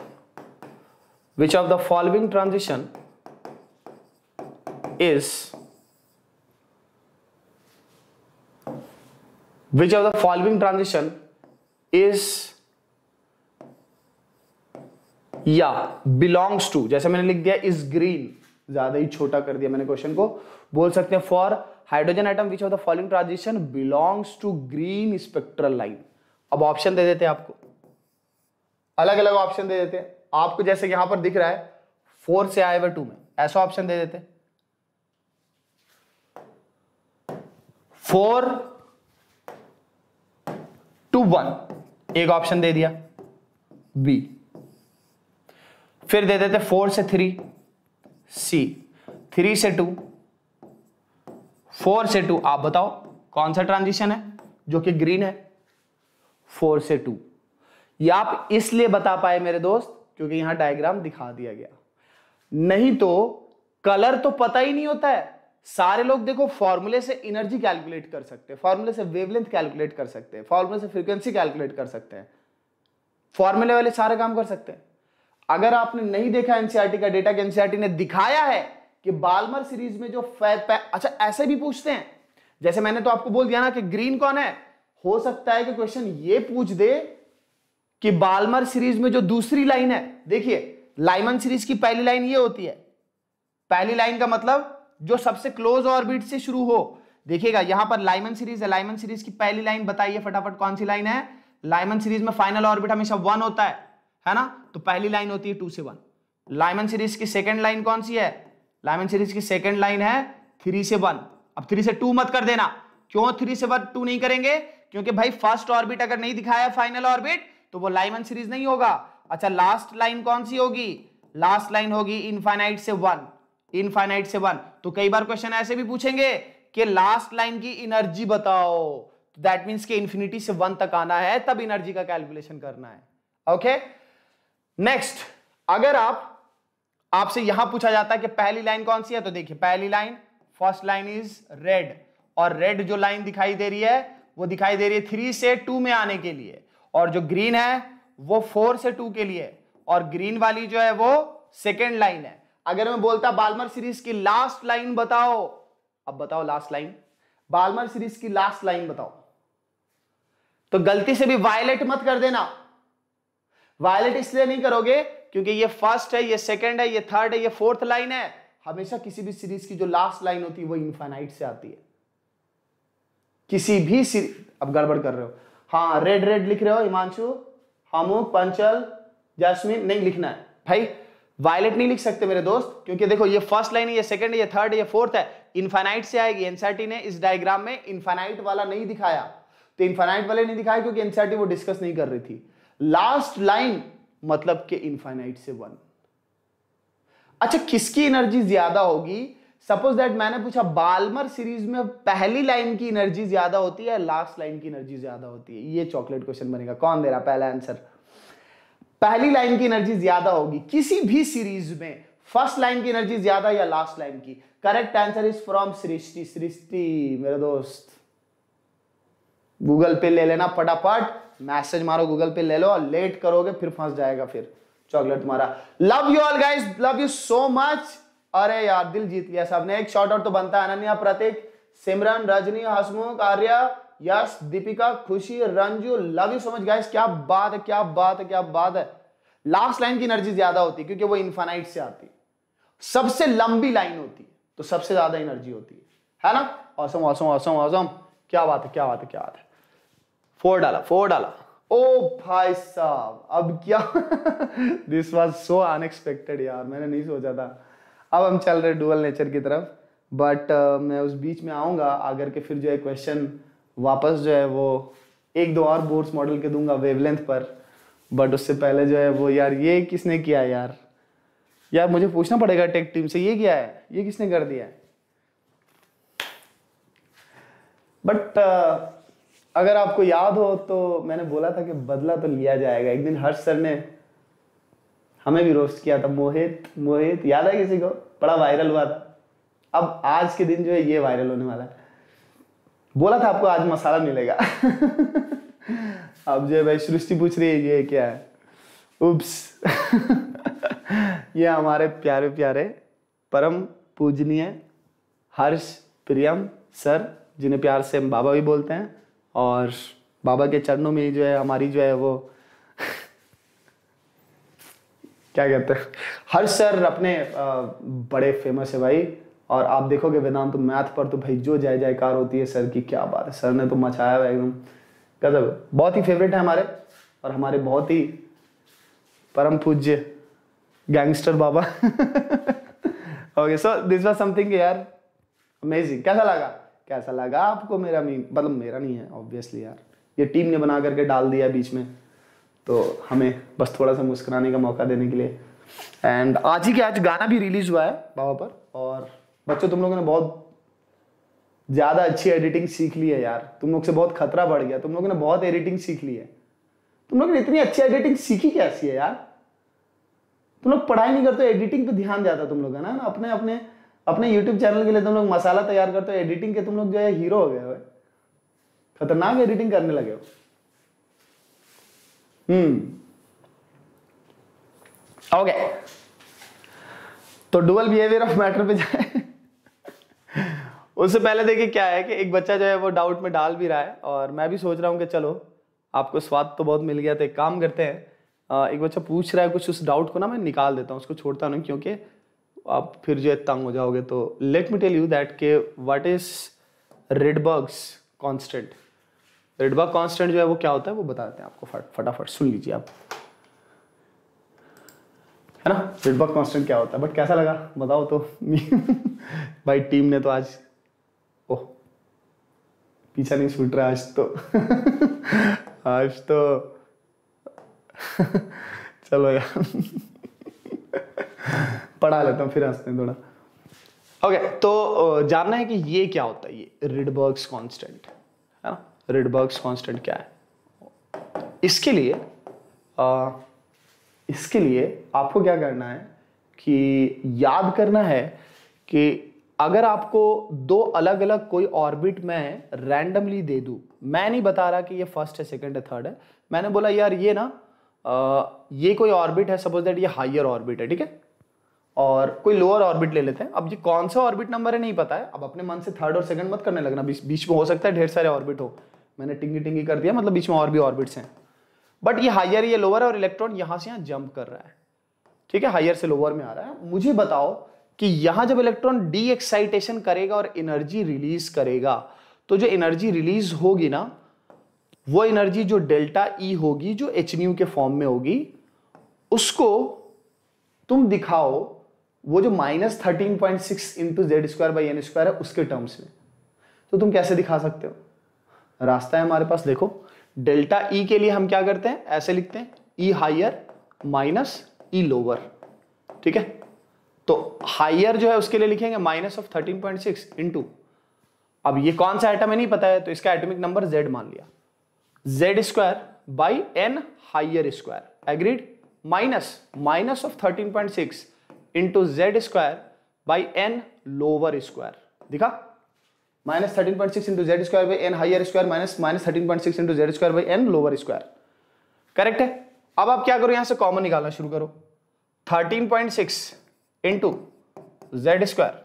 which of the following transition is which of the following transition is या बिलोंग्स टू जैसे मैंने लिख दिया इज ग्रीन ज्यादा ही छोटा कर दिया मैंने क्वेश्चन को बोल सकते हैं for hydrogen atom which of the following transition belongs to green spectral line अब ऑप्शन दे देते हैं आपको अलग अलग ऑप्शन दे देते हैं आपको जैसे यहां पर दिख रहा है फोर से आए हुए टू में ऐसा ऑप्शन दे देते फोर टू वन एक ऑप्शन दे दिया बी फिर दे देते फोर से थ्री सी थ्री से टू फोर से टू आप बताओ कौन सा ट्रांजिशन है जो कि ग्रीन है फोर से टू ये आप इसलिए बता पाए मेरे दोस्त क्योंकि यहां डायग्राम दिखा दिया गया नहीं तो कलर तो पता ही नहीं होता है सारे लोग देखो फॉर्मूले से एनर्जी कैलकुलेट कर सकते हैं फॉर्मूले से वेवलेंथ कैलकुलेट कर सकते हैं फॉर्मूले से फ्रीक्वेंसी कैलकुलेट कर सकते हैं फॉर्मूले वाले सारे काम कर सकते हैं अगर आपने नहीं देखा एनसीआरटी e का डेटा एनसीआरटी e ने दिखाया है कि बालमर सीरीज में जो अच्छा ऐसे भी पूछते हैं जैसे मैंने तो आपको बोल दिया ना कि ग्रीन कौन है हो सकता है कि क्वेश्चन ये पूछ दे कि बालमर सीरीज में जो दूसरी लाइन है देखिए लाइमन सीरीज की पहली लाइन ये होती है पहली लाइन का मतलब जो सबसे क्लोज ऑर्बिट से शुरू हो देखिएगा यहां पर लाइमन सीरीज है लाइमन सीरीज की पहली लाइन बताइए फटाफट कौन सी लाइन है लाइमन सीरीज में फाइनल ऑर्बिट हमेशा वन होता है है ना तो पहली लाइन होती है टू से वन लाइमन सीरीज की सेकेंड लाइन कौन सी है लाइमन सीरीज की सेकेंड लाइन है थ्री से वन अब थ्री से टू मत कर देना क्यों थ्री से वन टू नहीं करेंगे क्योंकि भाई फर्स्ट ऑर्बिट अगर नहीं दिखाया फाइनल ऑर्बिट तो वो लाइमन सीरीज नहीं होगा अच्छा लास्ट लाइन कौन सी होगी लास्ट लाइन होगी इनफाइनाइट से वन इनफाइनाइट से वन तो कई बार क्वेश्चन ऐसे भी पूछेंगे कि लास्ट लाइन की एनर्जी बताओ तो दैट मीन्स के इन्फिनिटी से वन तक आना है तब एनर्जी का कैलकुलेशन करना है ओके नेक्स्ट अगर आप आपसे यहां पूछा जाता है कि पहली लाइन कौन सी है तो देखिए पहली line first line is red और रेड जो लाइन दिखाई दे रही है वो दिखाई दे रही है थ्री से टू में आने के लिए और जो ग्रीन है वो फोर से टू के लिए और ग्रीन वाली जो है वो सेकेंड लाइन है अगर मैं बोलता बालमर सीरीज की लास्ट लाइन बताओ अब बताओ लास्ट लाइन बालमर सीरीज की लास्ट लाइन बताओ तो गलती से भी वायलेट मत कर देना वायलेट इसलिए नहीं करोगे क्योंकि ये फर्स्ट है ये सेकंड है ये थर्ड है ये फोर्थ लाइन है हमेशा किसी भी सीरीज की जो लास्ट लाइन होती है वो इन्फाइनाइट से आती है किसी भी अब गड़बड़ कर रहे हो हाँ रेड रेड लिख रहे हो हिमांशु हमू पंचल जैस्मिन नहीं लिखना है भाई वायलेट नहीं लिख सकते मेरे दोस्त क्योंकि देखो ये फर्स्ट लाइन है ये सेकंड है ये थर्ड है ये फोर्थ है इन्फाइनाइट से आएगी एनसीआरटी e ने इस डायग्राम में इन्फाइनाइट वाला नहीं दिखाया तो इन्फाइनाइट वाले नहीं दिखाया क्योंकि एनसीआरटी e वो डिस्कस नहीं कर रही थी लास्ट लाइन मतलब के इन्फाइनाइट से वन अच्छा किसकी एनर्जी ज्यादा होगी सपोज दैट मैंने पूछा बालमर सीरीज में पहली लाइन की एनर्जी ज्यादा होती है लास्ट लाइन की एनर्जी ज्यादा होती है ये चॉकलेट क्वेश्चन बनेगा कौन दे रहा पहला आंसर पहली लाइन की एनर्जी ज्यादा होगी किसी भी सीरीज में फर्स्ट लाइन की एनर्जी ज्यादा या लास्ट लाइन की correct answer is from Srishti Srishti मेरे दोस्त गूगल पे ले लेना फटाफट मैसेज मारो गूगल पे ले लो और लेट करोगे फिर फंस जाएगा फिर चॉकलेट मारा love you all guys love you so much अरे यार दिल जीत गया सबने एक शॉर्ट आउट तो बनता है अनन्या प्रतीक सिमरन रजनी हसमुख Arya Yash Deepika Khushi Ranju love you so much guys क्या बात है क्या बात है क्या बात है लास्ट लाइन की एनर्जी ज्यादा होती है क्योंकि वो इन्फानाइट से आती है सबसे लंबी लाइन होती है तो सबसे ज्यादा एनर्जी होती है है ना औसम औसम औसम औसम क्या बात है क्या बात है क्या बात है फोर डाला फोर डाला ओ भाई साहब अब क्या दिस वॉज सो अनएक्सपेक्टेड यार मैंने नहीं सोचा था अब हम चल रहे डुअल नेचर की तरफ बट uh, मैं उस बीच में आऊँगा आकर के फिर जो है क्वेश्चन वापस जो है वो एक दो और बोर्ड्स मॉडल के दूंगा वेवलेंथ पर बट उससे पहले जो है वो यार ये किसने किया यार यार मुझे पूछना पड़ेगा टेक टीम से ये क्या है ये किसने कर दिया है बट uh, अगर आपको याद हो तो मैंने बोला था कि बदला तो लिया जाएगा एक दिन हर्ष सर ने हमें भी रोस्ट किया था मोहित मोहित याद है किसी को बड़ा वायरल हुआ था अब आज के दिन जो है ये वायरल होने वाला है बोला था आपको आज मसाला मिलेगा (laughs) अब जो है भाई सृष्टि पूछ रही है ये क्या है उप्स (laughs) ये हमारे प्यारे प्यारे परम पूजनीय हर्ष प्रियम सर जिन्हें प्यार से हम बाबा भी बोलते हैं और बाबा के चरणों में जो है हमारी जो है वो क्या कहते हैं हर सर अपने बड़े फेमस है भाई और आप देखोगे वेदांत तो मैथ पर तो भाई जो जय जयकार होती है सर की क्या बात है सर ने तो मचाया हुआ एकदम गजब बहुत ही फेवरेट है हमारे और हमारे बहुत ही परम पूज्य गैंगस्टर बाबा okay so this was something यार अमेजिंग कैसा लगा कैसा लगा आपको मेरा मीम मतलब मेरा नहीं है ऑब्वियसली यार ये टीम ने बना करके डाल दिया बीच में तो हमें बस थोड़ा सा मुस्कुराने का मौका देने के लिए एंड आज ही के आज गाना भी रिलीज हुआ है बाबा पर और बच्चों तुम लोगों ने बहुत ज़्यादा अच्छी एडिटिंग सीख ली है यार तुम लोग से बहुत खतरा बढ़ गया तुम लोगों ने बहुत एडिटिंग सीख ली है तुम लोग ने इतनी अच्छी एडिटिंग सीखी कैसी है यार तुम लोग पढ़ाई नहीं करते एडिटिंग पे ध्यान जाता तुम लोग है ना अपने अपने अपने यूट्यूब चैनल के लिए तुम लोग मसाला तैयार करते हो एडिटिंग के तुम लोग जो है हीरो हो गए हो खतरनाक एडिटिंग करने लगे हो हम्म hmm. ओके तो डुअल बिहेवियर ऑफ मैटर पे जाए उससे पहले देखिए क्या है कि एक बच्चा जो है वो डाउट में डाल भी रहा है और मैं भी सोच रहा हूँ कि चलो आपको स्वाद तो बहुत मिल गया तो एक काम करते हैं एक बच्चा पूछ रहा है कुछ उस डाउट को ना मैं निकाल देता हूँ उसको छोड़ता नहीं क्योंकि आप फिर जो है तंग हो जाओगे तो let me tell you that के what is Rydberg's constant Rydberg constant जो है वो क्या होता है वो बताते हैं आपको फटाफट सुन लीजिए आप है ना रिडबर्ग कांस्टेंट क्या होता है बट कैसा लगा बताओ तो (laughs) भाई टीम ने तो आज ओह पीछा नहीं छूट रहा आज तो (laughs) आज तो (laughs) चलो यार पढ़ा लेता हूँ फिर हंसते हैं थोड़ा ओके okay, तो जानना है कि ये क्या होता है ये रिडबर्ग्स कांस्टेंट है ना रेडबर्ग्स कांस्टेंट क्या है इसके लिए आ, इसके लिए आपको क्या करना है कि याद करना है कि अगर आपको दो अलग अलग कोई ऑर्बिट में रैंडमली दे दूँ मैं नहीं बता रहा कि ये फर्स्ट है सेकंड है थर्ड है मैंने बोला यार ये ना आ, ये कोई ऑर्बिट है सपोज दैट ये हायर ऑर्बिट है ठीक है और कोई लोअर ऑर्बिट ले लेते हैं अब ये कौन सा ऑर्बिट नंबर है नहीं पता है अब अपने मन से थर्ड और सेकंड मत करने लगना बीच बीच में हो सकता है ढेर सारे ऑर्बिट हो मैंने टिंगी टिंगी कर दिया मतलब बीच में और भी ऑर्बिट्स हैं बट ये हाइयर ये लोअर है और इलेक्ट्रॉन यहाँ से यहाँ जंप कर रहा है ठीक है हाइयर से लोअर में आ रहा है मुझे बताओ कि यहाँ जब इलेक्ट्रॉन डी एक्साइटेशन करेगा और एनर्जी रिलीज करेगा तो जो एनर्जी रिलीज होगी ना वो एनर्जी जो डेल्टा ई e होगी जो एच के फॉर्म में होगी उसको तुम दिखाओ वो जो minus thirteen point six into Z square by n square है उसके टर्म्स में तो तुम कैसे दिखा सकते हो रास्ता है हमारे पास देखो डेल्टा ई e के लिए हम क्या करते हैं ऐसे लिखते हैं E higher minus E lower ठीक है तो हायर जो है उसके लिए लिखेंगे minus of thirteen point six into अब ये कौन सा आइटम है नहीं पता है तो इसका एटमिक नंबर जेड मान लिया Z square by n higher square agreed minus minus of thirteen point six into Z square by n lower square दिखा minus thirteen point six into Z square by n higher square minus minus thirteen point six into Z square by n lower square correct है अब आप क्या करो यहां से common निकालना शुरू करो thirteen point six into Z square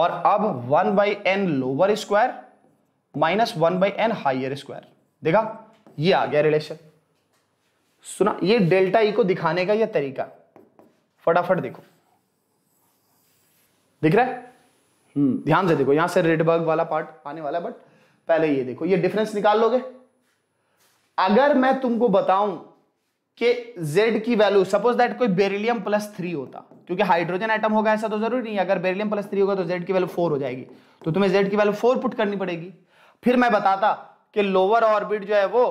और अब one by n lower square minus one by n higher square देखा ये आ गया रिलेशन सुना ये डेल्टा ई e को दिखाने का यह तरीका फटाफट देखो दिख रहा है हम्म। ध्यान से देखो यहां से रेडबर्ग वाला पार्ट आने वाला बट पहले ये देखो ये डिफरेंस निकाल लोगे अगर मैं तुमको बताऊं कि Z की वैल्यू सपोज दैट कोई बेरिलियम प्लस थ्री होता क्योंकि हाइड्रोजन आइटम होगा ऐसा तो जरूरी नहीं अगर बेरिलियम प्लस थ्री होगा तो Z की वैल्यू फोर हो जाएगी तो तुम्हें Z की वैल्यू फोर पुट करनी पड़ेगी फिर मैं बताता कि लोअर ऑर्बिट जो है वो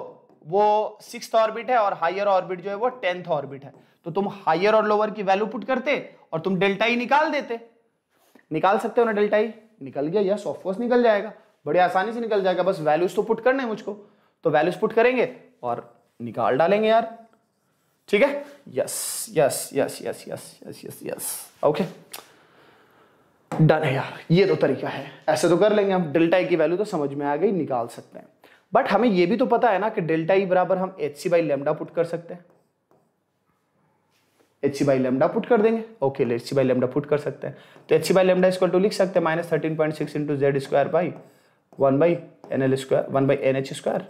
वो सिक्स ऑर्बिट है और हायर ऑर्बिट जो है वो टेंथ ऑर्बिट है तो तुम हायर और लोअर की वैल्यू पुट करते और तुम डेल्टा ई e निकाल देते निकाल सकते हो ना डेल्टा ही e? निकल गया यस ऑफकोर्स निकल जाएगा बड़ी आसानी से निकल जाएगा बस वैल्यूज तो पुट करना है मुझको तो वैल्यूज पुट करेंगे और निकाल डालेंगे यार ठीक है yes yes yes yes yes yes yes yes okay done है यार ये तो तरीका है ऐसे तो कर लेंगे हम डेल्टा e की वैल्यू तो समझ में आ गई निकाल सकते हैं बट हमें यह भी तो पता है ना कि डेल्टा ई e बराबर हम h c by lambda put कर सकते हैं h c by lambda put कर देंगे okay h c by lambda put कर सकते हैं तो h c by lambda equal to लिख सकते हैं minus thirteen point six into Z square by one by n L square one by N H square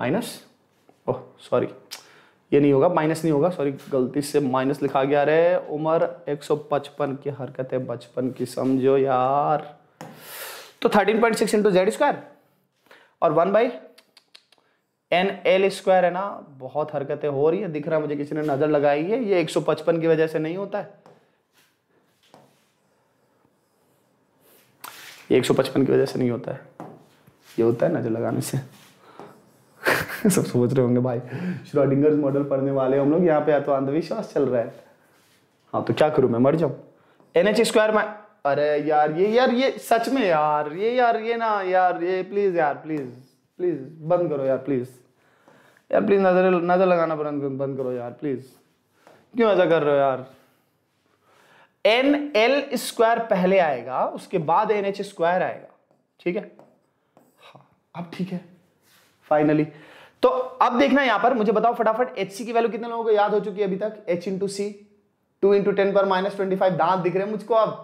minus oh sorry ये नहीं होगा माइनस नहीं होगा सॉरी गलती से माइनस लिखा गया अरे उम्र पचपन की हरकत है बचपन की समझो यार तो thirteen point six into Z square और one by n L square है ना बहुत हरकतें हो रही है दिख रहा है मुझे किसी ने नजर लगाई है ये 155 की वजह से नहीं होता है ये 155 की वजह से नहीं होता है ये होता है नजर लगाने से (laughs) सब सोच रहे होंगे भाई श्रोडिंगर मॉडल पढ़ने वाले हम लोग यहाँ पे तो अंधविश्वास चल रहा है हाँ तो क्या करूं मैं मर जाऊं एन एच स्क्वायर में अरे यार ये यार ये सच में यार ये यार ये ना यार ये प्लीज यार प्लीज प्लीज़ बंद करो यार प्लीज़ यार प्लीज़ नज़र नज़र लगाना बंद बंद करो यार प्लीज़ क्यों ऐसा कर रहे हो यार एन एल स्क्वायर पहले आएगा उसके बाद एन एच स्क्वायर आएगा ठीक है हाँ अब ठीक है फाइनली तो अब देखना यहां पर मुझे बताओ फटाफट एच सी की वैल्यू कितने लोगों को याद हो चुकी है अभी तक h into c two into ten पर माइनस ट्वेंटी फाइव दांत दिख रहे हैं मुझको अब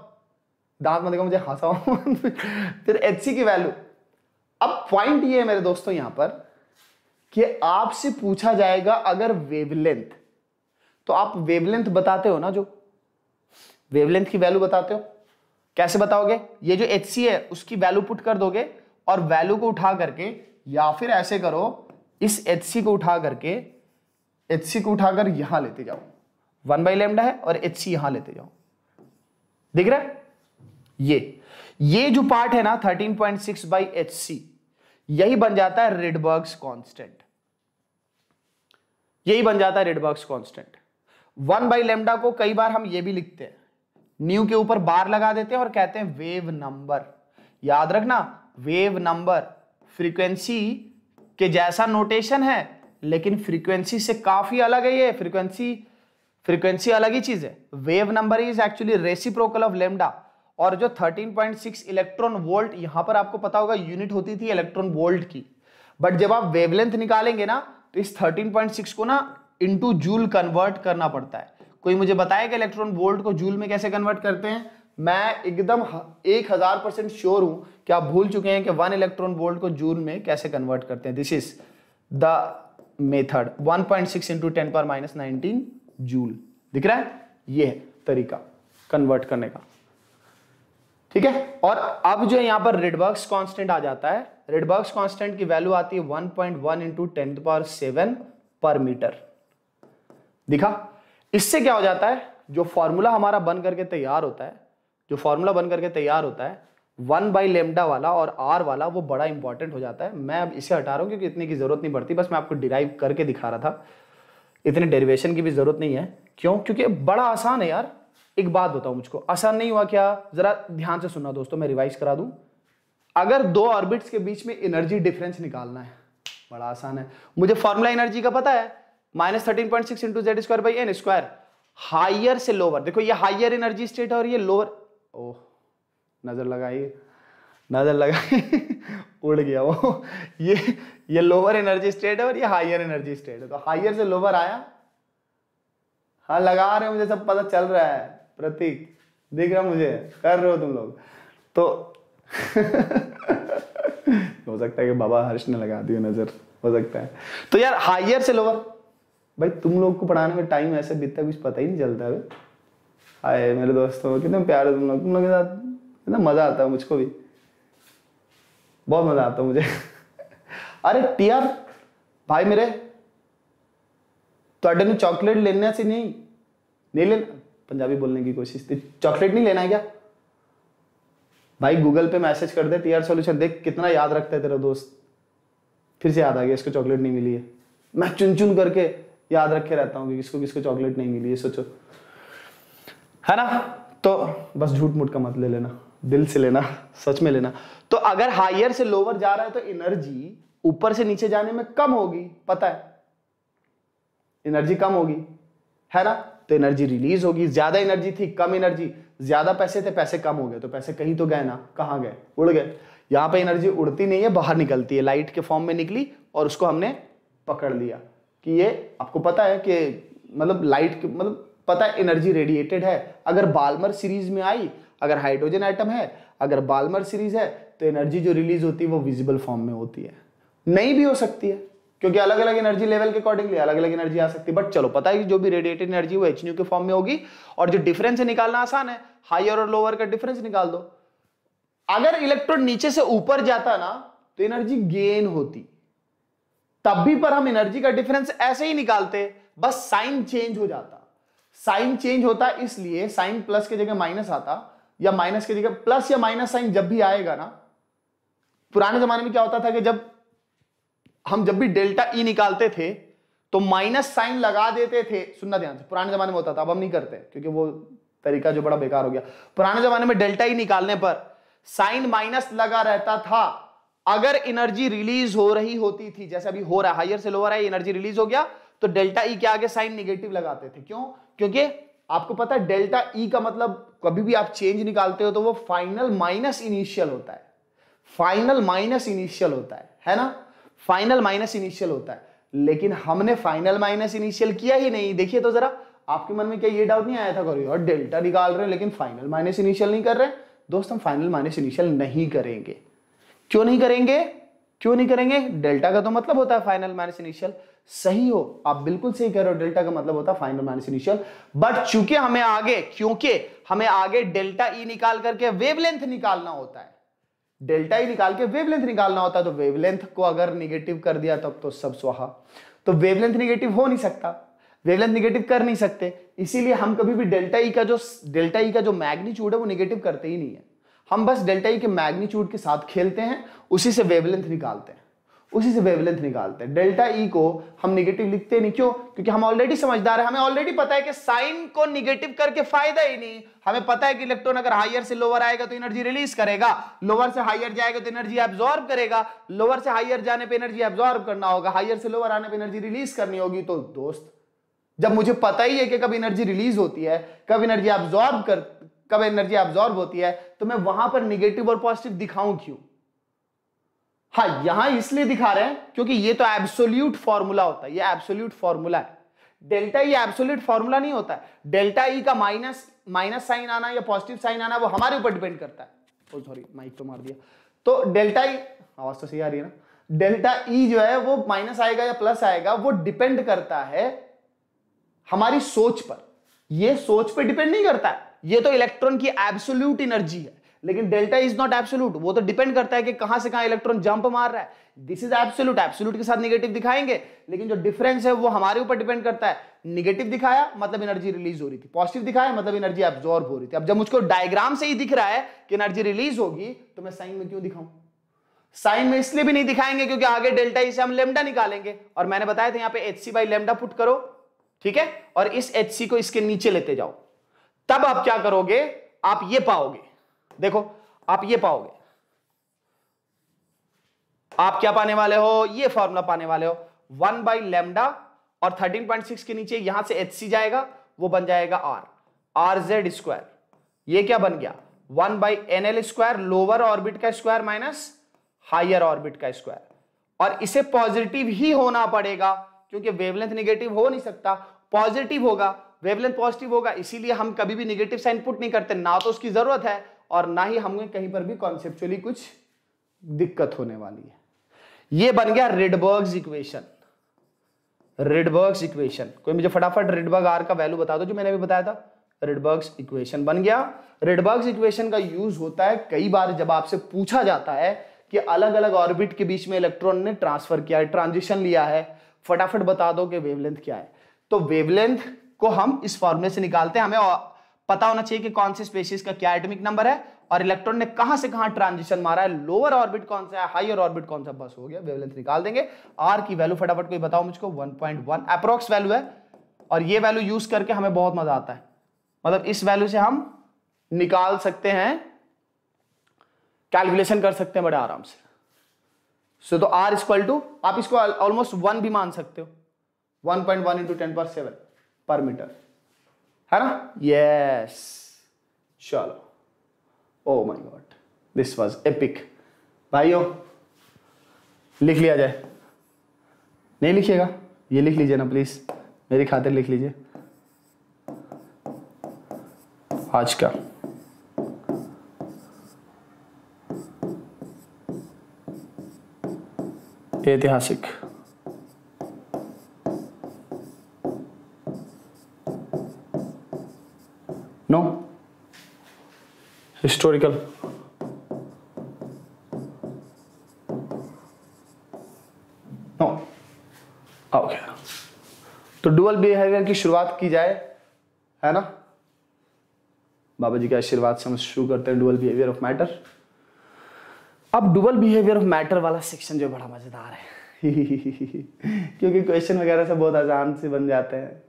दांत मत मुझे हंसा (laughs) फिर एच सी की वैल्यू अब पॉइंट ये है मेरे दोस्तों यहां पर कि आपसे पूछा जाएगा अगर वेवलेंथ तो आप वेवलेंथ बताते हो ना जो वेवलेंथ की वैल्यू बताते हो कैसे बताओगे ये जो एच है उसकी वैल्यू पुट कर दोगे और वैल्यू को उठा करके या फिर ऐसे करो इस एच को उठा करके एच को उठाकर यहां लेते जाओ वन बाई लेमडा है और एच सी यहां लेते जाओ दिख रहा है ये ये जो पार्ट है ना 13.6 point six by h c यही बन जाता है रेडबर्ग कांस्टेंट यही बन जाता है Rydberg constant one by lambda को कई बार हम ये भी लिखते हैं न्यू के ऊपर बार लगा देते हैं और कहते हैं वेव नंबर याद रखना वेव नंबर फ्रीक्वेंसी के जैसा नोटेशन है लेकिन फ्रीक्वेंसी से काफी अलग है ये फ्रीक्वेंसी फ्रीक्वेंसी अलग ही चीज है wave number is actually reciprocal of lambda और जो 13.6 इलेक्ट्रॉन वोल्ट यहां पर आपको पता होगा यूनिट होती थी इलेक्ट्रॉन वोल्ट की बट जब आप वेवलेंथ निकालेंगे ना तो इस 13.6 को ना इनटू जूल कन्वर्ट करना पड़ता है कोई मुझे बताएगा इलेक्ट्रॉन वोल्ट को जूल में कैसे कन्वर्ट करते हैं मैं एकदम एक हजार परसेंट श्योर हूं कि आप भूल चुके हैं कि वन इलेक्ट्रॉन वोल्ट को जूल में कैसे कन्वर्ट करते हैं this is the method 1.6 point six into ten पर माइनस नाइनटीन जूल दिख रहा है यह है तरीका कन्वर्ट करने का ठीक है और अब जो यहां पर रेडबर्ग्स कांस्टेंट आ जाता है रेडबर्ग्स कांस्टेंट की वैल्यू आती है 1.1 point one into ten power seven पर मीटर दिखा इससे क्या हो जाता है जो फॉर्मूला हमारा बन करके तैयार होता है जो फॉर्मूला बन करके तैयार होता है वन बाई लेमडा वाला और आर वाला वो बड़ा इंपॉर्टेंट हो जाता है मैं अब इसे हटा रहा हूं क्योंकि इतने की जरूरत नहीं पड़ती बस मैं आपको डिराइव करके दिखा रहा था इतने डेरिवेशन की भी जरूरत नहीं है क्यों क्योंकि बड़ा आसान है यार एक बात बताओ मुझको आसान नहीं हुआ क्या जरा ध्यान से सुनना दोस्तों मैं रिवाइज करा दूं अगर दो ऑर्बिट्स के बीच में एनर्जी डिफरेंस निकालना है बड़ा आसान है मुझे फॉर्मूला एनर्जी का पता है minus thirteen point six into Z square by n square higher से लोअर देखो ये हाइयर एनर्जी स्टेट है और ये लोअर ओह नजर लगाइए नजर लगाइए (laughs) उड़ गया वो (laughs) ये ये लोअर एनर्जी स्टेट है और ये हाइयर एनर्जी स्टेट है तो हाइयर से लोअर आया हाँ लगा रहे मुझे सब पता चल रहा है प्रतीक दिख रहा मुझे कर रहे हो तुम लोग तो (laughs) हो सकता है कि बाबा हर्ष ने लगा दी नजर हो सकता है तो यार हायर से लोअर भाई तुम लोग को पढ़ाने में टाइम ऐसे बीतता कुछ पता ही नहीं चलता है हाय मेरे दोस्तों कितने प्यार है तुम लोग तुम लोग के साथ कितना मजा आता है मुझको भी बहुत मजा आता है मुझे (laughs) अरे टीआर भाई मेरे तो चॉकलेट लेने से नहीं नहीं ਨਹੀਂ पंजाबी बोलने की कोशिश थी चॉकलेट नहीं लेना है क्या भाई गूगल पे मैसेज कर दे आर सोल्यूशन देख कितना याद रखता है तेरा दोस्त फिर से याद आ गया इसको चॉकलेट नहीं मिली है मैं चुन चुन करके याद रखे रहता हूँ कि किसको किसको चॉकलेट नहीं मिली है सोचो है ना तो बस झूठ मूठ का मत ले लेना दिल से लेना सच में लेना तो अगर हायर से लोअर जा रहा है तो एनर्जी ऊपर से नीचे जाने में कम होगी पता है एनर्जी कम होगी है ना तो एनर्जी रिलीज होगी ज्यादा एनर्जी थी कम एनर्जी ज्यादा पैसे थे पैसे कम हो गए तो पैसे कहीं तो गए ना कहाँ गए उड़ गए यहाँ पे एनर्जी उड़ती नहीं है बाहर निकलती है लाइट के फॉर्म में निकली और उसको हमने पकड़ लिया कि ये आपको पता है कि मतलब लाइट मतलब पता है एनर्जी रेडिएटेड है अगर बालमर सीरीज में आई अगर हाइड्रोजन आइटम है अगर बालमर सीरीज है तो एनर्जी जो रिलीज होती है वो विजिबल फॉर्म में होती है नहीं भी हो सकती है क्योंकि अलग अलग एनर्जी लेवल के अकॉर्डिंगली अलग अलग एनर्जी आ सकती है बट चलो पता है कि जो भी रेडिएटेड एनर्जी वो एच के फॉर्म में होगी और जो डिफरेंस निकालना आसान है हायर और लोअर का डिफरेंस निकाल दो अगर इलेक्ट्रॉन नीचे से ऊपर जाता ना तो एनर्जी गेन होती तब भी पर हम एनर्जी का डिफरेंस ऐसे ही निकालते बस साइन चेंज हो जाता साइन चेंज होता इसलिए साइन प्लस की जगह माइनस आता या माइनस की जगह प्लस या माइनस साइन जब भी आएगा ना पुराने जमाने में क्या होता था कि जब हम जब भी डेल्टा ई e निकालते थे तो माइनस साइन लगा देते थे सुनना ध्यान से पुराने जमाने में होता था अब हम नहीं करते क्योंकि वो तरीका जो बड़ा बेकार हो गया पुराने जमाने में डेल्टा ई e निकालने पर साइन माइनस लगा रहता था अगर एनर्जी रिलीज हो रही होती थी जैसे अभी हो रहा है हायर से लोअर है एनर्जी रिलीज हो गया तो डेल्टा ई e के आगे साइन निगेटिव लगाते थे क्यों क्योंकि आपको पता है डेल्टा ई का मतलब कभी भी आप चेंज निकालते हो तो वो फाइनल माइनस इनिशियल होता है फाइनल माइनस इनिशियल होता है है ना फाइनल माइनस इनिशियल होता है लेकिन हमने फाइनल माइनस इनिशियल किया ही नहीं देखिए तो जरा आपके मन में क्या ये डाउट नहीं आया था करो और डेल्टा निकाल रहे हैं लेकिन फाइनल माइनस इनिशियल नहीं कर रहे दोस्त हम फाइनल माइनस इनिशियल नहीं करेंगे क्यों नहीं करेंगे क्यों नहीं करेंगे डेल्टा का तो मतलब होता है फाइनल माइनस इनिशियल सही हो आप बिल्कुल सही कह रहे हो डेल्टा का मतलब होता है फाइनल माइनस इनिशियल बट चूंकि हमें आगे क्योंकि हमें आगे डेल्टा ई e निकाल करके वेवलेंथ निकालना होता है डेल्टा ही e निकाल के वेवलेंथ निकालना होता है तो वेवलेंथ को अगर निगेटिव कर दिया तब तो सब स्वाहा तो वेवलेंथ निगेटिव हो नहीं सकता वेवलेंथ निगेटिव कर नहीं सकते इसीलिए हम कभी भी डेल्टा ई e का जो डेल्टा ई e का जो मैग्नीच्यूड है वो निगेटिव करते ही नहीं है हम बस डेल्टा ई के मैग्नीच्यूड के साथ खेलते हैं उसी से वेवलेंथ निकालते हैं उसी से वेवलेंथ निकालते हैं डेल्टा ई e को हम निगेटिव लिखते नहीं क्यों क्योंकि हम ऑलरेडी समझदार है हमें ऑलरेडी पता है कि साइन को निगेटिव करके फायदा ही नहीं हमें पता है कि इलेक्ट्रॉन अगर हायर से लोअर आएगा तो एनर्जी रिलीज करेगा लोअर से हायर जाएगा तो एनर्जी एब्जॉर्ब करेगा लोअर से हायर जाने पर एनर्जी एब्जॉर्ब करना होगा हायर से लोअर आने पर एनर्जी रिलीज करनी होगी तो दोस्त जब मुझे पता ही है कि कब एनर्जी रिलीज होती है कब एनर्जी एब्जॉर्ब कर कब एनर्जी एब्जॉर्ब होती है तो मैं वहां पर निगेटिव और पॉजिटिव दिखाऊं क्यों हाँ यहां इसलिए दिखा रहे हैं क्योंकि ये तो एब्सोल्यूट फॉर्मूला होता है ये एब्सोल्यूट फॉर्मूला है डेल्टा ई एब्सोल्यूट फॉर्मूला नहीं होता है डेल्टा ई e का माइनस माइनस साइन आना या पॉजिटिव साइन आना वो हमारे ऊपर डिपेंड करता है सॉरी oh, माइक तो मार दिया तो डेल्टा ई e, आवाज तो सही आ रही है ना डेल्टा ई e जो है वो माइनस आएगा या प्लस आएगा वो डिपेंड करता है हमारी सोच पर ये सोच पे डिपेंड नहीं करता है ये तो इलेक्ट्रॉन की एब्सोल्यूट एनर्जी है लेकिन डेल्टा इज नॉट एब्सोल्यूट वो तो डिपेंड करता है कि कहां से कहां इलेक्ट्रॉन जंप मार रहा है दिस इज एब्सोल्यूट एब्सोल्यूट के साथ निगेटिव दिखाएंगे लेकिन जो डिफरेंस है वो हमारे ऊपर डिपेंड करता है निगेटिव दिखाया मतलब एनर्जी रिलीज हो रही थी पॉजिटिव दिखाया मतलब एनर्जी एब्जॉर्ब हो रही थी अब जब मुझको डायग्राम से ही दिख रहा है कि एनर्जी रिलीज होगी तो मैं साइन में क्यों दिखाऊं साइन में इसलिए भी नहीं दिखाएंगे क्योंकि आगे डेल्टा इसे e हम लेमडा निकालेंगे और मैंने बताया था यहाँ पे h c by lambda put करो ठीक है और इस एच सी को इसके नीचे लेते जाओ तब आप क्या करोगे आप ये पाओगे देखो आप ये पाओगे आप क्या पाने वाले हो ये फॉर्मूला पाने वाले हो वन बाई लेमडा और 13.6 के नीचे यहां से एच जाएगा वो बन जाएगा आर आर जेड स्क्वायर ये क्या बन गया one by n L square lower orbit का स्क्वायर माइनस हायर ऑर्बिट का स्क्वायर और इसे पॉजिटिव ही होना पड़ेगा क्योंकि वेवलेंथ निगेटिव हो नहीं सकता पॉजिटिव होगा वेवलेंथ पॉजिटिव होगा इसीलिए हम कभी भी निगेटिव साइन पुट नहीं करते ना तो उसकी जरूरत है और ना ही हमें कहीं पर भी कॉन्सेप्चुअली कुछ दिक्कत होने वाली है ये बन गया रेडबर्ग्स इक्वेशन रेडबर्ग्स इक्वेशन कोई मुझे फटाफट रेडबर्ग आर का वैल्यू बता दो जो मैंने अभी बताया था रेडबर्ग्स इक्वेशन बन गया रेडबर्ग्स इक्वेशन का यूज होता है कई बार जब आपसे पूछा जाता है कि अलग अलग ऑर्बिट के बीच में इलेक्ट्रॉन ने ट्रांसफर किया है ट्रांजिशन लिया है फटाफट बता दो कि वेवलेंथ क्या है तो वेवलेंथ को हम इस फॉर्मूले से निकालते हैं हमें पता होना चाहिए कि कौन से स्पेसीज का क्या एटमिक नंबर है और इलेक्ट्रॉन ने कहां से कहां ट्रांजिशन मारा है लोअर ऑर्बिट कौन सा है हाईर ऑर्बिट कौन सा बस हो गया वेवलेंथ निकाल देंगे आर की वैल्यू फटाफट कोई बताओ मुझको वन अप्रोक्स वैल्यू है और ये वैल्यू यूज करके हमें बहुत मजा आता है मतलब इस वैल्यू से हम निकाल सकते हैं कैलकुलेशन कर सकते हैं बड़े आराम से सो so, तो आर इज टू आप इसको ऑलमोस्ट वन भी मान सकते हो 1.1 पॉइंट वन इंटू टेन पर सेवन पर मीटर है ना यस चलो oh my god this was epic भाइयों लिख लिया जाए नहीं लिखिएगा ये लिख लीजिए ना प्लीज मेरी खातिर लिख लीजिए आज का ऐतिहासिक हिस्टोरिकल ओके ah, तो डुअल बिहेवियर की शुरुआत की जाए है ना बाबा जी के आशीर्वाद से हम शुरू करते हैं डुअल बिहेवियर ऑफ मैटर अब डुअल बिहेवियर ऑफ मैटर वाला सेक्शन जो बड़ा मजेदार है (laughs) क्योंकि क्वेश्चन वगैरह से बहुत आसान से बन जाते हैं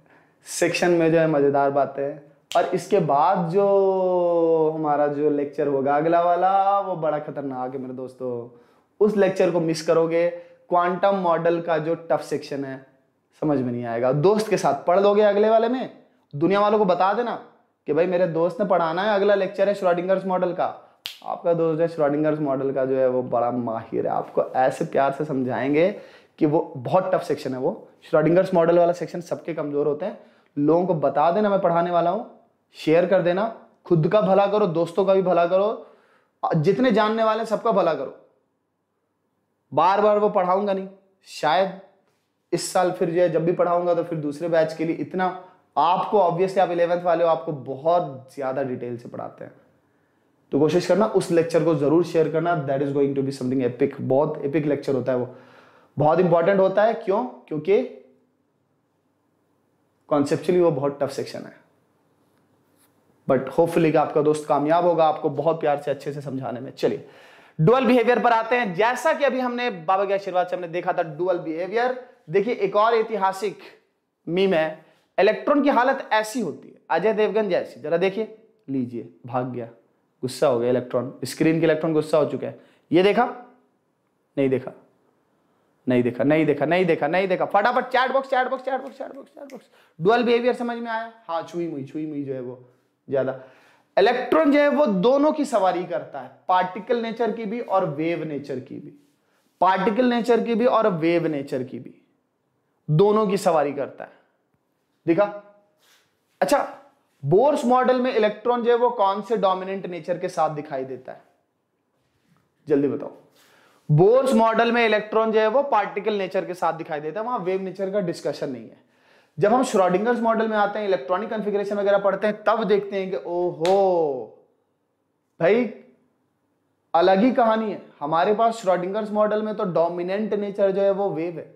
सेक्शन में जो है मजेदार बातें हैं और इसके बाद जो हमारा जो लेक्चर होगा अगला वाला वो बड़ा खतरनाक है मेरे दोस्तों उस लेक्चर को मिस करोगे क्वांटम मॉडल का जो टफ सेक्शन है समझ में नहीं आएगा दोस्त के साथ पढ़ लोगे अगले वाले में दुनिया वालों को बता देना कि भाई मेरे दोस्त ने पढ़ाना है अगला लेक्चर है श्रोडिंगर्स मॉडल का आपका दोस्त है श्रोडिंगर्स मॉडल का जो है वो बड़ा माहिर है आपको ऐसे प्यार से समझाएंगे कि वो बहुत टफ सेक्शन है वो श्रोडिंगर्स मॉडल वाला सेक्शन सबके कमज़ोर होते हैं लोगों को बता देना मैं पढ़ाने वाला हूँ शेयर कर देना खुद का भला करो दोस्तों का भी भला करो जितने जानने वाले सबका भला करो बार बार वो पढ़ाऊंगा नहीं शायद इस साल फिर जो है जब भी पढ़ाऊंगा तो फिर दूसरे बैच के लिए इतना आपको ऑब्वियसली आप इलेवेंथ वाले हो आपको बहुत ज़्यादा डिटेल से पढ़ाते हैं तो कोशिश करना उस लेक्चर को जरूर शेयर करना that is going to be something epic बहुत एपिक लेक्चर होता है वो बहुत इंपॉर्टेंट होता है क्यों क्योंकि कॉन्सेप्चुअली वो बहुत टफ सेक्शन है बट होपफुली आपका दोस्त कामयाब होगा आपको बहुत प्यार से अच्छे से समझाने में चलिए डुअल बिहेवियर पर आते हैं जैसा कि अभी हमने बाबा के आशीर्वाद से हमने देखा था डुअल बिहेवियर देखिए एक और ऐतिहासिक मीम है इलेक्ट्रॉन की हालत ऐसी होती है अजय देवगन जैसी जरा देखिए लीजिए भाग गया गुस्सा हो गया इलेक्ट्रॉन स्क्रीन के इलेक्ट्रॉन गुस्सा हो चुका है ये देखा नहीं देखा नहीं देखा नहीं देखा नहीं देखा नहीं देखा फटाफट chat box chat box chat box chat box chat box dual behaviour समझ में आया हाँ छुई मुई छुई मुई जो है वो ज्यादा इलेक्ट्रॉन जो है वो दोनों की सवारी करता है पार्टिकल नेचर की भी और वेव नेचर की भी पार्टिकल नेचर की भी और वेव नेचर की भी दोनों की सवारी करता है देखा अच्छा बोर्स मॉडल में इलेक्ट्रॉन जो है वो कौन से डोमिनेंट नेचर के साथ दिखाई देता है जल्दी बताओ बोर्स मॉडल में इलेक्ट्रॉन जो है वो पार्टिकल नेचर के साथ दिखाई देता है वहां वेव नेचर का डिस्कशन नहीं है जब हम श्रोडिंगर्स मॉडल में आते हैं इलेक्ट्रॉनिक कॉन्फ़िगरेशन वगैरह पढ़ते हैं तब देखते हैं कि ओहो भाई अलग ही कहानी है हमारे पास श्रोडिंगर्स मॉडल में तो डोमिनेंट नेचर जो है वो वेव है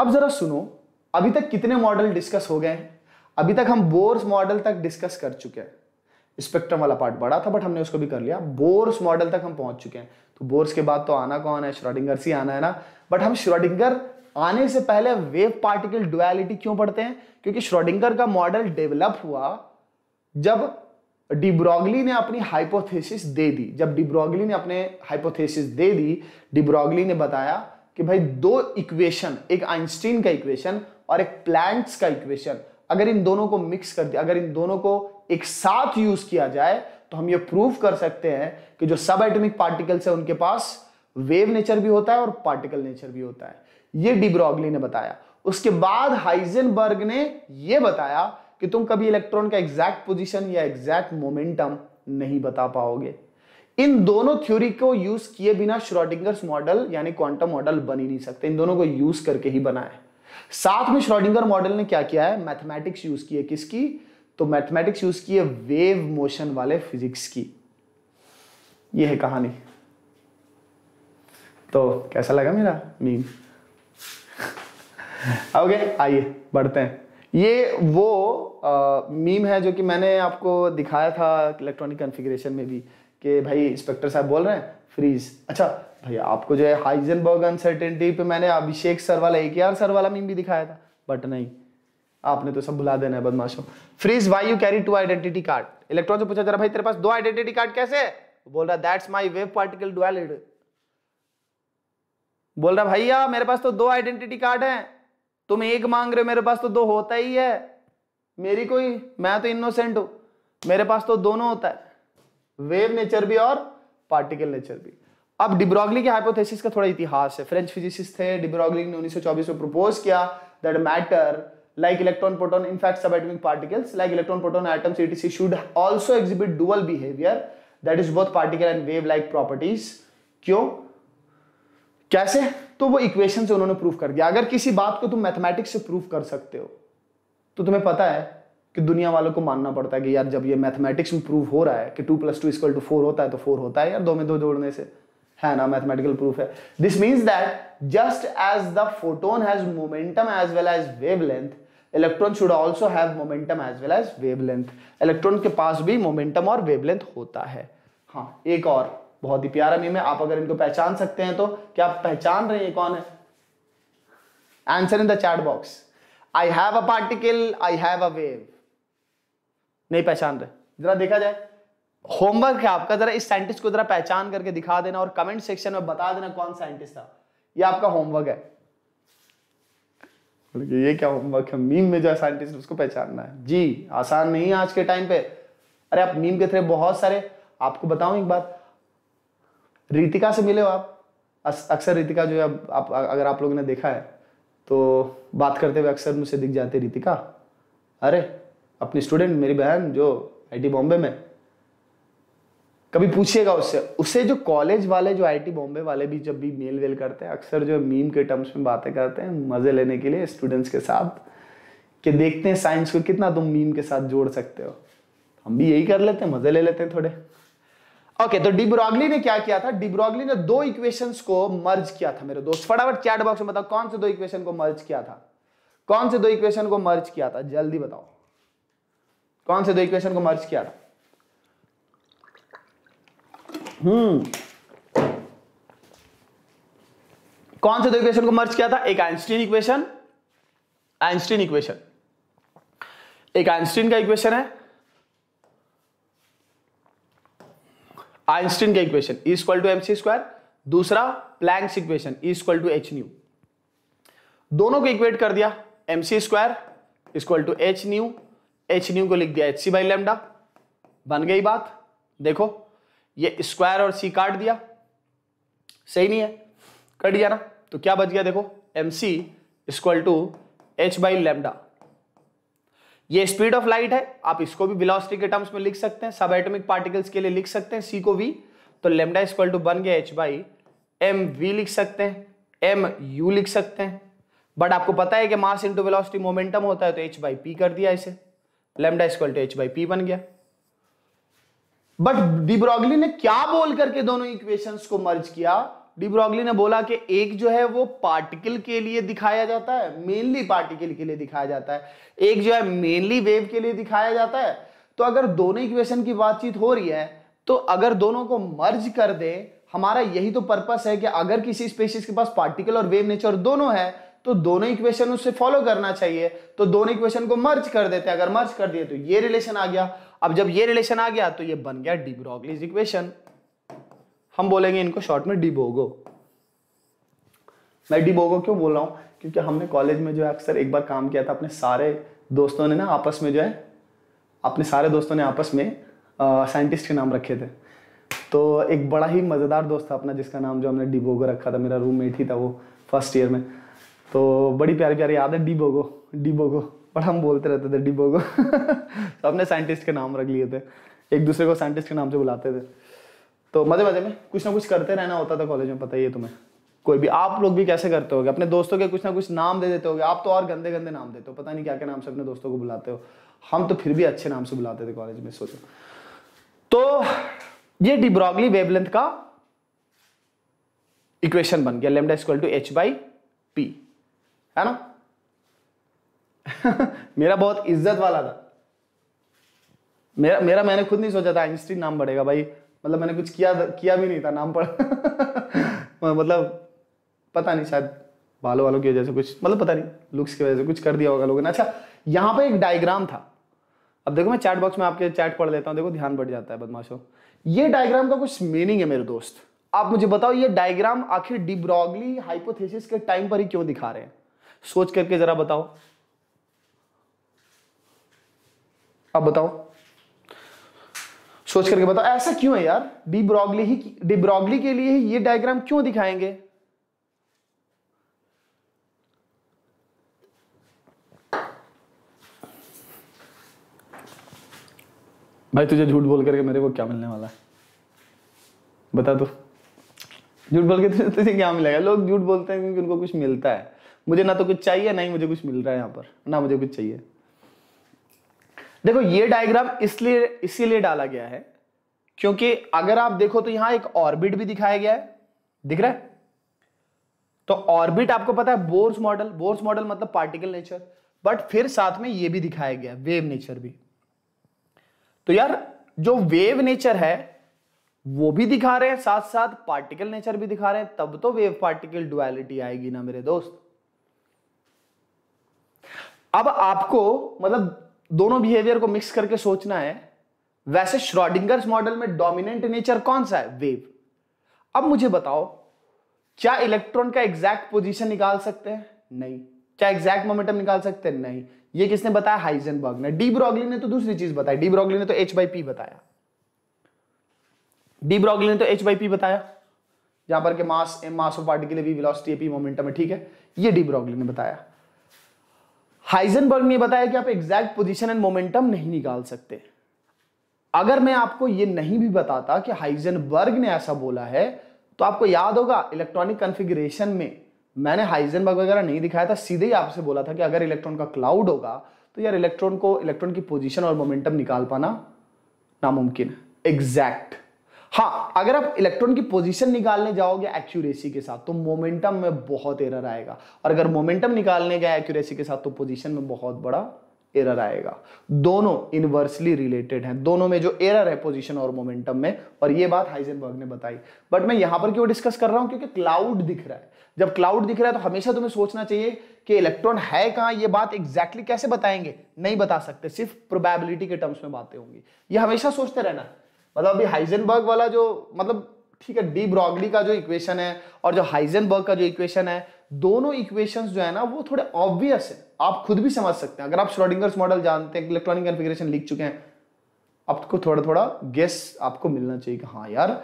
अब जरा सुनो अभी तक कितने मॉडल डिस्कस हो गए हैं अभी तक हम बोर्स मॉडल तक डिस्कस कर चुके हैं स्पेक्ट्रम वाला पार्ट बड़ा था बट हमने उसको भी कर लिया बोर्स मॉडल तक हम पहुंच चुके हैं तो बोर्स के बाद तो आना कौन है श्रोडिंगर से आना है ना बट हम श्रोडिंगर आने से पहले वेव पार्टिकल डुअलिटी क्यों पढ़ते हैं क्योंकि श्रोडिंगर का मॉडल डेवलप हुआ जब डिब्रॉगली ने अपनी हाइपोथेसिस दे दी जब डिब्रोगली ने अपने हाइपोथेसिस दे दी डिब्रोगली ने बताया कि भाई दो इक्वेशन एक आइंस्टीन का इक्वेशन और एक प्लैंक्स का इक्वेशन अगर इन दोनों को मिक्स कर दिया अगर इन दोनों को एक साथ यूज किया जाए तो हम ये प्रूव कर सकते हैं कि जो सब एटमिक पार्टिकल्स है उनके पास वेव नेचर भी होता है और पार्टिकल नेचर भी होता है ये डिब्रॉगली ने बताया उसके बाद हाइजेनबर्ग ने यह बताया कि तुम कभी इलेक्ट्रॉन का एग्जैक्ट पोजीशन या एग्जैक्ट मोमेंटम नहीं बता पाओगे इन दोनों थ्योरी को यूज किए बिना श्रोडिंगर्स मॉडल यानी क्वांटम मॉडल बन ही नहीं सकते इन दोनों को यूज करके ही बना है साथ में श्रोडिंगर मॉडल ने क्या किया है मैथमेटिक्स यूज किए किसकी तो मैथमेटिक्स यूज किए वेव मोशन वाले फिजिक्स की यह है कहानी तो कैसा लगा मेरा मीन ओके आइए बढ़ते हैं ये वो आ, मीम है जो कि मैंने आपको दिखाया था इलेक्ट्रॉनिक कॉन्फ़िगरेशन में भी कि भाई इंस्पेक्टर साहब बोल रहे हैं फ्रीज अच्छा भैया आपको जो है हाइजनबर्ग अनसर्टेनिटी पे मैंने अभिषेक सर वाला एक यार सर वाला मीम भी दिखाया था बट नहीं आपने तो सब भुला देना है बदमाशों freeze why you carry two identity card electron से पूछा जरा भाई तेरे पास दो आइडेंटिटी कार्ड कैसे बोल रहा that's my wave particle duality बोल रहा भैया मेरे पास तो दो आइडेंटिटी कार्ड है तुम एक मांग रहे हो मेरे पास तो दो होता ही है मेरी कोई मैं तो इनोसेंट हूं मेरे पास तो दोनों होता है वेव नेचर भी और पार्टिकल नेचर भी अब डिब्रोगली के हाइपोथेसिस का थोड़ा इतिहास है फ्रेंच फिजिसिस्ट थे डिब्रोगली ने 1924 में प्रपोज किया that matter like electron proton in fact सब atomic particles like electron proton atoms etc should also exhibit dual behaviour that is both particle and wave like properties क्यों कैसे तो वो इक्वेशन से उन्होंने प्रूफ कर दिया अगर किसी बात को तुम मैथमेटिक्स से प्रूफ कर सकते हो तो तुम्हें पता है कि दुनिया वालों को मानना पड़ता है कि यार जब ये मैथमेटिक्स में प्रूफ हो रहा है कि two plus two equal to four होता है तो फोर होता है यार दो में दो जोड़ने से है ना मैथमेटिकल प्रूफ है this means that just as the photon has momentum as well as length electron should also have momentum as well as wavelength electron के पास भी मोमेंटम और वेवलेंथ होता है हाँ एक और बहुत ही प्यारा मीम है आप अगर इनको पहचान सकते हैं तो क्या आप पहचान रहे हैं कौन है answer in the chat box I have a particle I have a wave नहीं पहचान रहे जरा देखा जाए होमवर्क है आपका जरा इस साइंटिस्ट को जरा पहचान करके दिखा देना और कमेंट सेक्शन में बता देना कौन साइंटिस्ट था ये आपका होमवर्क है ये क्या होमवर्क है मीम में जो साइंटिस्ट उसको पहचानना है जी आसान नहीं है आज के टाइम पे अरे आप मीम के थ्रे बहुत सारे आपको बताऊं एक बात रितिका से मिले हो आप अक्सर रितिका जो है आप अगर आप लोगों ने देखा है तो बात करते हुए अक्सर मुझसे दिख जाते रितिका अरे अपनी स्टूडेंट मेरी बहन जो आईटी बॉम्बे में कभी पूछिएगा उससे उससे जो कॉलेज वाले जो आईटी बॉम्बे वाले भी जब भी मेल वेल करते हैं अक्सर जो मीम के टर्म्स में बातें करते हैं मज़े लेने के लिए स्टूडेंट्स के साथ कि देखते हैं साइंस को कितना तुम मीम के साथ जोड़ सकते हो हम भी यही कर लेते हैं मज़े ले लेते हैं थोड़े ओके तो डिब्रॉगली ने क्या किया था डिब्रॉगली ने दो इक्वेशंस को मर्ज किया था मेरे दोस्त फटाफट चैट बॉक्स में बताओ कौन से दो इक्वेशन को मर्ज किया था कौन से दो इक्वेशन को मर्ज किया था जल्दी बताओ कौन से दो इक्वेशन को मर्ज किया था हम्म कौन से दो इक्वेशन को मर्ज किया था एक आइंस्टीन इक्वेशन आइंस्टीन इक्वेशन एक आइंस्टीन का इक्वेशन है आइंस्टीन का equation e equal to MC square दूसरा Planck's equation e equal to H nu दोनों को इक्वेट कर दिया M C square equal to H nu H nu को लिख दिया एच सी बाई लेमडा बन गई बात देखो ये स्क्वायर और सी काट दिया सही नहीं है कट गया ना तो क्या बच गया देखो M C equal to H by lambda ये स्पीड ऑफ लाइट है आप इसको भी वेलोसिटी के टर्म्स में लिख सकते हैं सब एटोमिक पार्टिकल्स के लिए लिख सकते हैं सी को वी तो लेमडा इक्वल टू बन गया एच बाई एम वी लिख सकते हैं एम यू लिख सकते हैं बट आपको पता है कि मास इंटू वेलोसिटी मोमेंटम होता है तो एच बाई पी कर दिया इसे lambda equal to H by P बन गया बट डिब्रॉगली ने क्या बोल करके दोनों इक्वेशंस को मर्ज किया डिब्रॉगली ने बोला कि एक जो है वो पार्टिकल के लिए दिखाया जाता है मेनली पार्टिकल के लिए दिखाया जाता है एक जो है मेनली वेव के लिए दिखाया जाता है तो अगर दोनों इक्वेशन की बातचीत हो रही है तो अगर दोनों को मर्ज कर दे हमारा यही तो पर्पस है कि अगर किसी स्पेसिस के पास पार्टिकल और वेव नेचर दोनों है तो दोनों इक्वेशन उससे फॉलो करना चाहिए तो दोनों इक्वेशन को मर्ज कर देते हैं अगर मर्ज कर दिए तो ये रिलेशन आ गया अब जब ये रिलेशन आ गया तो ये बन गया डिब्रोगलीज इक्वेशन हम बोलेंगे इनको शॉर्ट में डिबोगो मैं डिबोगो क्यों बोल रहा हूँ क्योंकि हमने कॉलेज में जो है अक्सर एक बार काम किया था अपने सारे दोस्तों ने ना आपस में जो है अपने सारे दोस्तों ने आपस में साइंटिस्ट के नाम रखे थे तो एक बड़ा ही मज़ेदार दोस्त था अपना जिसका नाम जो हमने डिबोगो रखा था मेरा रूममेट ही था वो फर्स्ट ईयर में तो बड़ी प्यारी प्यारी याद है डिबोगो डिबोगो बट हम बोलते रहते थे डिबोगो (laughs) तो अपने साइंटिस्ट के नाम रख लिए थे एक दूसरे को साइंटिस्ट के नाम से बुलाते थे तो मजे मजे में कुछ ना कुछ करते रहना होता था कॉलेज में पता ही है तुम्हें कोई भी आप लोग भी कैसे करते हो अपने दोस्तों के कुछ ना कुछ नाम दे देते हो आप तो और गंदे गंदे नाम देते हो पता नहीं क्या क्या नाम से अपने दोस्तों को बुलाते हो हम तो फिर भी अच्छे नाम से बुलाते थे कॉलेज में सोचो तो ये डिब्रॉगली वेवलेंथ का इक्वेशन बन गया lambda equal to H by P है ना (laughs) मेरा बहुत इज्जत वाला था मेरा मेरा मैंने खुद नहीं सोचा था आइंस्टीन नाम बढ़ेगा भाई मतलब मैंने कुछ किया किया भी नहीं था नाम पर (laughs) मतलब पता नहीं शायद बालों वालों की वजह से कुछ मतलब पता नहीं लुक्स की वजह से कुछ कर दिया होगा लोगों ने अच्छा यहाँ पर एक डायग्राम था अब देखो मैं चैट बॉक्स में आपके चैट पढ़ लेता हूँ देखो ध्यान बढ़ जाता है बदमाशों ये डायग्राम का कुछ मीनिंग है मेरे दोस्त आप मुझे बताओ ये डायग्राम आखिर डिब्रॉगली हाइपोथेसिस के टाइम पर ही क्यों दिखा रहे हैं सोच करके जरा बताओ अब बताओ सोच करके बताओ ऐसा क्यों है यार डी ब्रॉगली ही डी ब्रॉगली के लिए ही ये डायग्राम क्यों दिखाएंगे भाई तुझे झूठ बोल करके मेरे को क्या मिलने वाला है बता दो तो। झूठ बोल के तुझे, तुझे क्या मिलेगा लोग झूठ बोलते हैं क्योंकि उनको कुछ मिलता है मुझे ना तो कुछ चाहिए ना ही मुझे कुछ मिल रहा है यहाँ पर ना मुझे कुछ चाहिए देखो ये डायग्राम इसलिए इसीलिए डाला गया है क्योंकि अगर आप देखो तो यहां एक ऑर्बिट भी दिखाया गया है दिख रहा है तो ऑर्बिट आपको पता है बोर्स मॉडल बोर्स मॉडल मतलब पार्टिकल नेचर बट फिर साथ में ये भी दिखाया गया वेव नेचर भी तो यार जो वेव नेचर है वो भी दिखा रहे हैं साथ साथ पार्टिकल नेचर भी दिखा रहे हैं तब तो वेव पार्टिकल डुअलिटी आएगी ना मेरे दोस्त अब आपको मतलब दोनों बिहेवियर को मिक्स करके सोचना है वैसे श्रॉडिंगर्स मॉडल में डोमिनेंट नेचर कौन सा है वेव अब मुझे बताओ क्या इलेक्ट्रॉन का एग्जैक्ट पोजीशन निकाल सकते हैं नहीं क्या एग्जैक्ट मोमेंटम निकाल सकते हैं नहीं ये किसने बताया बर्ग ने डी ब्रॉगली ने तो दूसरी चीज बताई डी ब्रॉगली ने तो एच बाई पी बताया डी ब्रॉगली ने तो एच बाई पी बताया यहां पर के mass mass of particle velocity एपी मोमेंटम है ठीक है ये डी ब्रॉगली ने बताया हाइजनबर्ग ने बताया कि आप एग्जैक्ट पोजिशन एंड मोमेंटम नहीं निकाल सकते अगर मैं आपको ये नहीं भी बताता कि हाइजनबर्ग ने ऐसा बोला है तो आपको याद होगा इलेक्ट्रॉनिक कन्फिग्रेशन में मैंने हाइजनबर्ग वगैरह नहीं दिखाया था सीधे ही आपसे बोला था कि अगर इलेक्ट्रॉन का क्लाउड होगा तो यार इलेक्ट्रॉन को इलेक्ट्रॉन की पोजिशन और मोमेंटम निकाल पाना नामुमकिन एग्जैक्ट हाँ अगर आप इलेक्ट्रॉन की पोजीशन निकालने जाओगे एक्यूरेसी के साथ तो मोमेंटम में बहुत एरर आएगा और अगर मोमेंटम निकालने गए एक्यूरेसी के साथ तो पोजीशन में बहुत बड़ा एरर आएगा दोनों इनवर्सली रिलेटेड हैं दोनों में जो एरर है पोजीशन और मोमेंटम में और ये बात हाइजेनबर्ग ने बताई बट मैं यहां पर क्यों डिस्कस कर रहा हूं क्योंकि क्लाउड दिख रहा है जब क्लाउड दिख रहा है तो हमेशा तुम्हें सोचना चाहिए कि इलेक्ट्रॉन है कहां ये बात एग्जैक्टली exactly कैसे बताएंगे नहीं बता सकते सिर्फ प्रोबेबिलिटी के टर्म्स में बातें होंगी ये हमेशा सोचते रहना मतलब अभी हाइजेनबर्ग वाला जो मतलब ठीक है डी ब्रॉगली का जो इक्वेशन है और जो हाइजेनबर्ग का जो इक्वेशन है दोनों इक्वेशंस जो है ना वो थोड़े ऑब्वियस है आप खुद भी समझ सकते हैं अगर आप श्रोडिंगर्स मॉडल जानते हैं इलेक्ट्रॉनिक कन्फिग्रेशन लिख चुके हैं आपको थोड़ा थोड़ा गेस आपको मिलना चाहिए कि हाँ यार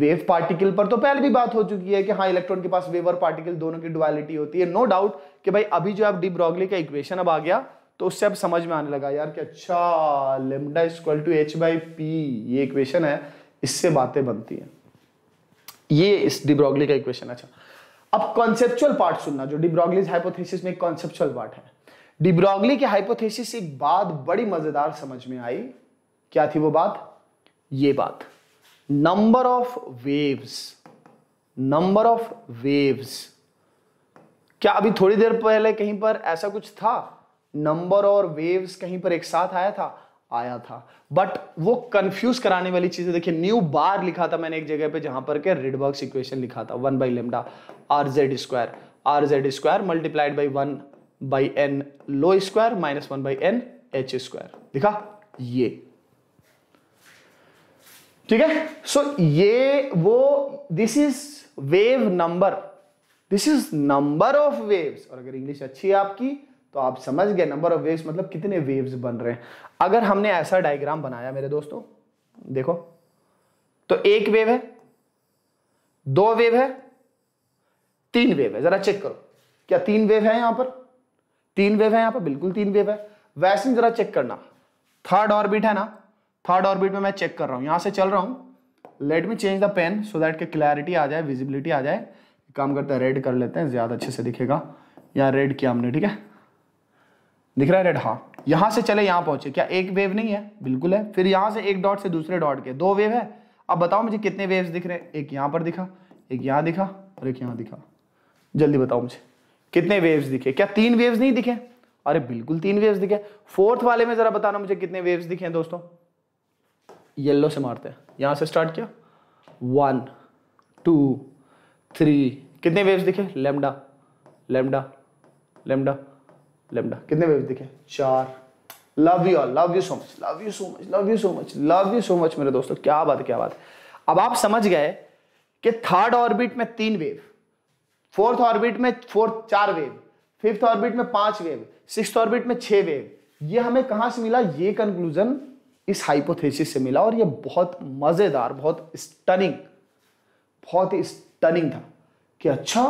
वेव पार्टिकल पर तो पहले भी बात हो चुकी है कि हाँ इलेक्ट्रॉन के पास वेव और पार्टिकल दोनों की डुअलिटी होती है नो no डाउट कि भाई अभी जो आप डी ब्रॉगली का इक्वेशन अब आ गया तो उससे अब समझ में आने लगा यार कि अच्छा lambda is equal to H by P ये इक्वेशन है इससे बातें बनती हैं ये इस डिब्रोगली का इक्वेशन अच्छा अब कॉन्सेप्चुअल पार्ट सुनना जो डिब्रॉगलीज हाइपोथेसिस में कॉन्सेप्चुअल पार्ट है डिब्रोगली के हाइपोथेसिस एक बात बड़ी मजेदार समझ में आई क्या थी वो बात ये बात number of waves number of waves क्या अभी थोड़ी देर पहले कहीं पर ऐसा कुछ था नंबर और वेव्स कहीं पर एक साथ आया था आया था बट वो कंफ्यूज कराने वाली चीजें देखिए न्यू बार लिखा था मैंने एक जगह पे जहां पर के रिडबर्ग्स इक्वेशन लिखा था one by lambda R Z square R Z square multiplied by one by N low square minus one by N H square लिखा ये ठीक है सो ये वो this is wave number this is number of waves और अगर English अच्छी है आपकी तो आप समझ गए नंबर ऑफ वेव्स मतलब कितने वेव्स बन रहे हैं अगर हमने ऐसा डायग्राम बनाया मेरे दोस्तों देखो तो एक वेव है दो वेव है तीन वेव है जरा चेक करो क्या तीन वेव है यहां पर तीन वेव है यहां पर बिल्कुल तीन वेव है वैसे जरा चेक करना थर्ड ऑर्बिट है ना थर्ड ऑर्बिट में मैं चेक कर रहा हूं यहां से चल रहा हूं let me change the pen so that के क्लैरिटी आ जाए विजिबिलिटी आ जाए काम करते हैं रेड कर लेते हैं ज्यादा अच्छे से दिखेगा यहाँ रेड किया हमने ठीक है दिख रहा है रेड हाँ यहां से चले यहां पहुंचे क्या एक वेव नहीं है बिल्कुल है फिर यहां से एक डॉट से दूसरे डॉट के दो वेव है अब बताओ मुझे कितने वेव्स दिख रहे हैं एक यहां पर दिखा एक यहां दिखा और एक यहां दिखा जल्दी बताओ मुझे कितने वेव्स दिखे क्या तीन वेव्स नहीं दिखे अरे बिल्कुल तीन वेव्स दिखे फोर्थ वाले में जरा बताना मुझे कितने वेव्स दिखे हैं दोस्तों येल्लो से मारते हैं यहां से स्टार्ट किया वन टू थ्री कितने वेव्स दिखे लेमडा लेमडा लेमडा लेमडा कितने वेव्स दिखे चार love you all love you so much love you so much love you so much love you so much मेरे दोस्तों क्या बात क्या बात अब आप समझ गए कि थर्ड ऑर्बिट में तीन वेव फोर्थ ऑर्बिट में फोर्थ चार वेव फिफ्थ ऑर्बिट में पांच वेव सिक्स ऑर्बिट में छह वेव ये हमें कहां से मिला ये कंक्लूजन इस हाइपोथेसिस से मिला और ये बहुत मजेदार बहुत स्टनिंग बहुत ही स्टनिंग था कि अच्छा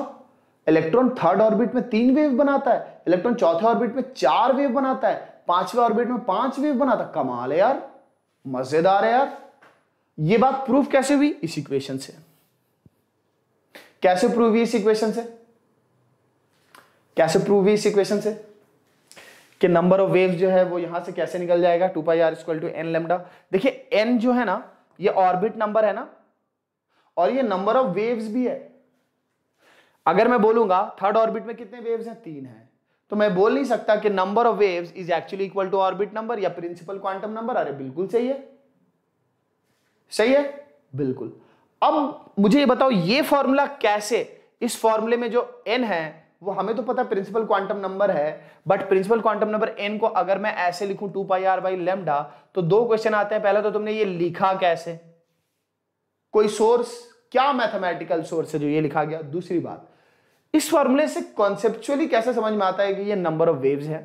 इलेक्ट्रॉन थर्ड ऑर्बिट में तीन वेव बनाता है इलेक्ट्रॉन चौथे ऑर्बिट में चार वेव बनाता है पांचवे ऑर्बिट में पांच वेव बनाता है कमाल है यार मजेदार है यार ये बात प्रूफ कैसे हुई इस इक्वेशन से कैसे प्रूव हुई इस इक्वेशन से कैसे प्रूव हुई इस इक्वेशन से कि नंबर ऑफ वेव्स जो है वो यहां से कैसे निकल जाएगा two pi R equal to N lambda देखिए एन जो है ना ये ऑर्बिट नंबर है ना और ये नंबर ऑफ वेव्स भी है अगर मैं बोलूंगा थर्ड ऑर्बिट में कितने वेव्स हैं तीन हैं तो मैं बोल नहीं सकता कि number of waves is actually equal to orbit number या प्रिंसिपल क्वांटम नंबर अरे बिल्कुल सही है सही है बिल्कुल अब मुझे ये बताओ ये फॉर्मूला कैसे इस फॉर्मूले में जो एन है वो हमें तो पता प्रिंसिपल क्वांटम नंबर है but principal quantum number N को अगर मैं ऐसे लिखूं two pi are by lambda तो दो क्वेश्चन आते हैं पहला तो तुमने ये लिखा कैसे कोई सोर्स क्या मैथमेटिकल सोर्स है जो ये लिखा गया दूसरी बात इस फॉर्मूले से कॉन्सेप्चुअली कैसे समझ में आता है कि ये नंबर ऑफ वेव्स है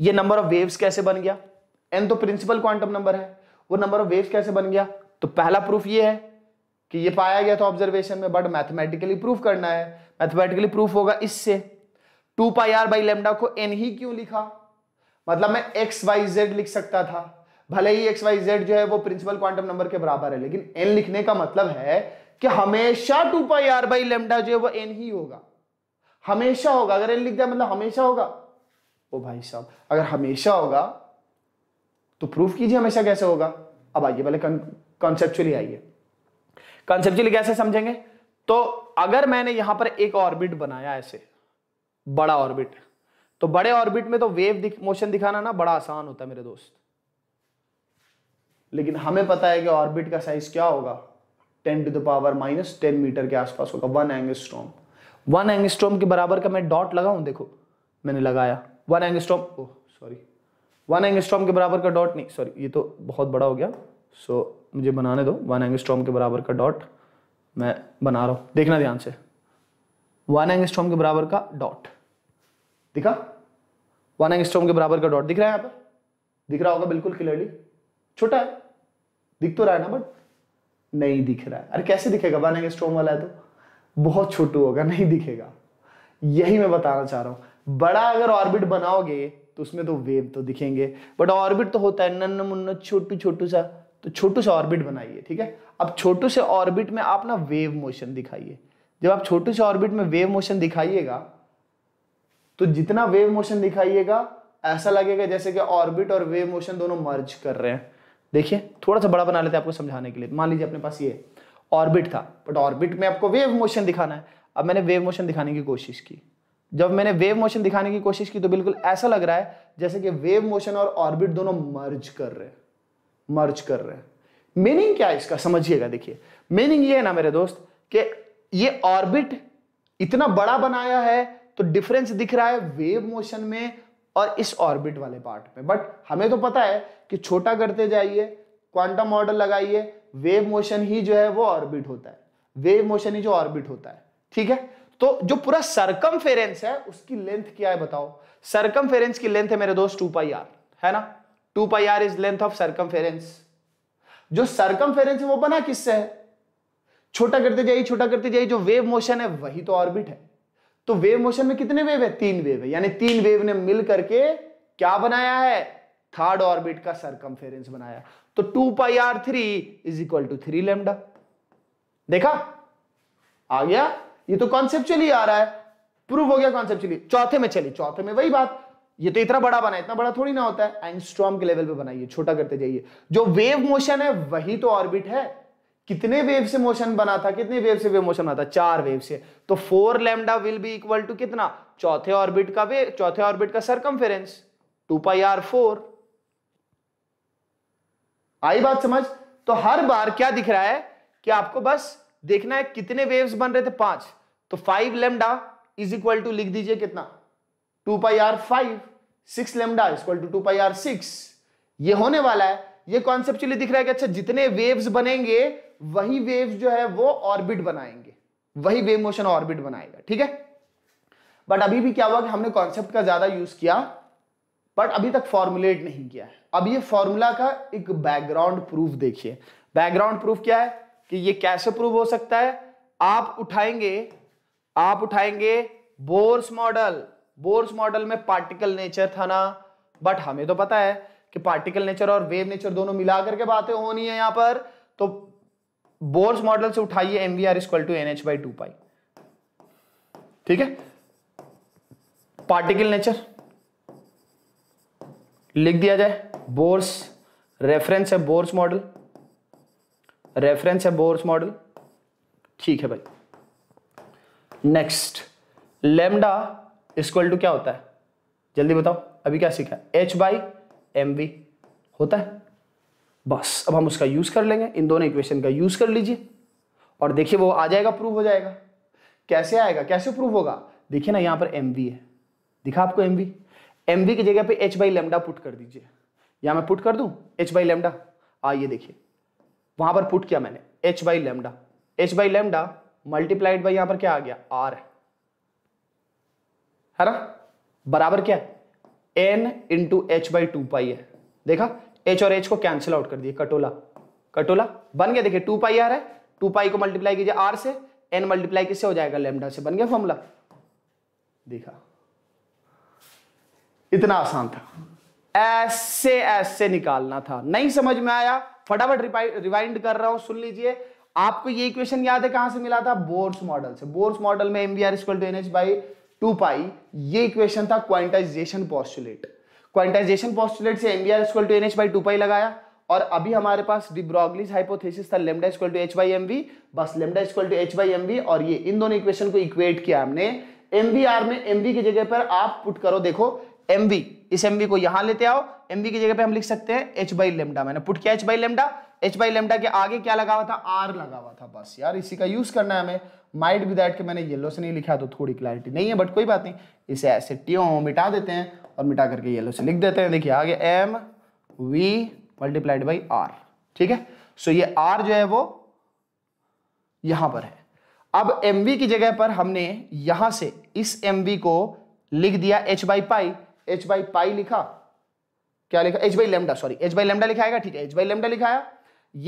ये नंबर ऑफ वेव्स कैसे बन गया एन तो प्रिंसिपल क्वांटम नंबर है वो नंबर ऑफ वेव्स कैसे बन गया तो पहला प्रूफ ये है कि ये पाया गया था ऑब्जर्वेशन में बट मैथमेटिकली प्रूफ करना है मैथमेटिकली प्रूफ होगा इससे two pi are by lambda को एन ही क्यों लिखा मतलब मैं एक्स वाई जेड लिख सकता था भले ही एक्स वाई जेड जो है वो प्रिंसिपल क्वांटम नंबर के बराबर है लेकिन एन लिखने का मतलब है कि हमेशा two pi are by lambda जो है वो एन ही होगा हमेशा होगा अगर एन लिख दिया मतलब हमेशा होगा ओ भाई साहब अगर हमेशा होगा तो प्रूफ कीजिए हमेशा कैसे होगा अब आइए पहले कॉन्सेप्चुअली आइए कॉन्सेप्चुअली कैसे समझेंगे तो अगर मैंने यहां पर एक ऑर्बिट बनाया ऐसे बड़ा ऑर्बिट तो बड़े ऑर्बिट में तो वेव दिख, मोशन दिखाना ना बड़ा आसान होता है मेरे दोस्त लेकिन हमें पता है कि ऑर्बिट का साइज क्या होगा ten to the power minus ten metre के आसपास होगा वन एंगस्ट्रॉम वन एंगस्ट्रॉम के बराबर का मैं डॉट लगाऊ देखो मैंने लगाया one angstrom oh sorry one angstrom के बराबर का डॉट नहीं सॉरी ये तो बहुत बड़ा हो गया सो so, मुझे बनाने दो वन एंगस्ट्रॉम के बराबर का डॉट मैं बना रहा हूँ देखना ध्यान से वन एंगस्ट्रॉम के बराबर का डॉट दिखा वन एंगस्ट्रॉम के बराबर का डॉट दिख रहा है यहाँ पर दिख रहा होगा बिल्कुल क्लियरली छोटा है दिख तो रहा है ना बट नहीं दिख रहा है अरे कैसे दिखेगा वन स्टोन वाला है तो बहुत छोटू होगा नहीं दिखेगा यही मैं बताना चाह रहा हूँ बड़ा अगर ऑर्बिट बनाओगे तो उसमें तो वेव तो दिखेंगे बट ऑर्बिट तो होता है नन्न मुन्न छोटू छोटू सा तो छोटू सा ऑर्बिट बनाइए ठीक है अब छोटू से ऑर्बिट में आप ना वेव मोशन दिखाइए जब आप छोटू से ऑर्बिट में वेव मोशन दिखाइएगा तो जितना वेव मोशन दिखाइएगा ऐसा लगेगा जैसे कि ऑर्बिट और वेव मोशन दोनों मर्ज कर रहे हैं देखिए थोड़ा सा बड़ा बना लेते हैं आपको समझाने के लिए मान लीजिए अपने पास ये ऑर्बिट था बट ऑर्बिट में आपको वेव मोशन दिखाना है अब मैंने वेव मोशन दिखाने की कोशिश की जब मैंने वेव मोशन दिखाने की कोशिश की तो बिल्कुल ऐसा लग रहा है जैसे कि वेव मोशन और ऑर्बिट दोनों मर्ज कर रहे मर्ज कर रहे मीनिंग क्या है इसका समझिएगा देखिए मीनिंग ये है ना मेरे दोस्त कि ये ऑर्बिट इतना बड़ा बनाया है तो डिफरेंस दिख रहा है वेव मोशन में और इस ऑर्बिट वाले पार्ट में बट हमें तो पता है कि छोटा करते जाइए क्वांटम मॉडल लगाइए वेव मोशन ही जो है वो ऑर्बिट होता है वेव मोशन ही जो ऑर्बिट होता है ठीक है तो जो पूरा सरकम है उसकी लेंथ क्या है बताओ सरकम की लेंथ है मेरे दोस्त टू पाई आर है ना two pi R is length of circum जो सरकम है वो बना किससे है छोटा करते जाइए छोटा करते जाइए जो वेव मोशन है वही तो ऑर्बिट है तो वेव मोशन में कितने वेव है तीन वेव है यानी तीन वेव ने मिल करके क्या बनाया है थर्ड ऑर्बिट का सरकमफेरेंस बनाया तो two pi R three is equal to three lambda देखा आ गया ये तो कॉन्सेप्चुअली आ रहा है प्रूव हो गया कॉन्सेप्चुअली चौथे में चली चौथे में वही बात ये तो इतना बड़ा बना इतना बड़ा थोड़ी ना होता है एंगस्ट्रॉम के लेवल पे बनाइए छोटा करते जाइए जो वेव मोशन है वही तो ऑर्बिट है कितने वेव से मोशन बना था कितने वेव से वेव मोशन बना था चार वेव से तो four lambda will be equal to कितना चौथे ऑर्बिट का वेव चौथे ऑर्बिट का circumference two pi R four आई बात समझ तो हर बार क्या दिख रहा है कि आपको बस देखना है कितने वेव्स बन रहे थे पांच तो five lambda is equal to लिख दीजिए कितना two pi R five six lambda equal to two pi R six ये होने वाला है ये कॉन्सेप्चुअली दिख रहा है कि अच्छा जितने वेव्स बनेंगे वही वेव जो है वो ऑर्बिट बनाएंगे वही वेव मोशन ऑर्बिट बनाएगा ठीक है बट अभी भी क्या हुआ कि हमने कॉन्सेप्ट का ज्यादा यूज किया बट अभी तक फॉर्मुलेट नहीं किया है अब ये फॉर्मूला का एक बैकग्राउंड प्रूफ देखिए बैकग्राउंड प्रूफ क्या है कि ये कैसे प्रूव हो सकता है आप उठाएंगे आप उठाएंगे बोर्स मॉडल बोर्स मॉडल में पार्टिकल नेचर था ना बट हमें तो पता है कि पार्टिकल नेचर और वेव नेचर दोनों मिला करके बातें होनी है यहां पर तो बोर्स मॉडल से उठाइए M we are equal to N H by two pi ठीक है पार्टिकल नेचर लिख दिया जाए बोर्स रेफरेंस है बोर्स मॉडल रेफरेंस है बोर्स मॉडल ठीक है भाई नेक्स्ट लेमडा इक्वल टू क्या होता है जल्दी बताओ अभी क्या सीखा एच बाई एम वी होता है बस अब हम उसका यूज़ कर लेंगे इन दोनों इक्वेशन का यूज़ कर लीजिए और देखिए वो आ जाएगा प्रूव हो जाएगा कैसे आएगा कैसे प्रूव होगा देखिए ना यहाँ पर एम है दिखा आपको एम वी की जगह पे एच बाई लेमडा पुट कर दीजिए या मैं पुट कर दूँ एच बाई लेमडा आइए देखिए वहां पर पुट किया मैंने H by lambda H by lambda multiplied by यहां पर क्या आ गया आर है है ना बराबर क्या है N into H by two pi है देखा एच और एच को कैंसिल आउट कर दिए कटोला कटोला बन गया देखिए टू पाई आर है टू पाई को मल्टीप्लाई कीजिए आर से एन मल्टीप्लाई किससे हो जाएगा लेमडा से बन गया फॉर्मूला देखा इतना आसान था ऐसे ऐसे निकालना था नहीं समझ में आया फटाफट रिवाइंड कर रहा हूं सुन लीजिए आपको ये इक्वेशन याद है कहां से मिला था बोर्स मॉडल से बोर्स मॉडल में M V R to N H by two pi ये इक्वेशन था क्वांटाइजेशन पॉस्टुलेट क्वांटाइजेशन पॉस्टुलेट से MVR equal to N H by two pi लगाया और अभी हमारे पास डिब्रॉगलीज हाइपोथेसिस था lambda equal to H by M V बस lambda equal to H by M V और ये इन दोनों इक्वेशन को इक्वेट किया हमने एम बी आर में एम वी की जगह पर आप पुट करो देखो एम वी इस एम वी को यहां लेते आओ एम वी की जगह पर हम लिख सकते हैं एच बाई लेमडा मैंने पुट किया H by lambda H by lambda के आगे क्या लगा हुआ था आर लगा हुआ था बस यार इसी का यूज करना है हमें माइट बी दैट के मैंने येलो से नहीं लिखा तो थोड़ी क्लैरिटी नहीं है बट कोई बात नहीं इसे ऐसे ट्यों मिटा देते हैं और मिटा करके येलो से लिख देते हैं देखिए आगे M V multiplied by R ठीक है सो ये आर जो है वो यहां पर है अब एम वी की जगह पर हमने यहां से इस एम वी को लिख दिया H by pi H by pi लिखा क्या लिखा H by lambda sorry H by lambda लिखाएगा ठीक है एच बाई लेमडा लिखाया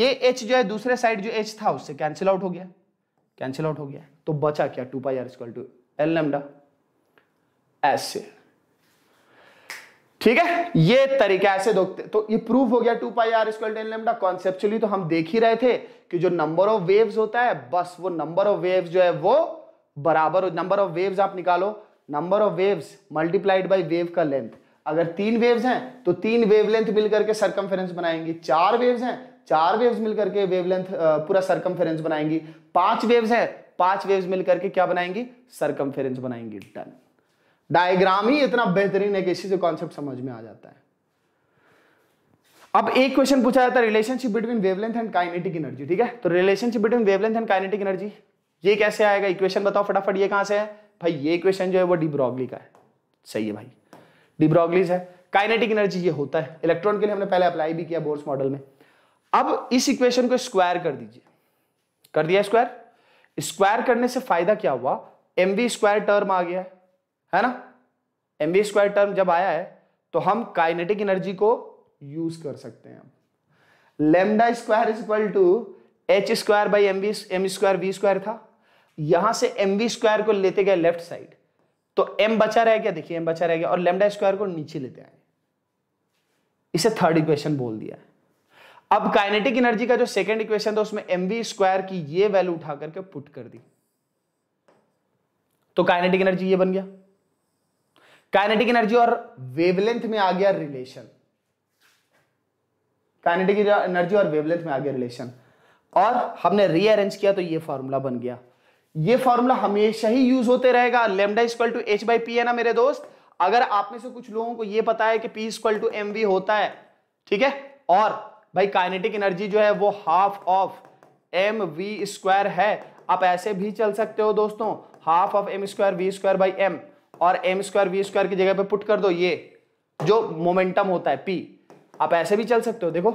ये एच जो है दूसरे साइड जो एच था उससे कैंसिल आउट हो गया कैंसिल आउट हो गया तो बचा क्या two pi R equal to L lambda एस से ठीक है ये तरीका ऐसे दो तो ये प्रूव हो गया two pi R square ten conceptually तो हम देख ही रहे थे कि जो नंबर ऑफ वेव्स होता है बस वो नंबर ऑफ वेव्स जो है वो बराबर नंबर ऑफ वेव्स आप निकालो number of waves multiplied by wave का लेंथ अगर तीन वेव्स हैं तो तीन वेवलेंथ मिलकर के सरकमफेरेंस बनाएंगी चार वेव्स हैं चार वेव्स मिलकर के वेवलेंथ पूरा सरकमफेरेंस बनाएंगी पांच वेव्स हैं पांच वेव्स मिलकर के क्या बनाएंगी सरकमफेरेंस बनाएंगी डन डायग्राम ही इतना बेहतरीन है कि इसी से कॉन्सेप्ट समझ में आ जाता है अब एक क्वेश्चन पूछा जाता है relationship between wavelength and kinetic energy ठीक है तो relationship between wavelength and kinetic energy ये कैसे आएगा इक्वेशन बताओ फटाफट ये कहां से है भाई ये इक्वेशन जो है वो डिब्रॉगली का है सही है भाई डिब्रॉगलीज है काइनेटिक एनर्जी ये होता है इलेक्ट्रॉन के लिए हमने पहले अप्लाई भी किया बोर्स मॉडल में अब इस इक्वेशन को स्क्वायर कर दीजिए कर दिया स्क्वायर स्क्वायर करने से फायदा क्या हुआ एम वी स्क्वायर टर्म आ गया है है ना एम बी स्क्वायर टर्म जब आया है तो हम काइनेटिक एनर्जी को यूज कर सकते हैं lambda square is equal to H square by M V M square V square था यहां से एम बी स्क्वायर को लेते गए लेफ्ट साइड तो एम बचा रह गया देखिए एम बचा रह गया और लेमडा स्क्वायर को नीचे लेते आए इसे थर्ड इक्वेशन बोल दिया अब काइनेटिक एनर्जी का जो सेकेंड इक्वेशन था उसमें एम बी स्क्वायर की ये वैल्यू उठा करके पुट कर दी तो काइनेटिक एनर्जी ये बन गया काइनेटिक एनर्जी और वेवलेंथ में आ गया रिलेशन काइनेटिक एनर्जी और वेवलेंथ में आ गया रिलेशन और हमने रीअरेंज किया तो ये फॉर्मूला बन गया ये फॉर्मूला हमेशा ही यूज होते रहेगा lambda equal to H by P है ना मेरे दोस्त अगर आप में से कुछ लोगों को ये पता है कि P equal to M V होता है ठीक है और भाई काइनेटिक एनर्जी जो है वो half of M V square है आप ऐसे भी चल सकते हो दोस्तों half of M square V square by M और एम स्क्वायर वी स्क्वायर की जगह पे पुट कर दो ये जो मोमेंटम होता है पी आप ऐसे भी चल सकते हो देखो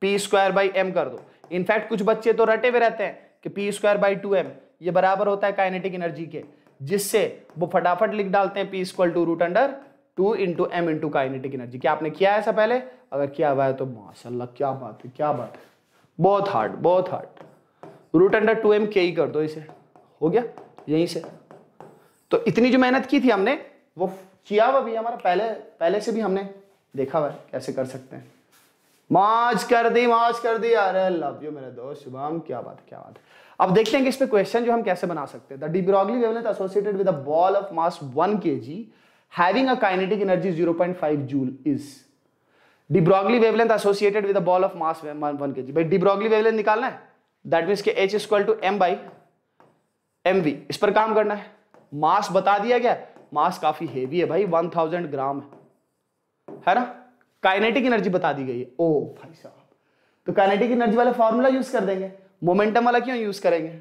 पी स्क्वायर बाई एम कर दो इनफैक्ट कुछ बच्चे तो रटे हुए रहते हैं कि P square by two M ये बराबर होता है काइनेटिक एनर्जी के जिससे वो फटाफट लिख डालते हैं P equal to root under two into M into kinetic energy क्या आपने किया है ऐसा पहले अगर किया हुआ है तो माशाल्लाह क्या बात है क्या बात है बहुत हार्ड बहुत hard root under two M के ही कर दो इसे हो गया यहीं से तो इतनी जो मेहनत की थी हमने वो किया हुआ भी हमारा पहले पहले से भी हमने देखा हुआ कैसे कर सकते हैं माज कर दी माज कर दी अरे लव यू मेरे दोस्त शुभम क्या बात क्या बात अब देखते हैं कि इस पे क्वेश्चन जो हम कैसे बना सकते हैं the de Broglie wavelength associated with a ball of mass 1 KG having a kinetic energy 0.5 joule is de Broglie wavelength associated with a ball of mass 1 KG भाई डी ब्रॉगली वेवलेंथ निकालना है that means K is equal to m by mv इस पर काम करना है मास बता दिया गया मास काफी हेवी है भाई वन थाउजेंड ग्राम है है ना काइनेटिक एनर्जी बता दी गई है ओ भाई साहब तो काइनेटिक एनर्जी वाला फॉर्मूला यूज कर देंगे मोमेंटम वाला क्यों यूज करेंगे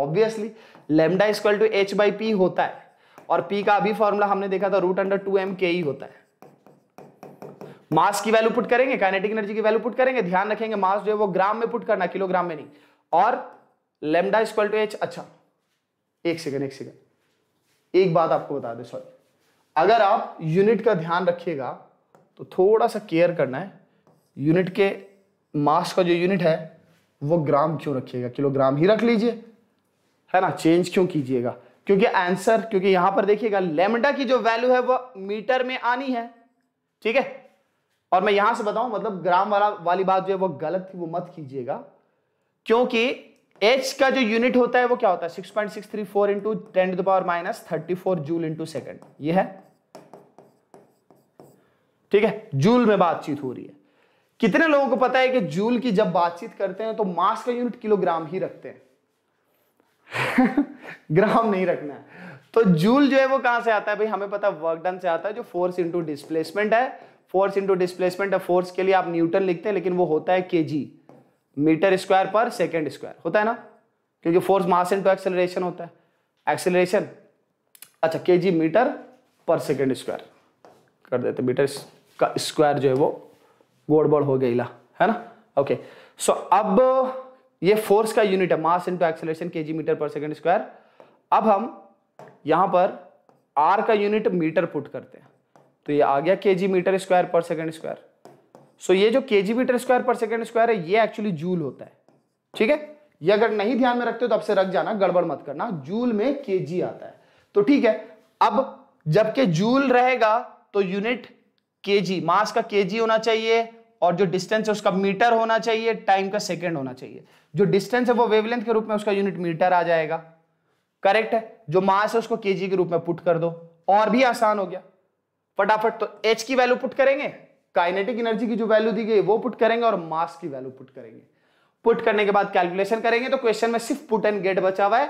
obviously lambda equal to H by P होता है और पी का अभी फॉर्मूला हमने देखा था रूट अंडर टू एम के ही होता है मास की वैल्यू पुट करेंगे काइनेटिक एनर्जी की वैल्यू पुट करेंगे ध्यान रखेंगे मास जो है वो ग्राम में पुट करना किलोग्राम में नहीं और लेमडा इक्वल टू एच अच्छा एक सेकंड एक सेकंड एक बात आपको बता दें सॉरी अगर आप यूनिट का ध्यान रखिएगा तो थोड़ा सा केयर करना है यूनिट के मास का जो यूनिट है वो ग्राम क्यों रखिएगा किलोग्राम ही रख लीजिए है ना चेंज क्यों कीजिएगा क्योंकि आंसर क्योंकि यहां पर देखिएगा लेमडा की जो वैल्यू है वह मीटर में आनी है ठीक है और मैं यहां से बताऊं मतलब ग्राम वाला वाली बात जो है वो गलत थी वो मत कीजिएगा क्योंकि एच का जो यूनिट होता है वो क्या होता है six point six three four into ten to the power minus thirty four joule into second ये है ठीक है जूल में बातचीत हो रही है कितने लोगों को पता है कि जूल की जब बातचीत करते हैं तो मास का यूनिट किलोग्राम ही रखते हैं ग्राम (laughs) नहीं रखना है तो जूल जो है वो कहां से आता है भाई हमें पता वर्क डन से आता है जो फोर्स इंटू डिस्प्लेसमेंट है फोर्स इंटू डिस्प्लेसमेंट है फोर्स के लिए आप न्यूटन लिखते हैं लेकिन वो होता है के मीटर स्क्वायर पर सेकेंड स्क्वायर होता है ना क्योंकि फोर्स मास इनटू एक्सेलरेशन होता है एक्सेलरेशन अच्छा K G metre per second square कर देते मीटर का स्क्वायर जो है वो गोड़बड़ हो गई ला है ना ओके सो अब ये फोर्स का यूनिट है मास into acceleration K G metre per second square अब हम यहां पर आर का यूनिट मीटर पुट करते हैं तो ये आ गया के जी मीटर स्क्वायर पर सेकेंड स्क्वायर सो ये जो के जी मीटर स्क्वायर पर सेकेंड स्क्वायर है ये एक्चुअली जूल होता है ठीक है ये अगर नहीं ध्यान में रखते हो तो आपसे रख जाना गड़बड़ मत करना जूल में के जी आता है तो ठीक है अब जबकि जूल रहेगा तो यूनिट के जी मास का के जी होना चाहिए और जो डिस्टेंस है उसका मीटर होना चाहिए टाइम का सेकेंड होना चाहिए जो डिस्टेंस है वो वेवलेंथ के रूप में उसका यूनिट मीटर आ जाएगा करेक्ट है जो मास है उसको के के रूप में पुट कर दो और भी आसान हो गया फटाफट तो एच की वैल्यू पुट करेंगे काइनेटिक एनर्जी की जो वैल्यू दी गई वो पुट करेंगे और मास की वैल्यू पुट करेंगे पुट करने के बाद कैलकुलेशन करेंगे तो क्वेश्चन में सिर्फ पुट एंड गेट बचा हुआ है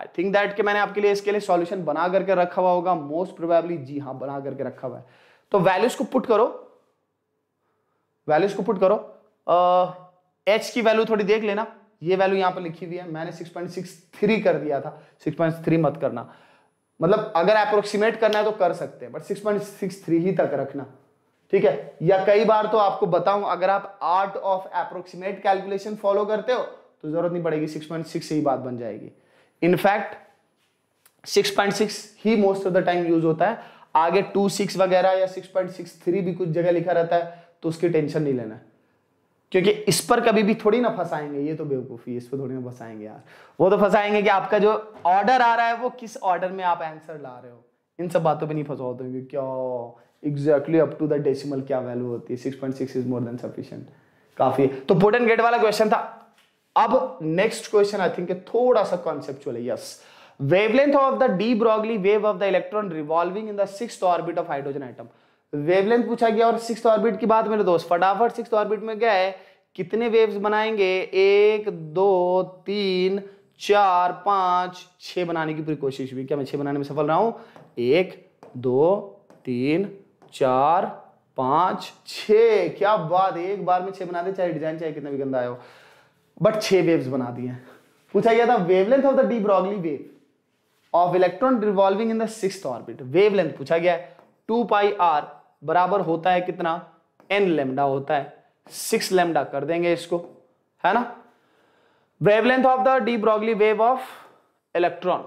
आई थिंक दैट के मैंने आपके लिए इसके लिए सॉल्यूशन बना करके रखा हुआ होगा मोस्ट प्रोबेबली जी हाँ बना करके रखा हुआ है तो वैल्यूज को पुट करो वैल्यूज को पुट करो एच की वैल्यू थोड़ी देख लेना ये वैल्यू यहां पर लिखी हुई है मैंने 6.63 कर दिया था 6.3 मत करना मतलब अगर अप्रोक्सीमेट करना है तो कर सकते हैं बट 6.63 ही तक रखना ठीक है या कई बार तो आपको बताऊं अगर आप art of approximate calculation follow करते हो तो जरूरत नहीं पड़ेगी सिक्स पॉइंट सिक्स से ही बात बन जाएगी इनफैक्ट सिक्स पॉइंट सिक्स ही most of the time use होता है आगे टू सिक्स वगैरह या सिक्स पॉइंट सिक्स थ्री भी कुछ जगह लिखा रहता है तो उसकी टेंशन नहीं लेना क्योंकि इस पर कभी भी थोड़ी ना फंसाएंगे ये तो बेवकूफ़ी इस पर थोड़ी ना फंसाएंगे यार वो तो फंसाएंगे कि आपका जो ऑर्डर आ रहा है वो किस ऑर्डर में आप आंसर ला रहे हो इन सब बातों पर नहीं फंसा होते क्यों exactly up to the decimal क्या वैल्यू होती है six point six is more than sufficient काफी तो पुट एंड गेट वाला क्वेश्चन था अब नेक्स्ट क्वेश्चन आई थिंक थोड़ा सा कॉन्सेप्चुअल है yes wavelength of the de Broglie wave of the electron revolving in the six orbit of hydrogen atom wavelength पूछा गया और सिक्स ऑर्बिट की बात मेरे दोस्त फटाफट सिक्स ऑर्बिट में गए कितने वेव्स बनाएंगे एक दो तीन चार पांच छह बनाने की पूरी कोशिश हुई क्या मैं छह बनाने में सफल रहा हूं एक दो तीन चार पांच छ क्या बात एक बार में छह बना दे चाहे डिजाइन चाहे कितना भी गंदा आया हो बट छह वेव्स बना दिए पूछा गया था wavelength of the de Broglie wave of electron revolving in the six orbit wavelength पूछा गया है टू पाई आर बराबर होता है कितना एन लेमडा होता है सिक्स लेमडा कर देंगे इसको है ना wavelength of the de Broglie wave of electron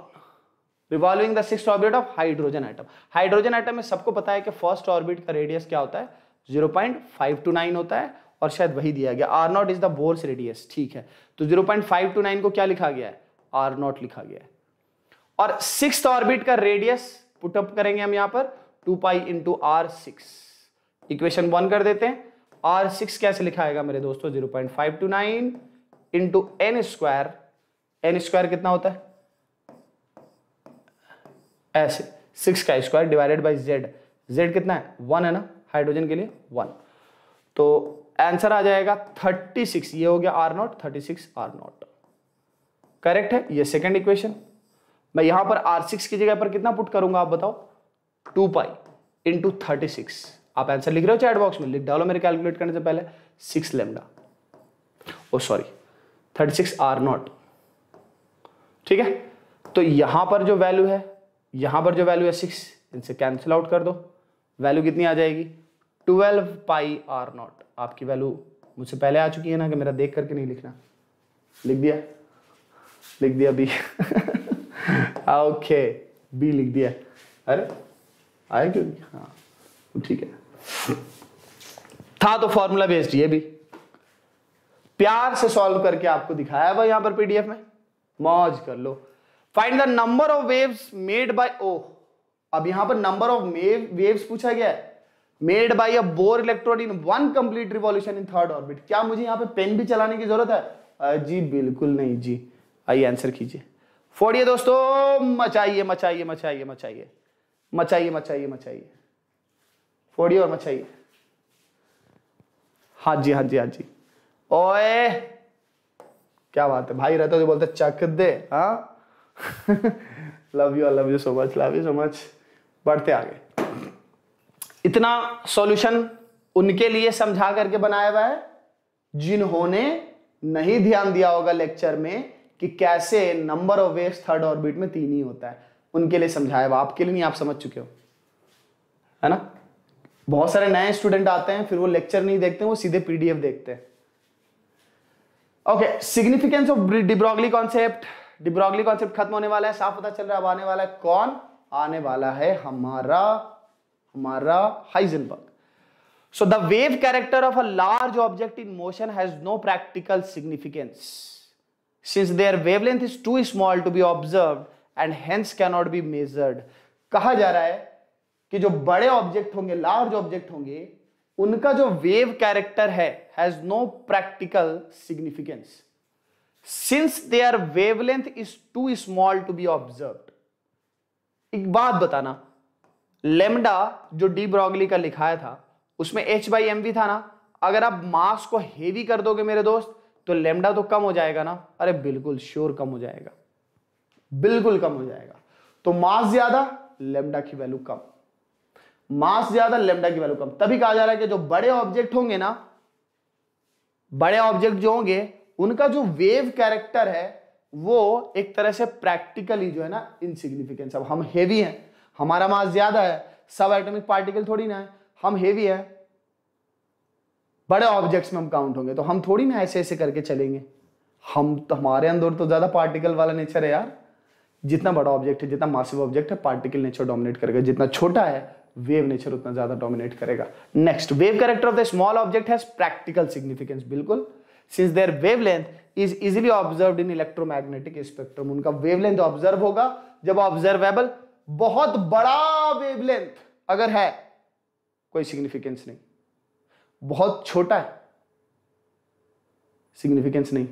revolving the six orbit of hydrogen atom hydrogen atom में सबको पता है कि फर्स्ट ऑर्बिट का रेडियस क्या होता है zero point five two nine होता है और शायद वही दिया गया R not is the Bohr's radius ठीक है तो zero point five two nine को क्या लिखा गया है आर नॉट लिखा गया है और सिक्स ऑर्बिट का रेडियस पुटअप करेंगे हम यहां पर two pi into R six equation one कर देते हैं आर सिक्स कैसे लिखाएगा मेरे दोस्तों zero point five two nine into N square N square कितना होता है ऐसे सिक्स का square divided by Z Z कितना है वन है ना हाइड्रोजन के लिए वन तो आंसर आ जाएगा थर्टी सिक्स ये हो गया R not thirty six R not correct है ये सेकंड इक्वेशन मैं यहां पर आर सिक्स की जगह पर कितना पुट करूंगा आप बताओ two pi into thirty six आप आंसर लिख रहे हो चैट बॉक्स में लिख डालो मेरे कैलकुलेट करने से पहले six lambda oh sorry thirty six R not ठीक है तो यहां पर जो वैल्यू है यहाँ पर जो वैल्यू है सिक्स इनसे कैंसिल आउट कर दो वैल्यू कितनी आ जाएगी ट्वेल्व पाई आर नॉट आपकी वैल्यू मुझसे पहले आ चुकी है ना कि मेरा देख करके नहीं लिखना लिख दिया लिख दिया बी ओके बी लिख दिया अरे आया क्यों नहीं हाँ तो ठीक है था तो फॉर्मूला बेस्ड ये भी प्यार से सॉल्व करके आपको दिखाया भाई यहां पर पीडीएफ में मौज कर लो find the number of waves made by ओ अब यहां पर नंबर ऑफ वेव्स पूछा गया है made by a Bohr electrode in one complete revolution in third orbit क्या मुझे यहां पे पेन भी चलाने की जरूरत है जी बिल्कुल नहीं जी आइए आंसर कीजिए फोड़िए दोस्तों मचाइए मचाइए मचाइए मचाइए मचाइए मचाइए मचाइए फोड़िए और मचाइए हाँ जी हाँ जी हाँ जी ओए क्या बात है भाई रहता तो बोलते चक दे हाँ love you I love you so much love you so much बढ़ते आगे इतना सॉल्यूशन उनके लिए समझा करके बनाया हुआ है जिन्होंने नहीं ध्यान दिया होगा लेक्चर में कि कैसे number of waves third orbit में तीन ही होता है उनके लिए समझाया हुआ आपके लिए नहीं आप समझ चुके हो है ना बहुत सारे नए स्टूडेंट आते हैं फिर वो लेक्चर नहीं देखते वो सीधे पीडीएफ देखते हैं okay significance of de Broglie concept de Broglie concept खत्म होने वाला है साफ पता चल रहा है अब आने वाला है कौन आने वाला है हमारा हमारा Heisenberg so the wave character of a large object in motion has no practical significance since their wavelength is too small to be observe and hence cannot be measured कहा जा रहा है कि जो बड़े ऑब्जेक्ट होंगे लार्ज ऑब्जेक्ट होंगे उनका जो वेव कैरेक्टर है has no practical significance since their wavelength is too small to be observe एक बात बताना लेमडा जो डी ब्रॉगली का लिखाया था उसमें एच बाई एम भी था ना अगर आप मास को हेवी कर दोगे मेरे दोस्त तो लेमडा तो कम हो जाएगा ना अरे बिल्कुल श्योर कम हो जाएगा बिल्कुल कम हो जाएगा तो मास ज्यादा लेमडा की वैल्यू कम मास ज्यादा लेमडा की वैल्यू कम तभी कहा जा रहा है कि जो बड़े ऑब्जेक्ट होंगे ना बड़े ऑब्जेक्ट जो होंगे उनका जो वेव कैरेक्टर है वो एक तरह से प्रैक्टिकली जो है ना इनसिग्निफिकेंस अब हम हेवी हैं हमारा मास ज्यादा है सब एटॉमिक पार्टिकल थोड़ी ना है हम हेवी हैं बड़े ऑब्जेक्ट्स में हम काउंट होंगे तो हम थोड़ी ना ऐसे ऐसे करके चलेंगे हम तो हमारे अंदर तो ज्यादा पार्टिकल वाला नेचर है यार जितना बड़ा ऑब्जेक्ट है जितना मासिव ऑब्जेक्ट है पार्टिकल नेचर डोमिनेट करेगा जितना छोटा है वेव नेचर उतना ज्यादा डोमिनेट करेगा next wave character of the small object has practical significance बिल्कुल since their wavelength is easily observe in electromagnetic spectrum उनका वेवलेंथ ऑब्जर्व होगा जब ऑब्जर्वेबल बहुत बड़ा वेवलेंथ अगर है कोई सिग्निफिकेंस नहीं बहुत छोटा है सिग्निफिकेंस नहीं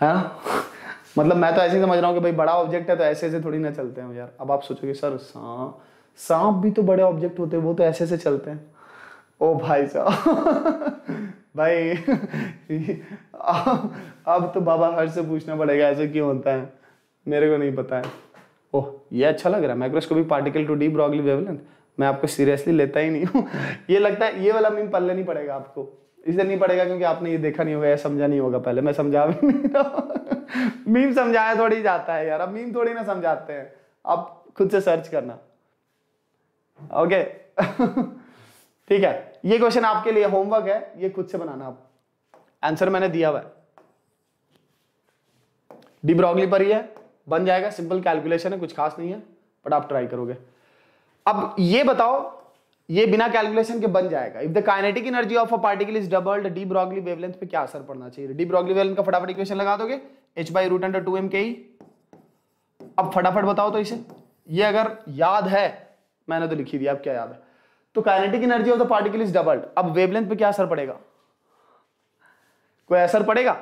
है (laughs) मतलब मैं तो ऐसे ही समझ रहा हूँ कि भाई बड़ा ऑब्जेक्ट है तो ऐसे ऐसे थोड़ी ना चलते हैं यार अब आप सोचोगे सर सांप सांप भी तो बड़े ऑब्जेक्ट होते हैं वो तो ऐसे ऐसे चलते हैं ओ भाई साहब (laughs) भाई अब, तो बाबा हर से पूछना पड़ेगा ऐसा क्यों होता है मेरे को नहीं पता है ओह ये अच्छा लग रहा है microscopic particle to de Broglie wavelength मैं आपको सीरियसली लेता ही नहीं हूँ (laughs) ये लगता है ये वाला मीम पल्ले नहीं पड़ेगा आपको इसलिए नहीं पड़ेगा क्योंकि आपने ये देखा नहीं होगा या समझा नहीं होगा पहले मैं समझा भी नहीं रहा मीम (laughs) समझाया थोड़ी जाता है यार अब मीम थोड़ी ना समझाते हैं आप खुद से सर्च करना ओके (laughs) ठीक है ये क्वेश्चन आपके लिए होमवर्क है ये खुद से बनाना आप आंसर मैंने दिया हुआ डी ब्रॉगली पर ही है बन जाएगा सिंपल कैलकुलेशन है कुछ खास नहीं है बट आप ट्राई करोगे अब ये बताओ ये बिना कैलकुलेशन के बन जाएगा if the kinetic energy of a particle is doubled de Broglie wavelength पे क्या असर पड़ना चाहिए डी ब्रॉगली वेवलेंथ का फटाफट इक्वेशन लगा दोगे H by root under two M K E अब फटाफट बताओ तो इसे ये अगर याद है मैंने तो लिखी दिया अब क्या याद है तो kinetic energy of the particle is doubled अब वेवलेंथ पे क्या असर पड़ेगा कोई असर पड़ेगा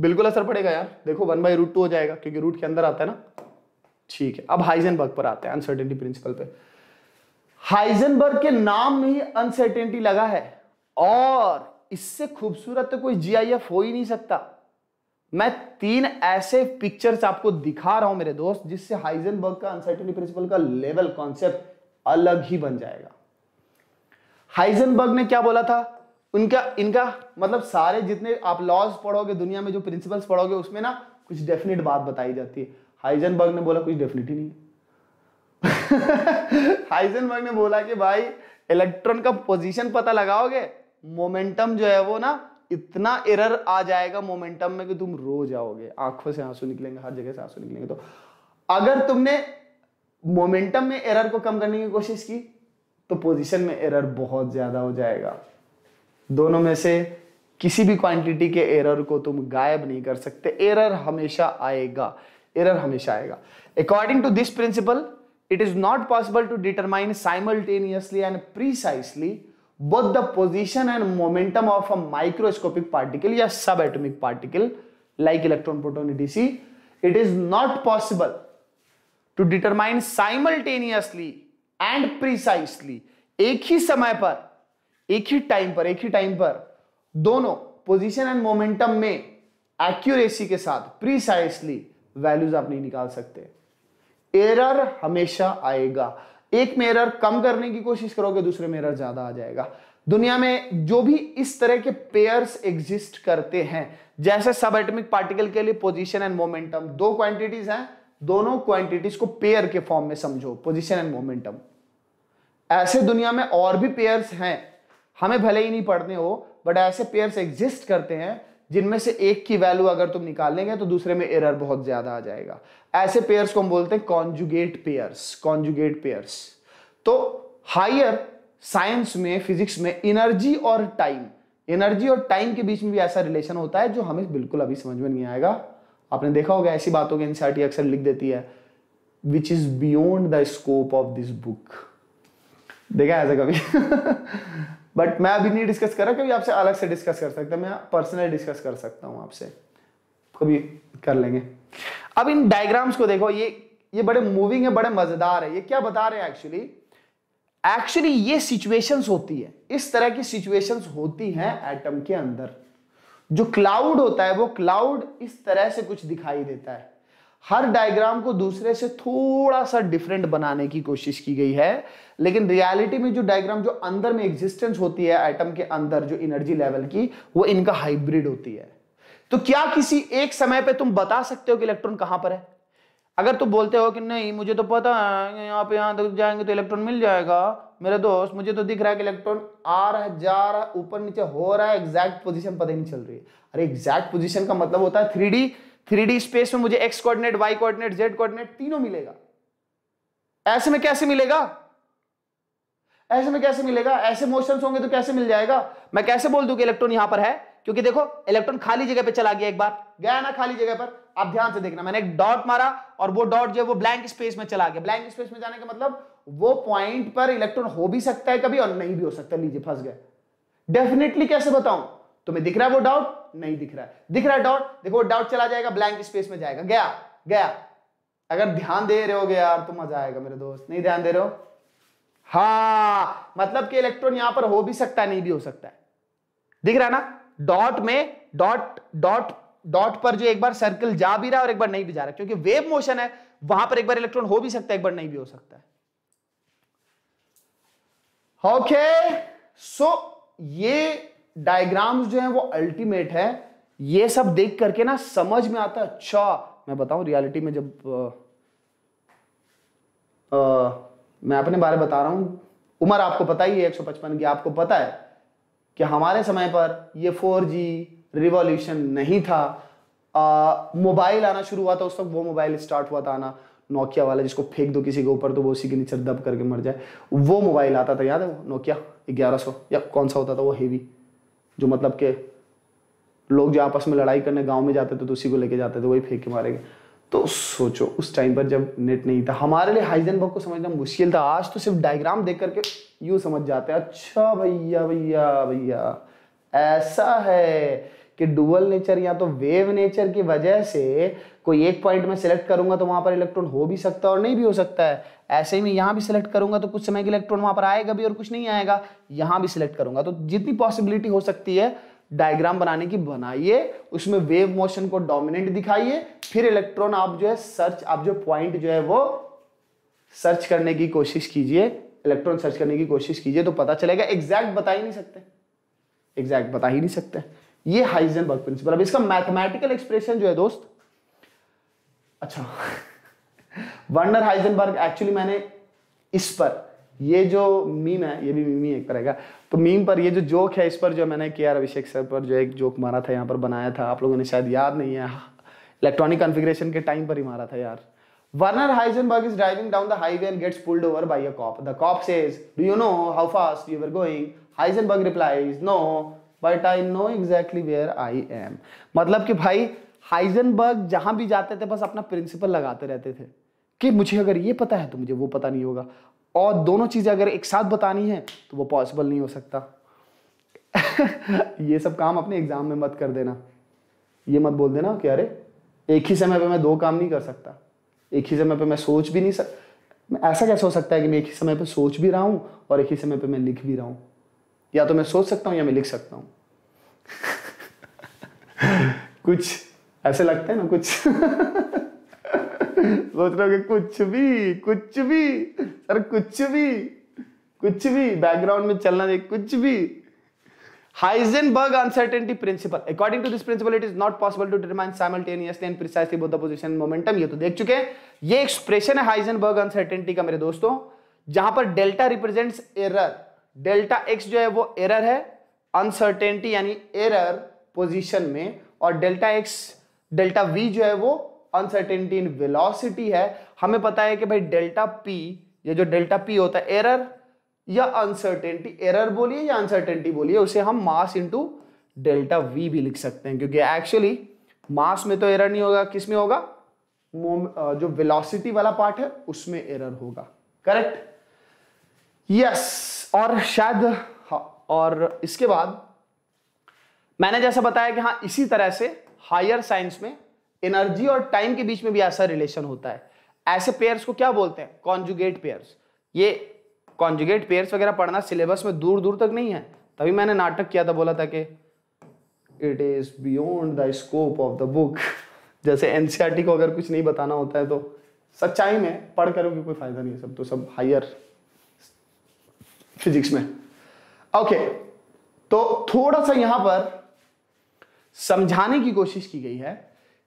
बिल्कुल असर पड़ेगा यार देखो वन बाई रूट टू हो जाएगा क्योंकि रूट के अंदर आता है ना ठीक है अब हाइजनबर्ग पर आते हैं अनसर्टेनिटी प्रिंसिपल पे हाइजनबर्ग के नाम में ही अनसर्टेनिटी लगा है और इससे खूबसूरत तो कोई जीआईएफ हो ही नहीं सकता मैं तीन ऐसे पिक्चर्स आपको दिखा रहा हूं मेरे दोस्त जिससे हाइजनबर्ग का अनसर्टेनिटी प्रिंसिपल का लेवल कॉन्सेप्ट अलग ही बन जाएगा हाइजनबर्ग ने क्या बोला था उनका इनका मतलब सारे जितने आप लॉज पढ़ोगे दुनिया में जो प्रिंसिपल्स पढ़ोगे उसमें ना कुछ डेफिनेट बात बताई जाती है हाइजनबर्ग ने बोला कुछ डेफिनेट ही नहीं (laughs) हाइजनबर्ग ने बोला कि भाई इलेक्ट्रॉन का पोजीशन पता लगाओगे मोमेंटम जो है वो ना इतना एरर आ जाएगा मोमेंटम में कि तुम रो जाओगे आंखों से आंसू निकलेंगे हर जगह से आंसू निकलेंगे तो अगर तुमने मोमेंटम में एरर को कम करने की कोशिश की तो पोजीशन में एरर बहुत ज्यादा हो जाएगा दोनों में से किसी भी क्वांटिटी के एरर को तुम गायब नहीं कर सकते एरर हमेशा आएगा एरर हमेशा आएगा according to this principle it is not possible to determine simultaneously and precisely both the position and momentum of a microscopic particle या sub atomic particle like electron proton etc it is not possible to determine simultaneously and precisely एक ही समय पर एक ही time पर एक ही time पर दोनों पोजीशन एंड मोमेंटम में एक्यूरेसी के साथ प्रिसाइसली वैल्यूज आप नहीं निकाल सकते एरर हमेशा आएगा एक में एरर कम करने की कोशिश करोगे दूसरे में एरर ज्यादा आ जाएगा दुनिया में जो भी इस तरह के पेयर्स एग्जिस्ट करते हैं जैसे सब एटमिक पार्टिकल के लिए पोजिशन एंड मोमेंटम दो क्वांटिटीज हैं दोनों क्वांटिटीज को पेयर के फॉर्म में समझो पोजीशन एंड मोमेंटम ऐसे दुनिया में और भी पेयर्स हैं हमें भले ही नहीं पढ़ने हो बट ऐसे पेयर्स एग्जिस्ट करते हैं जिनमें से एक की वैल्यू अगर तुम निकालेंगे तो दूसरे में एरर बहुत ज्यादा आ जाएगा ऐसे पेयर्स को हम बोलते हैं कॉन्जुगेट पेयर्स कॉन्जुगेट पेयर्स तो हायर साइंस में फिजिक्स में एनर्जी और टाइम एनर्जी और टाइम के बीच में भी ऐसा रिलेशन होता है जो हमें बिल्कुल अभी समझ में नहीं आएगा आपने देखा होगा ऐसी बातों की एनसीआरटी अक्सर लिख देती है which is beyond the scope of this book देखा ऐसा कभी बट मैं अभी नहीं डिस्कस कर रहा कभी आपसे अलग से डिस्कस कर सकता मैं पर्सनली डिस्कस कर सकता हूँ आपसे कभी कर लेंगे अब इन डायग्राम्स को देखो ये ये बड़े मूविंग है बड़े मजेदार है ये क्या बता रहे हैं एक्चुअली एक्चुअली ये सिचुएशंस होती है इस तरह की सिचुएशंस होती हैं एटम के अंदर जो क्लाउड होता है वो क्लाउड इस तरह से कुछ दिखाई देता है हर डायग्राम को दूसरे से थोड़ा सा डिफरेंट बनाने की कोशिश की गई है लेकिन रियलिटी में जो डायग्राम जो अंदर में एग्जिस्टेंस होती है आइटम के अंदर जो एनर्जी लेवल की वो इनका हाइब्रिड होती है तो क्या किसी एक समय पे तुम बता सकते हो कि इलेक्ट्रॉन कहां पर है अगर तुम बोलते हो कि नहीं मुझे तो पता है यहाँ पे यहाँ तक जाएंगे तो इलेक्ट्रॉन मिल जाएगा मेरे दोस्त मुझे तो दिख रहा है कि इलेक्ट्रॉन आ रहा है जा रहा है ऊपर नीचे हो रहा है एग्जैक्ट पोजीशन पता ही नहीं चल रही है अरे एग्जैक्ट पोजीशन का मतलब होता है three D three D space में मुझे X coordinate Y coordinate Z coordinate तीनों मिलेगा ऐसे में कैसे मिलेगा ऐसे में कैसे मिलेगा ऐसे मोशन होंगे तो कैसे मिल जाएगा मैं कैसे बोल दू कि इलेक्ट्रॉन यहां पर है क्योंकि देखो इलेक्ट्रॉन खाली जगह पे चला गया एक बार गया ना खाली जगह पर आप ध्यान से देखना मैंने एक डॉट मारा और वो डॉट जो है वो ब्लैंक स्पेस में चला गया ब्लैंक स्पेस में जाने का मतलब वो पॉइंट पर इलेक्ट्रॉन हो भी सकता है कभी और नहीं भी हो सकता लीजिए फंस गए डेफिनेटली कैसे बताऊं तुम्हें दिख रहा है वो डाउट नहीं दिख रहा है दिख रहा है डाउट देखो वो डाउट चला जाएगा ब्लैंक स्पेस में जाएगा गया गया अगर ध्यान दे रहे हो यार तो मजा आएगा मेरे दोस्त नहीं ध्यान दे रहे हो हा मतलब कि इलेक्ट्रॉन यहां पर हो भी सकता है नहीं भी हो सकता है दिख रहा है ना डॉट में डॉट डॉट डॉट पर जो एक बार सर्कल जा भी रहा है और एक बार नहीं भी जा रहा क्योंकि वेव मोशन है वहां पर एक बार इलेक्ट्रॉन हो भी सकता है एक बार नहीं भी हो सकता है ओके सो ये डायग्राम्स जो है वो अल्टीमेट है ये सब देख करके ना समझ में आता अच्छा मैं बताऊं रियलिटी में जब आ, आ, मैं अपने बारे बता रहा हूं उम्र आपको पता ही है एक की आपको पता है कि हमारे समय पर ये 4G रिवॉल्यूशन नहीं था मोबाइल आना शुरू हुआ था उस वक्त वो मोबाइल स्टार्ट हुआ था आना नोकिया वाला जिसको फेंक दो किसी के ऊपर तो वो उसी के नीचे दब करके मर जाए वो मोबाइल आता था याद है वो नोकिया ग्यारह या कौन सा होता था वो हेवी जो मतलब के लोग जो आपस में लड़ाई करने गांव में जाते थे तो उसी को लेके जाते थे वही फेंक के मारेंगे तो सोचो उस टाइम पर जब नेट नहीं था हमारे लिए हाइजनबर्ग को समझना मुश्किल था आज तो सिर्फ डायग्राम देख करके यूँ समझ जाते हैं अच्छा भैया भैया भैया ऐसा है कि डुअल नेचर या तो वेव नेचर की वजह से कोई एक पॉइंट में सेलेक्ट करूंगा तो वहां पर इलेक्ट्रॉन हो भी सकता है और नहीं भी हो सकता है ऐसे ही मैं यहाँ भी सिलेक्ट करूंगा तो कुछ समय के इलेक्ट्रॉन वहां पर आएगा भी और कुछ नहीं आएगा यहाँ भी सिलेक्ट करूंगा तो जितनी पॉसिबिलिटी हो सकती है डायग्राम बनाने की बनाइए उसमें वेव मोशन को डोमिनेंट दिखाइए फिर इलेक्ट्रॉन आप जो है सर्च आप जो पॉइंट जो है वो सर्च करने की कोशिश कीजिए इलेक्ट्रॉन सर्च करने की कोशिश कीजिए तो पता चलेगा एग्जैक्ट बता ही नहीं सकते एग्जैक्ट बता ही नहीं सकते ये हाइजेनबर्ग प्रिंसिपल अब इसका मैथमेटिकल एक्सप्रेशन जो है दोस्त अच्छा वर्नर हाइजन एक्चुअली मैंने इस पर ये जो मीम है ये भी मीम ही एक तरह का तो मीम पर ये जो जोक है इस पर जो मैंने के आर अभिषेक सर पर जो एक जोक मारा था यहाँ पर बनाया था आप लोगों ने शायद याद नहीं है इलेक्ट्रॉनिक कॉन्फ़िगरेशन के टाइम पर ही मारा था यार Werner Heisenberg is driving down the highway and gets pulled over by a cop the cop says do you know how fast you were going Heisenberg replies, no but I know exactly where I am मतलब कि भाई Heisenberg जहां भी जाते थे बस अपना principal लगाते रहते थे कि मुझे अगर ये पता है तो मुझे वो पता नहीं होगा और दोनों चीज़ें अगर एक साथ बतानी है तो वो पॉसिबल नहीं हो सकता (laughs) ये सब काम अपने एग्ज़ाम में मत कर देना ये मत बोल देना कि अरे एक ही समय पे मैं दो काम नहीं कर सकता एक ही समय पे मैं सोच भी नहीं सक ऐसा कैसे हो सकता है कि मैं एक ही समय पे सोच भी रहा हूँ और एक ही समय पे मैं लिख भी रहा हूँ या तो मैं सोच सकता हूँ या मैं लिख सकता हूँ (laughs) कुछ ऐसे लगता है ना कुछ (laughs) सोच रहे होगे कुछ भी कुछ भी सर कुछ भी कुछ भी बैकग्राउंड में चलना चाहिए कुछ भी Heisenberg uncertainty principle. According to this principle, it is not possible to determine simultaneously and precisely both the position and momentum. ये तो देख चुके हैं ये एक्सप्रेशन है Heisenberg uncertainty का मेरे दोस्तों जहां पर delta represents error delta X जो है वो एरर है अनसर्टेनिटी यानी एरर पोजीशन में और डेल्टा एक्स डेल्टा वी जो है वो अनसर्टेनिटी इन वेलोसिटी है हमें पता है कि भाई डेल्टा पी ये जो डेल्टा पी होता है एरर या अनसर्टेनिटी एरर बोलिए या अनसर्टेनिटी बोलिए उसे हम मास इंटू डेल्टा वी भी लिख सकते हैं क्योंकि एक्चुअली मास में तो एरर नहीं होगा किस में होगा जो वेलोसिटी वाला पार्ट है उसमें एरर होगा करेक्ट यस yes. और शायद हाँ, और इसके बाद मैंने जैसा बताया कि हाँ इसी तरह से हायर साइंस में एनर्जी और टाइम के बीच में भी ऐसा रिलेशन होता है ऐसे पेयर्स को क्या बोलते हैं कॉन्जुगेट पेयर्स ये कॉन्जुगेट पेयर्स वगैरह पढ़ना सिलेबस में दूर दूर तक नहीं है तभी मैंने नाटक किया था बोला था कि it is beyond the scope of the book जैसे एनसीआरटी e को अगर कुछ नहीं बताना होता है तो सच्चाई में पढ़ करोगे कोई फायदा नहीं है सब तो सब हायर फिजिक्स में ओके okay, तो थोड़ा सा यहां पर समझाने की कोशिश की गई है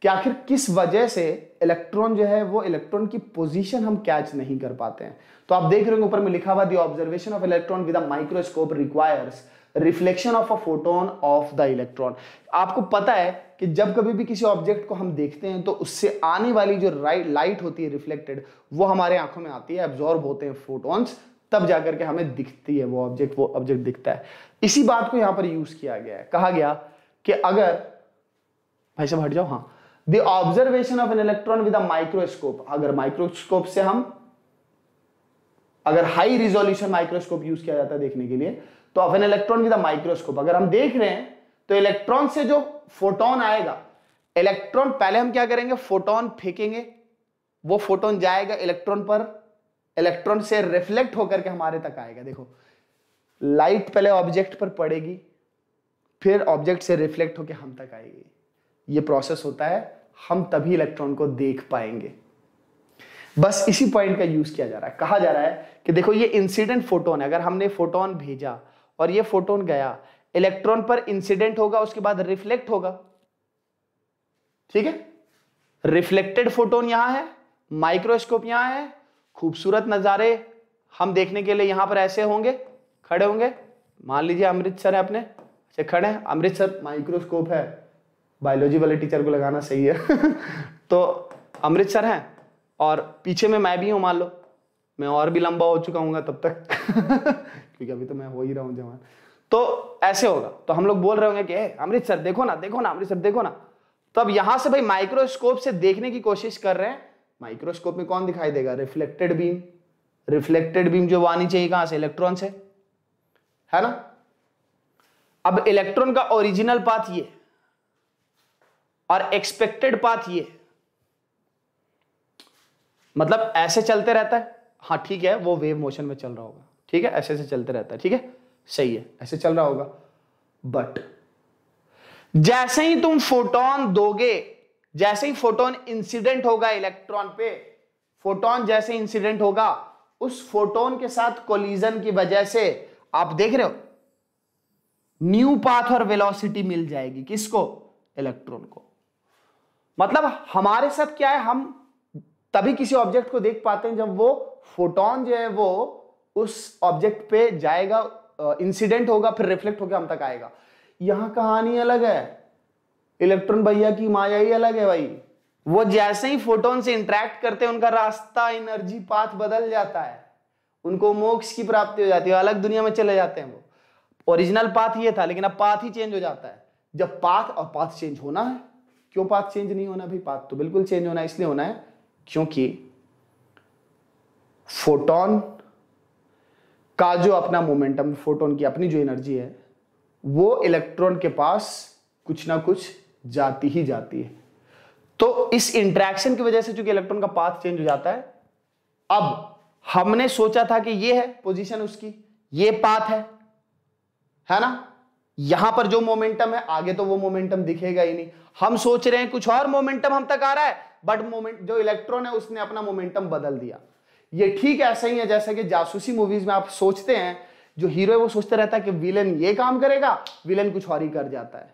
कि आखिर किस वजह से इलेक्ट्रॉन जो है वो इलेक्ट्रॉन की पोजीशन हम कैच नहीं कर पाते हैं तो आप देख रहे होंगे ऊपर में लिखा हुआ the observation of electron with microscope requires reflection of a photon of the electron आपको पता है कि जब कभी भी किसी ऑब्जेक्ट को हम देखते हैं तो उससे आने वाली जो राइट लाइट होती है रिफ्लेक्टेड वो हमारे आंखों में आती है एब्जॉर्ब होते हैं फोटोन्स तब जाकर के हमें दिखती है वो ऑब्जेक्ट वो ऑब्जेक्ट दिखता है इसी बात को यहां पर यूज किया गया है कहा गया कि अगर भाई साहब हट जाओ हाँ the observation of an electron with a microscope अगर माइक्रोस्कोप से हम अगर हाई रिजोल्यूशन माइक्रोस्कोप यूज किया जाता है देखने के लिए तो of an electron with a microscope अगर हम देख रहे हैं तो इलेक्ट्रॉन से जो फोटोन आएगा इलेक्ट्रॉन पहले हम क्या करेंगे फोटोन फेंकेंगे वो फोटोन जाएगा इलेक्ट्रॉन पर इलेक्ट्रॉन से रिफ्लेक्ट होकर के हमारे तक आएगा देखो लाइट पहले ऑब्जेक्ट पर पड़ेगी फिर ऑब्जेक्ट से रिफ्लेक्ट होकर हम तक आएगी ये प्रोसेस होता है हम तभी इलेक्ट्रॉन को देख पाएंगे बस इसी पॉइंट का यूज किया जा रहा है कहा जा रहा है कि देखो ये इंसिडेंट फोटोन है अगर हमने फोटोन भेजा और ये फोटोन गया इलेक्ट्रॉन पर इंसिडेंट होगा उसके बाद रिफ्लेक्ट होगा ठीक है रिफ्लेक्टेड फोटोन यहां है माइक्रोस्कोप यहां है खूबसूरत नजारे हम देखने के लिए यहां पर ऐसे होंगे खड़े होंगे मान लीजिए अमृतसर है अपने अच्छा खड़े हैं अमृतसर माइक्रोस्कोप है बायोलॉजी वाले टीचर को लगाना सही है (laughs) तो अमृत सर और पीछे में मैं भी हूँ मान लो मैं और भी लंबा हो चुका हूँ तब तक (laughs) क्योंकि अभी तो मैं हो ही रहा हूँ जवान तो ऐसे होगा तो हम लोग बोल रहे होंगे कि अमृत सर देखो ना देखो ना अमृत सर देखो ना तो अब यहां से भाई माइक्रोस्कोप से देखने की कोशिश कर रहे हैं माइक्रोस्कोप में कौन दिखाई देगा रिफ्लेक्टेड बीम रिफ्लेक्टेड बीम जो आनी चाहिए कहां से इलेक्ट्रॉन से है ना अब इलेक्ट्रॉन का ओरिजिनल पाथ ये है और एक्सपेक्टेड पाथ ये मतलब ऐसे चलते रहता है हाँ ठीक है वो वेव मोशन में चल रहा होगा ठीक है ऐसे ऐसे चलते रहता है ठीक है सही है ऐसे चल रहा होगा बट जैसे ही तुम फोटोन दोगे जैसे ही फोटोन इंसिडेंट होगा इलेक्ट्रॉन पे फोटोन जैसे इंसिडेंट होगा उस फोटोन के साथ कोलिजन की वजह से आप देख रहे हो न्यू पाथ और वेलोसिटी मिल जाएगी किसको इलेक्ट्रॉन को मतलब हमारे साथ क्या है हम तभी किसी ऑब्जेक्ट को देख पाते हैं जब वो फोटोन जो है वो उस ऑब्जेक्ट पे जाएगा इंसिडेंट होगा फिर रिफ्लेक्ट होकर हम तक आएगा यहां कहानी अलग है इलेक्ट्रॉन भैया की माया ही अलग है भाई वो जैसे ही फोटोन से इंटरेक्ट करते हैं उनका रास्ता एनर्जी पाथ बदल जाता है उनको मोक्ष की प्राप्ति हो जाती है अलग दुनिया में चले जाते हैं वो ओरिजिनल पाथ ये था लेकिन अब पाथ ही चेंज हो जाता है जब पाथ और पाथ चेंज होना है क्यों पाथ चेंज नहीं होना भाई पाथ तो बिल्कुल चेंज होना इसलिए होना है क्योंकि फोटोन का जो अपना मोमेंटम फोटोन की अपनी जो एनर्जी है वो इलेक्ट्रॉन के पास कुछ ना कुछ जाती ही जाती है तो इस इंट्रैक्शन की वजह से चूंकि इलेक्ट्रॉन का पाथ चेंज हो जाता है अब हमने सोचा था कि ये है पोजीशन उसकी ये पाथ है है ना यहां पर जो मोमेंटम है आगे तो वो मोमेंटम दिखेगा ही नहीं हम सोच रहे हैं कुछ और मोमेंटम हम तक आ रहा है बट मोमेंट जो इलेक्ट्रॉन है उसने अपना मोमेंटम बदल दिया ये ठीक ऐसा ही है जैसे कि जासूसी मूवीज में आप सोचते हैं जो हीरो है वो सोचता रहता है कि विलेन ये काम करेगा विलेन कुछ और ही कर जाता है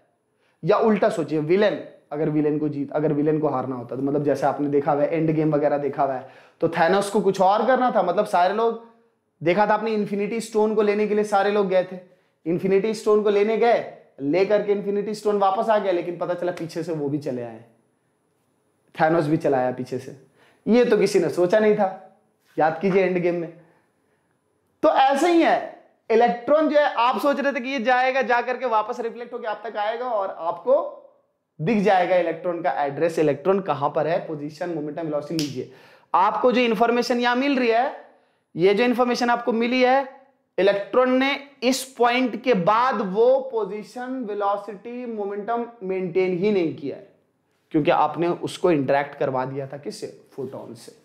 या उल्टा सोचिए विलेन अगर विलेन को जीत अगर विलेन को हारना होता तो मतलब जैसे आपने देखा हुआ है एंड गेम वगैरह देखा हुआ है तो थैनस को कुछ और करना था मतलब सारे लोग देखा था आपने इन्फिनिटी स्टोन को लेने के लिए सारे लोग गए थे इन्फिनिटी स्टोन को लेने गए लेकर के इन्फिनिटी स्टोन वापस आ गया लेकिन पता चला पीछे से वो भी चले आए थैनोस भी चलाया पीछे से ये तो किसी ने सोचा नहीं था याद कीजिए एंड गेम में तो ऐसे ही है इलेक्ट्रॉन जो है आप सोच रहे थे कि ये जाएगा जाकर के वापस रिफ्लेक्ट होकर आप तक आएगा और आपको दिख जाएगा इलेक्ट्रॉन का एड्रेस इलेक्ट्रॉन कहां पर है पोजिशन मोमेंटम वेलोसिटी लीजिए आपको जो इंफॉर्मेशन यहां मिल रही है ये जो इंफॉर्मेशन आपको मिली है इलेक्ट्रॉन ने इस पॉइंट के बाद वो पोजीशन वेलोसिटी मोमेंटम मेंटेन ही नहीं किया है क्योंकि आपने उसको इंटरेक्ट करवा दिया था किससे फोटोन से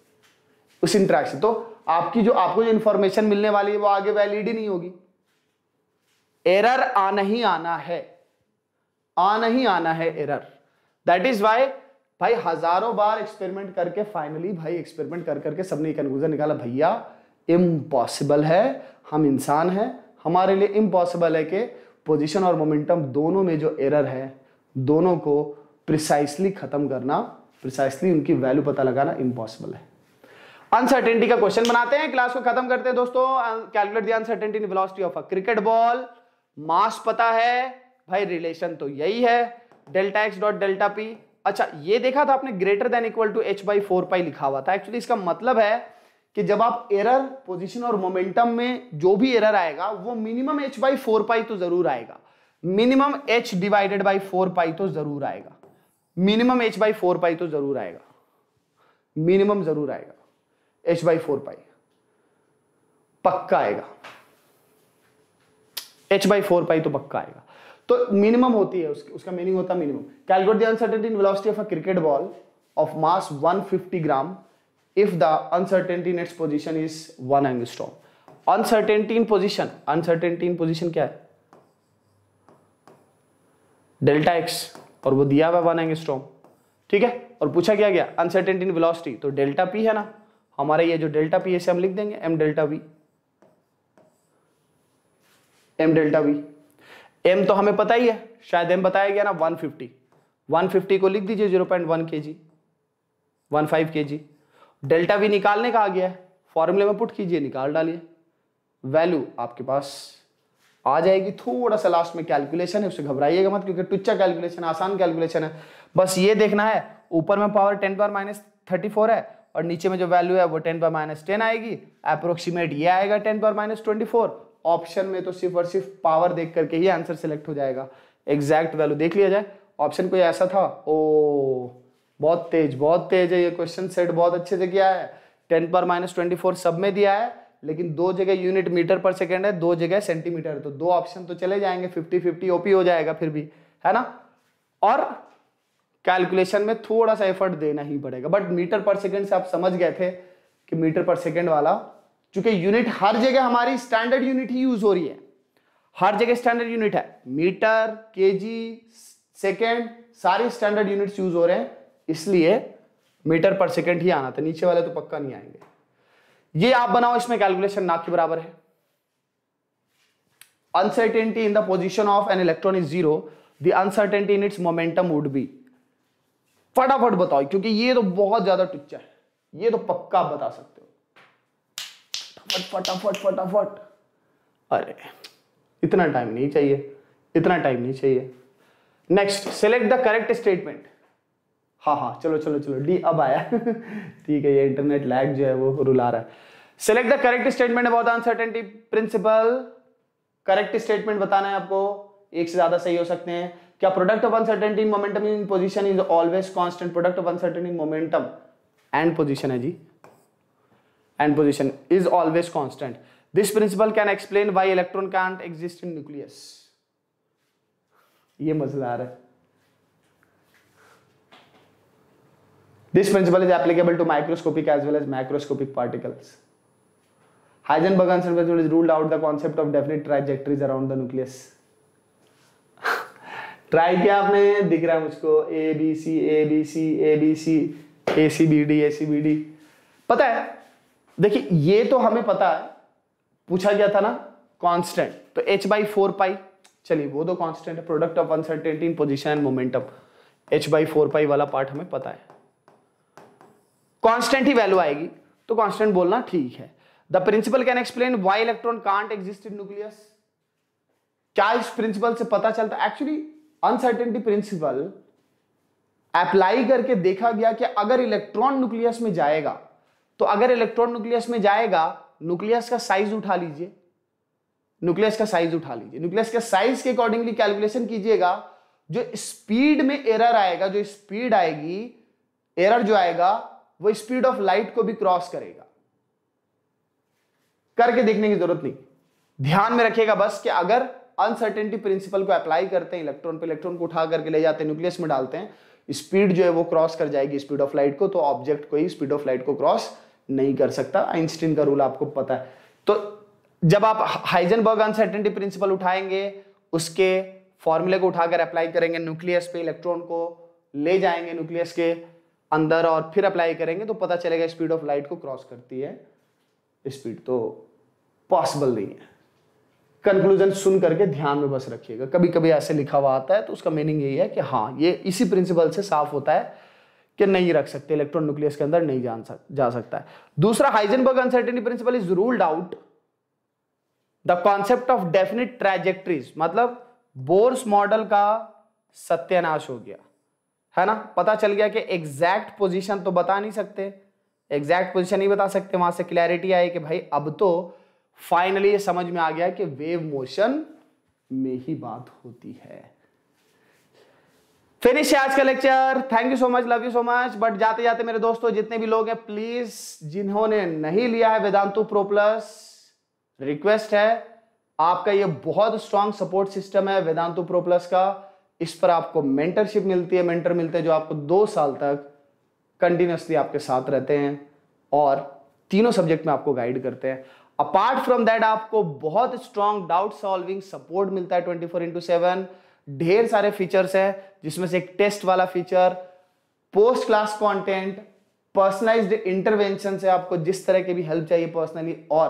उस इंटरेक्शन तो आपकी जो आपको जो इंफॉर्मेशन मिलने वाली है वो आगे वैलिड ही नहीं होगी एरर आना ही आना है आना ही आना है एरर दैट इज वाई भाई हजारों बार एक्सपेरिमेंट करके फाइनली भाई एक्सपेरिमेंट कर करके सबने कंक्लूजन निकाला भैया इम्पॉसिबल है हम इंसान हैं हमारे लिए इम्पॉसिबल है कि पोजीशन और मोमेंटम दोनों में जो एरर है दोनों को प्रिसाइसली ख़त्म करना प्रिसाइसली उनकी वैल्यू पता लगाना इम्पॉसिबल है अनसर्टेनिटी का क्वेश्चन बनाते हैं क्लास को खत्म करते हैं दोस्तों calculate the uncertainty velocity of a cricket ball mass पता है भाई रिलेशन तो यही है delta X dot delta P अच्छा ये देखा था आपने greater than equal to H by four pi लिखा हुआ था एक्चुअली इसका मतलब है कि जब आप एरर पोजीशन और मोमेंटम में जो भी एरर आएगा वो minimum H by four pi तो जरूर आएगा minimum H divided by four pi तो जरूर आएगा minimum H by four pi तो जरूर आएगा मिनिमम जरूर आएगा एच बाई फोर पाई पक्का आएगा एच बाई फोर पाई तो पक्का आएगा तो मिनिमम होती है उसके, उसका मीनिंग होता है minimum calculate the uncertainty in velocity of a cricket ball of mass 150 gram if the uncertainty in its position is one angstrom uncertainty in position uncertainty in position क्या है डेल्टा एक्स और वो दिया हुआ one angstrom ठीक है और पूछा क्या गया अनसर्टेंटी इन वेलोसिटी तो डेल्टा पी है ना हमारा ये जो डेल्टा पी ऐसे हम लिख देंगे M delta V M delta V M तो हमें पता ही है शायद एम बताया गया ना 150 150 को लिख दीजिए 0.1 पॉइंट 15 के डेल्टा भी निकालने का आ गया है फॉर्मूले में पुट कीजिए निकाल डालिए वैल्यू आपके पास आ जाएगी थोड़ा सा लास्ट में कैलकुलेशन है उससे घबराइएगा मत क्योंकि टुच्चा कैलकुलेशन आसान कैलकुलेशन है बस ये देखना है ऊपर में power ten power minus thirty four है और नीचे में जो वैल्यू है वो टेन पावर माइनस टेन आएगी अप्रोक्सीमेट ये आएगा ten power minus twenty four option में तो सिर्फ और सिर्फ पावर देख करके ही आंसर सेलेक्ट हो जाएगा एग्जैक्ट वैल्यू देख लिया जाए ऑप्शन कोई ऐसा था ओ बहुत तेज बहुत तेज है ये क्वेश्चन सेट बहुत अच्छे से किया है टेन पर माइनस ट्वेंटी फोर सब में दिया है लेकिन दो जगह यूनिट मीटर पर सेकेंड है दो जगह सेंटीमीटर तो दो ऑप्शन तो चले जाएंगे फिफ्टी फिफ्टी ओपी हो जाएगा फिर भी है ना और कैलकुलेशन में थोड़ा सा एफर्ट देना ही पड़ेगा बट मीटर पर सेकेंड से आप समझ गए थे कि मीटर पर सेकेंड वाला चूंकि यूनिट हर जगह हमारी स्टैंडर्ड यूनिट ही यूज हो रही है हर जगह स्टैंडर्ड यूनिट है मीटर केजी सेकेंड सारी स्टैंडर्ड यूनिट्स यूज हो रहे हैं इसलिए मीटर पर सेकेंड ही आना था नीचे वाले तो पक्का नहीं आएंगे ये आप बनाओ इसमें कैलकुलेशन ना के बराबर है uncertainty in the position of an electron is zero uncertainty in its momentum would be फटाफट बताओ क्योंकि ये तो बहुत ज्यादा टुच्चा है ये तो पक्का आप बता सकते हो फटाफट फटाफट फटाफट अरे इतना टाइम नहीं चाहिए इतना टाइम नहीं चाहिए next select the correct statement हाँ हाँ चलो चलो चलो डी अब आया (laughs) ठीक है ये इंटरनेट लैग जो है वो रुला रहा है select the correct statement about uncertainty principle correct statement बताना है आपको एक से ज्यादा सही हो सकते हैं क्या product of uncertainty momentum in position is always constant product of uncertainty momentum and position है जी and position is always constant this principle can explain why electron can't exist in nucleus ये मजेदार है this principle is applicable to microscopic as well as macroscopic particles Heisenberg is ruled out the concept of definite trajectories around the nucleus try किया आपने दिख रहा है मुझको ए B C A B C A B C A C B D A C B D पता है देखिए ये तो हमें पता है पूछा गया था ना कांस्टेंट तो एच बाई फोर पाई चलिए वो तो कांस्टेंट है product of uncertainty in position and momentum h by four pi वाला पार्ट हमें पता है कांस्टेंट ही वैल्यू आएगी तो कांस्टेंट बोलना ठीक है the principle can explain why electron can't exist in nucleus क्या इस प्रिंसिपल से पता चलता एक्चुअली अनसर्टेनिटी प्रिंसिपल अप्लाई करके देखा गया कि अगर इलेक्ट्रॉन न्यूक्लियस में जाएगा तो अगर इलेक्ट्रॉन न्यूक्लियस में जाएगा न्यूक्लियस का साइज उठा लीजिए न्यूक्लियस का साइज उठा लीजिए न्यूक्लियस के साइज के अकॉर्डिंगली कैलकुलेशन कीजिएगा जो स्पीड में एरर आएगा जो स्पीड आएगी एरर जो आएगा वो स्पीड ऑफ लाइट को भी क्रॉस करेगा करके देखने की जरूरत नहीं ध्यान में रखिएगा बस कि अगर अनसर्टेनिटी प्रिंसिपल को अप्लाई करते हैं इलेक्ट्रॉन पे इलेक्ट्रॉन को उठा करके ले जाते हैं न्यूक्लियस में डालते हैं स्पीड जो है वो क्रॉस कर जाएगी स्पीड ऑफ लाइट को तो ऑब्जेक्ट कोई स्पीड ऑफ लाइट को क्रॉस नहीं कर सकता आइंस्टीन का रूल आपको पता है तो जब आप हाइजनबर्ग अनसर्टेनिटी प्रिंसिपल उठाएंगे उसके फॉर्मूले को उठाकर अप्लाई करेंगे न्यूक्लियस पे इलेक्ट्रॉन को ले जाएंगे न्यूक्लियस के अंदर और फिर अप्लाई करेंगे तो पता चलेगा स्पीड ऑफ लाइट को क्रॉस करती है स्पीड तो पॉसिबल नहीं है कंक्लूजन सुन करके ध्यान में बस रखिएगा कभी कभी ऐसे लिखा हुआ आता है तो उसका मीनिंग यही है कि हाँ ये इसी प्रिंसिपल से साफ होता है कि नहीं रख सकते इलेक्ट्रॉन न्यूक्लियस के अंदर नहीं जान सक, जा सकता है दूसरा Heisenberg uncertainty principle is ruled out the concept of definite trajectories मतलब बोर्स मॉडल का सत्यानाश हो गया है ना पता चल गया कि एग्जैक्ट पोजीशन तो बता नहीं सकते एग्जैक्ट पोजीशन नहीं बता सकते वहां से क्लैरिटी आई कि भाई अब तो फाइनली ये समझ में आ गया कि वेव मोशन में ही बात होती है फिनिश है आज का lecture thank you so much love you so much but जाते जाते मेरे दोस्तों जितने भी लोग हैं प्लीज जिन्होंने नहीं लिया है वेदांतु प्रो प्लस रिक्वेस्ट है आपका ये बहुत स्ट्रांग सपोर्ट सिस्टम है वेदांतु प्रो प्लस का इस पर आपको मेंटरशिप मिलती है मेंटर मिलते हैं जो आपको दो साल तक कंटिन्यूसली आपके साथ रहते हैं और तीनों सब्जेक्ट में आपको गाइड करते हैं अपार्ट फ्रॉम दैट आपको बहुत स्ट्रॉन्ग डाउट सॉल्विंग सपोर्ट मिलता है ट्वेंटी फोर इंटू सेवन ढेर सारे फीचर्स है जिसमें से एक टेस्ट वाला feature post class content personalize intervention से आपको जिस तरह की भी हेल्प चाहिए पर्सनली और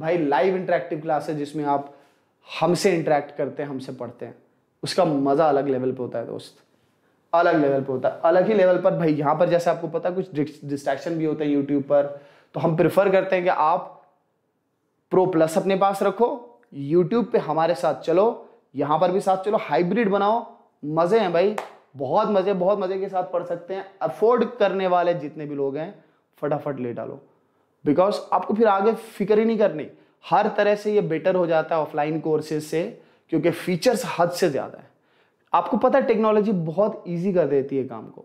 भाई लाइव इंटरेक्टिव क्लासेस जिसमें आप हमसे इंटरेक्ट करते हैं हमसे पढ़ते हैं उसका मज़ा अलग लेवल पे होता है दोस्त अलग लेवल पे होता है अलग ही लेवल पर भाई यहाँ पर जैसे आपको पता है कुछ डिस्ट्रैक्शन भी होते हैं यूट्यूब पर तो हम प्रिफर करते हैं कि आप प्रो प्लस अपने पास रखो यूट्यूब पे हमारे साथ चलो यहाँ पर भी साथ चलो हाइब्रिड बनाओ मज़े हैं भाई बहुत मज़े बहुत मज़े के साथ पढ़ सकते हैं अफोर्ड करने वाले जितने भी लोग हैं फटाफट ले डालो बिकॉज आपको फिर आगे फिक्र ही नहीं करनी हर तरह से ये बेटर हो जाता है ऑफलाइन कोर्सेज से क्योंकि फीचर्स हद से ज़्यादा है आपको पता है टेक्नोलॉजी बहुत ईजी कर देती है काम को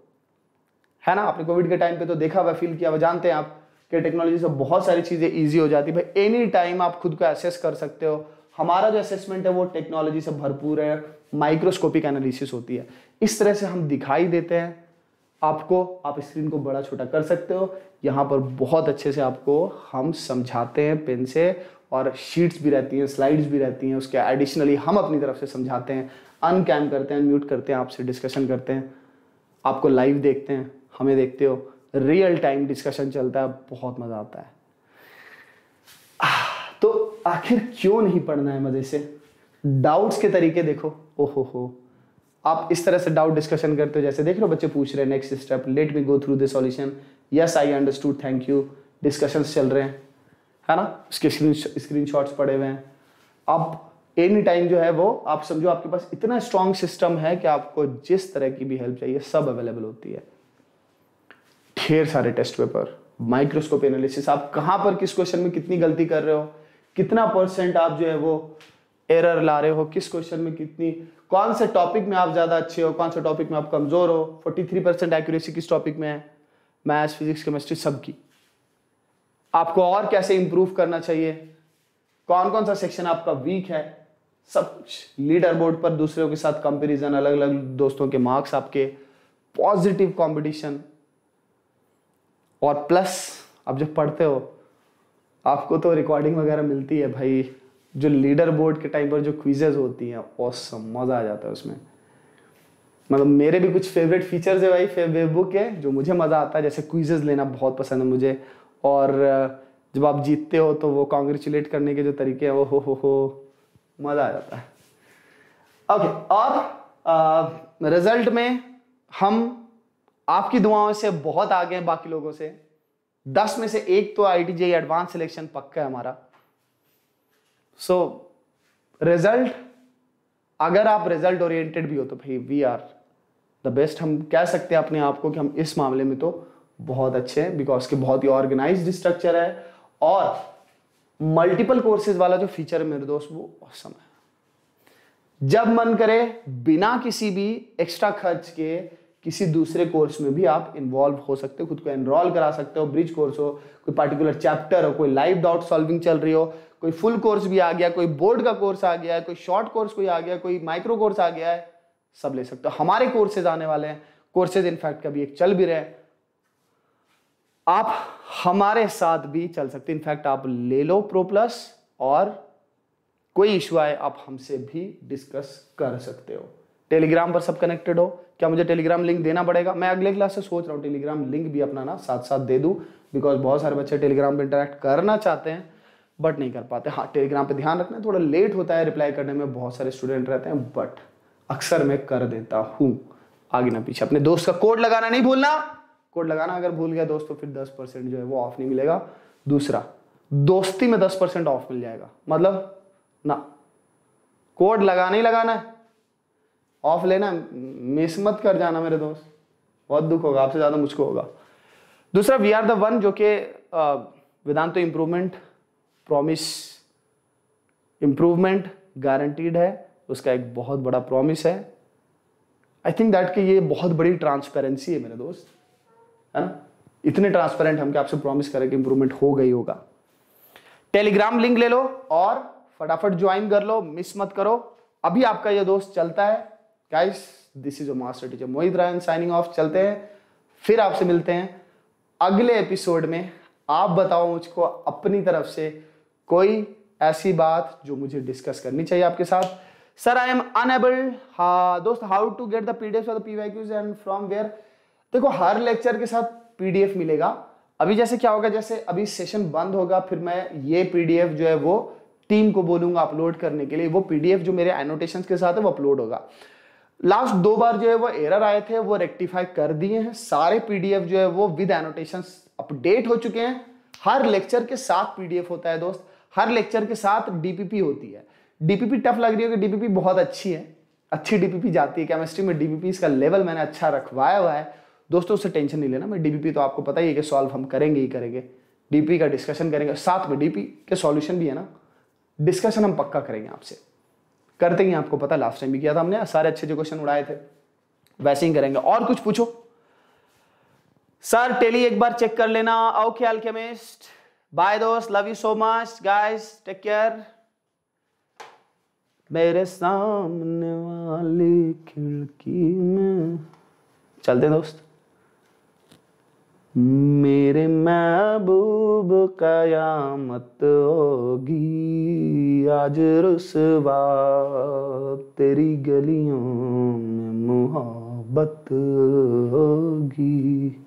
है ना आपने कोविड के टाइम पे तो देखा हुआ फील किया हुआ जानते हैं आप कि टेक्नोलॉजी से बहुत सारी चीज़ें ईजी हो जाती है भाई एनी टाइम आप खुद को असेस कर सकते हो हमारा जो असेसमेंट है वो टेक्नोलॉजी से भरपूर है माइक्रोस्कोपिक एनालिसिस होती है इस तरह से हम दिखाई देते हैं आपको आप स्क्रीन को बड़ा छोटा कर सकते हो यहाँ पर बहुत अच्छे से आपको हम समझाते हैं पेन से और शीट्स भी रहती हैं स्लाइड्स भी रहती हैं उसके एडिशनली हम अपनी तरफ से समझाते हैं अनकैम करते हैं अनम्यूट करते हैं आपसे डिस्कशन करते हैं आपको लाइव देखते हैं हमें देखते हो रियल टाइम डिस्कशन चलता है बहुत मज़ा आता है तो आखिर क्यों नहीं पढ़ना है मज़े से डाउट्स के तरीके देखो ओहो हो आप इस तरह से डाउट डिस्कशन करते हो जैसे देख लो बच्चे पूछ रहे हैं next step let me go through this solution yes I understood thank you discussions चल रहे हैं है ना इसके स्क्रीन स्क्रीन पड़े हुए हैं आप एनी टाइम जो है वो आप समझो आपके पास इतना स्ट्रॉन्ग सिस्टम है कि आपको जिस तरह की भी हेल्प चाहिए सब अवेलेबल होती है ढेर सारे टेस्ट पेपर माइक्रोस्कोप एनालिसिस आप कहां पर किस क्वेश्चन में कितनी गलती कर रहे हो कितना परसेंट आप जो है वो एरर ला रहे हो किस क्वेश्चन में कितनी कौन से टॉपिक में आप ज्यादा अच्छे हो कौन से टॉपिक में आप कमजोर हो 43 परसेंट एक्यूरेसी किस टॉपिक में है मैथ्स फिजिक्स केमिस्ट्री सबकी आपको और कैसे इंप्रूव करना चाहिए कौन कौन सा सेक्शन आपका वीक है सब कुछ लीडर बोर्ड पर दूसरों के साथ कंपैरिजन अलग अलग दोस्तों के मार्क्स आपके पॉजिटिव कंपटीशन और प्लस आप जब पढ़ते हो आपको तो रिकॉर्डिंग वगैरह मिलती है भाई जो लीडर बोर्ड के टाइम पर जो क्विजेज होती हैं सब मज़ा आ जाता है उसमें मतलब मेरे भी कुछ फेवरेट फीचर्स है भाई बुक है जो मुझे मज़ा आता है जैसे क्विजेज लेना बहुत पसंद है मुझे और जब आप जीतते हो तो वो कॉन्ग्रेचुलेट करने के जो तरीके हैं वो हो हो हो मज़ा आ जाता है ओके और रिजल्ट में हम आपकी दुआओं से बहुत आगे हैं बाकी लोगों से दस में से एक तो आई टी एडवांस सिलेक्शन पक्का है हमारा सो रिजल्ट अगर आप रिजल्ट ओरिएंटेड भी हो तो भाई वी आर द बेस्ट हम कह सकते हैं अपने आप को कि हम इस मामले में तो बहुत अच्छे हैं बिकॉज के बहुत ही ऑर्गेनाइज स्ट्रक्चर है और मल्टीपल कोर्सेज वाला जो फीचर है मेरे दोस्त वो ऑसम है जब मन करे बिना किसी भी एक्स्ट्रा खर्च के किसी दूसरे कोर्स में भी आप इन्वॉल्व हो सकते हो खुद को एनरोल करा सकते हो ब्रिज कोर्स हो कोई पर्टिकुलर चैप्टर हो कोई लाइव डाउट सॉल्विंग चल रही हो कोई फुल कोर्स भी आ गया कोई बोर्ड का कोर्स आ गया है कोई शॉर्ट कोर्स कोई आ गया कोई माइक्रो कोर्स आ गया है सब ले सकते हो हमारे कोर्सेज आने वाले हैं कोर्सेज इनफैक्ट कभी एक चल भी रहे हैं आप हमारे साथ भी चल सकते इनफैक्ट आप ले लो प्रो प्लस और कोई इशू आए आप हमसे भी डिस्कस कर सकते हो टेलीग्राम पर सब कनेक्टेड हो क्या मुझे टेलीग्राम लिंक देना पड़ेगा मैं अगले क्लास से सोच रहा हूँ टेलीग्राम लिंक भी अपना ना साथ साथ दे दूँ बिकॉज बहुत सारे बच्चे टेलीग्राम पर इंटरेक्ट करना चाहते हैं बट नहीं कर पाते हाँ टेलीग्राम पे ध्यान रखना थोड़ा लेट होता है रिप्लाई करने में बहुत सारे स्टूडेंट रहते हैं बट अक्सर मैं कर देता हूँ आगे ना पीछे अपने दोस्त का कोड लगाना नहीं भूलना कोड लगाना अगर भूल गया दोस्तों तो फिर दस परसेंट जो है वो ऑफ नहीं मिलेगा दूसरा दोस्ती में दस परसेंट ऑफ मिल जाएगा मतलब ना कोड लगाना ही लगाना है ऑफ लेना मिस मत कर जाना मेरे दोस्त बहुत दुख होगा आपसे ज़्यादा मुझको होगा दूसरा वी आर द वन जो कि वेदांत तो प्रॉमिस इंप्रूवमेंट गारंटीड है उसका एक बहुत बड़ा प्रॉमिस है आई थिंक दैट कि ये बहुत बड़ी ट्रांसपेरेंसी है मेरे दोस्त है ना इतने ट्रांसपेरेंट हम कि आपसे प्रॉमिस करें कि इंप्रूवमेंट हो गई होगा टेलीग्राम लिंक ले लो और फटाफट ज्वाइन कर लो मिस मत करो अभी आपका ये दोस्त चलता है guys this is a master teacher Mohit Rayan signing off चलते हैं फिर आपसे मिलते हैं अगले एपिसोड में आप बताओ मुझको अपनी तरफ से कोई ऐसी बात जो मुझे डिस्कस करनी चाहिए आपके साथ सर आई एम अनएबल दोस्त how to get the PDF the PYQs and from where देखो हर लेक्चर के साथ पीडीएफ मिलेगा अभी जैसे क्या होगा जैसे अभी सेशन बंद होगा फिर मैं ये पीडीएफ जो है वो टीम को बोलूंगा अपलोड करने के लिए वो पीडीएफ जो मेरे एनोटेशन के साथ है वो अपलोड होगा लास्ट दो बार जो है वो एरर आए थे वो रेक्टिफाई कर दिए हैं सारे पीडीएफ जो है वो विद एनोटेशन अपडेट हो चुके हैं हर लेक्चर के साथ पीडीएफ होता है दोस्त हर लेक्चर के साथ डीपीपी होती है डीपीपी टफ लग रही होगी डीपीपी बहुत अच्छी है अच्छी डीपीपी जाती है केमिस्ट्री में डीपीपी इसका लेवल मैंने अच्छा रखवाया हुआ है दोस्तों उससे टेंशन नहीं लेना मैं डीबीपी तो आपको पता ही है कि सॉल्व हम करेंगे ही करेंगे डीपी का डिस्कशन करेंगे साथ में डीपी के सॉल्यूशन भी है ना डिस्कशन हम पक्का करेंगे आपसे करते ही आपको पता लास्ट टाइम भी किया था हमने सारे अच्छे जो क्वेश्चन उड़ाए थे वैसे ही करेंगे और कुछ पूछो सर टेली एक बार चेक कर लेना ओके अल्केमिस्ट बाय दोस्त love you so much guys take care मेरे सामने वाली खिड़की में चलते दोस्त मेरे महबूब कयामत होगी आज रुसवा तेरी गलियों में मोहब्बत होगी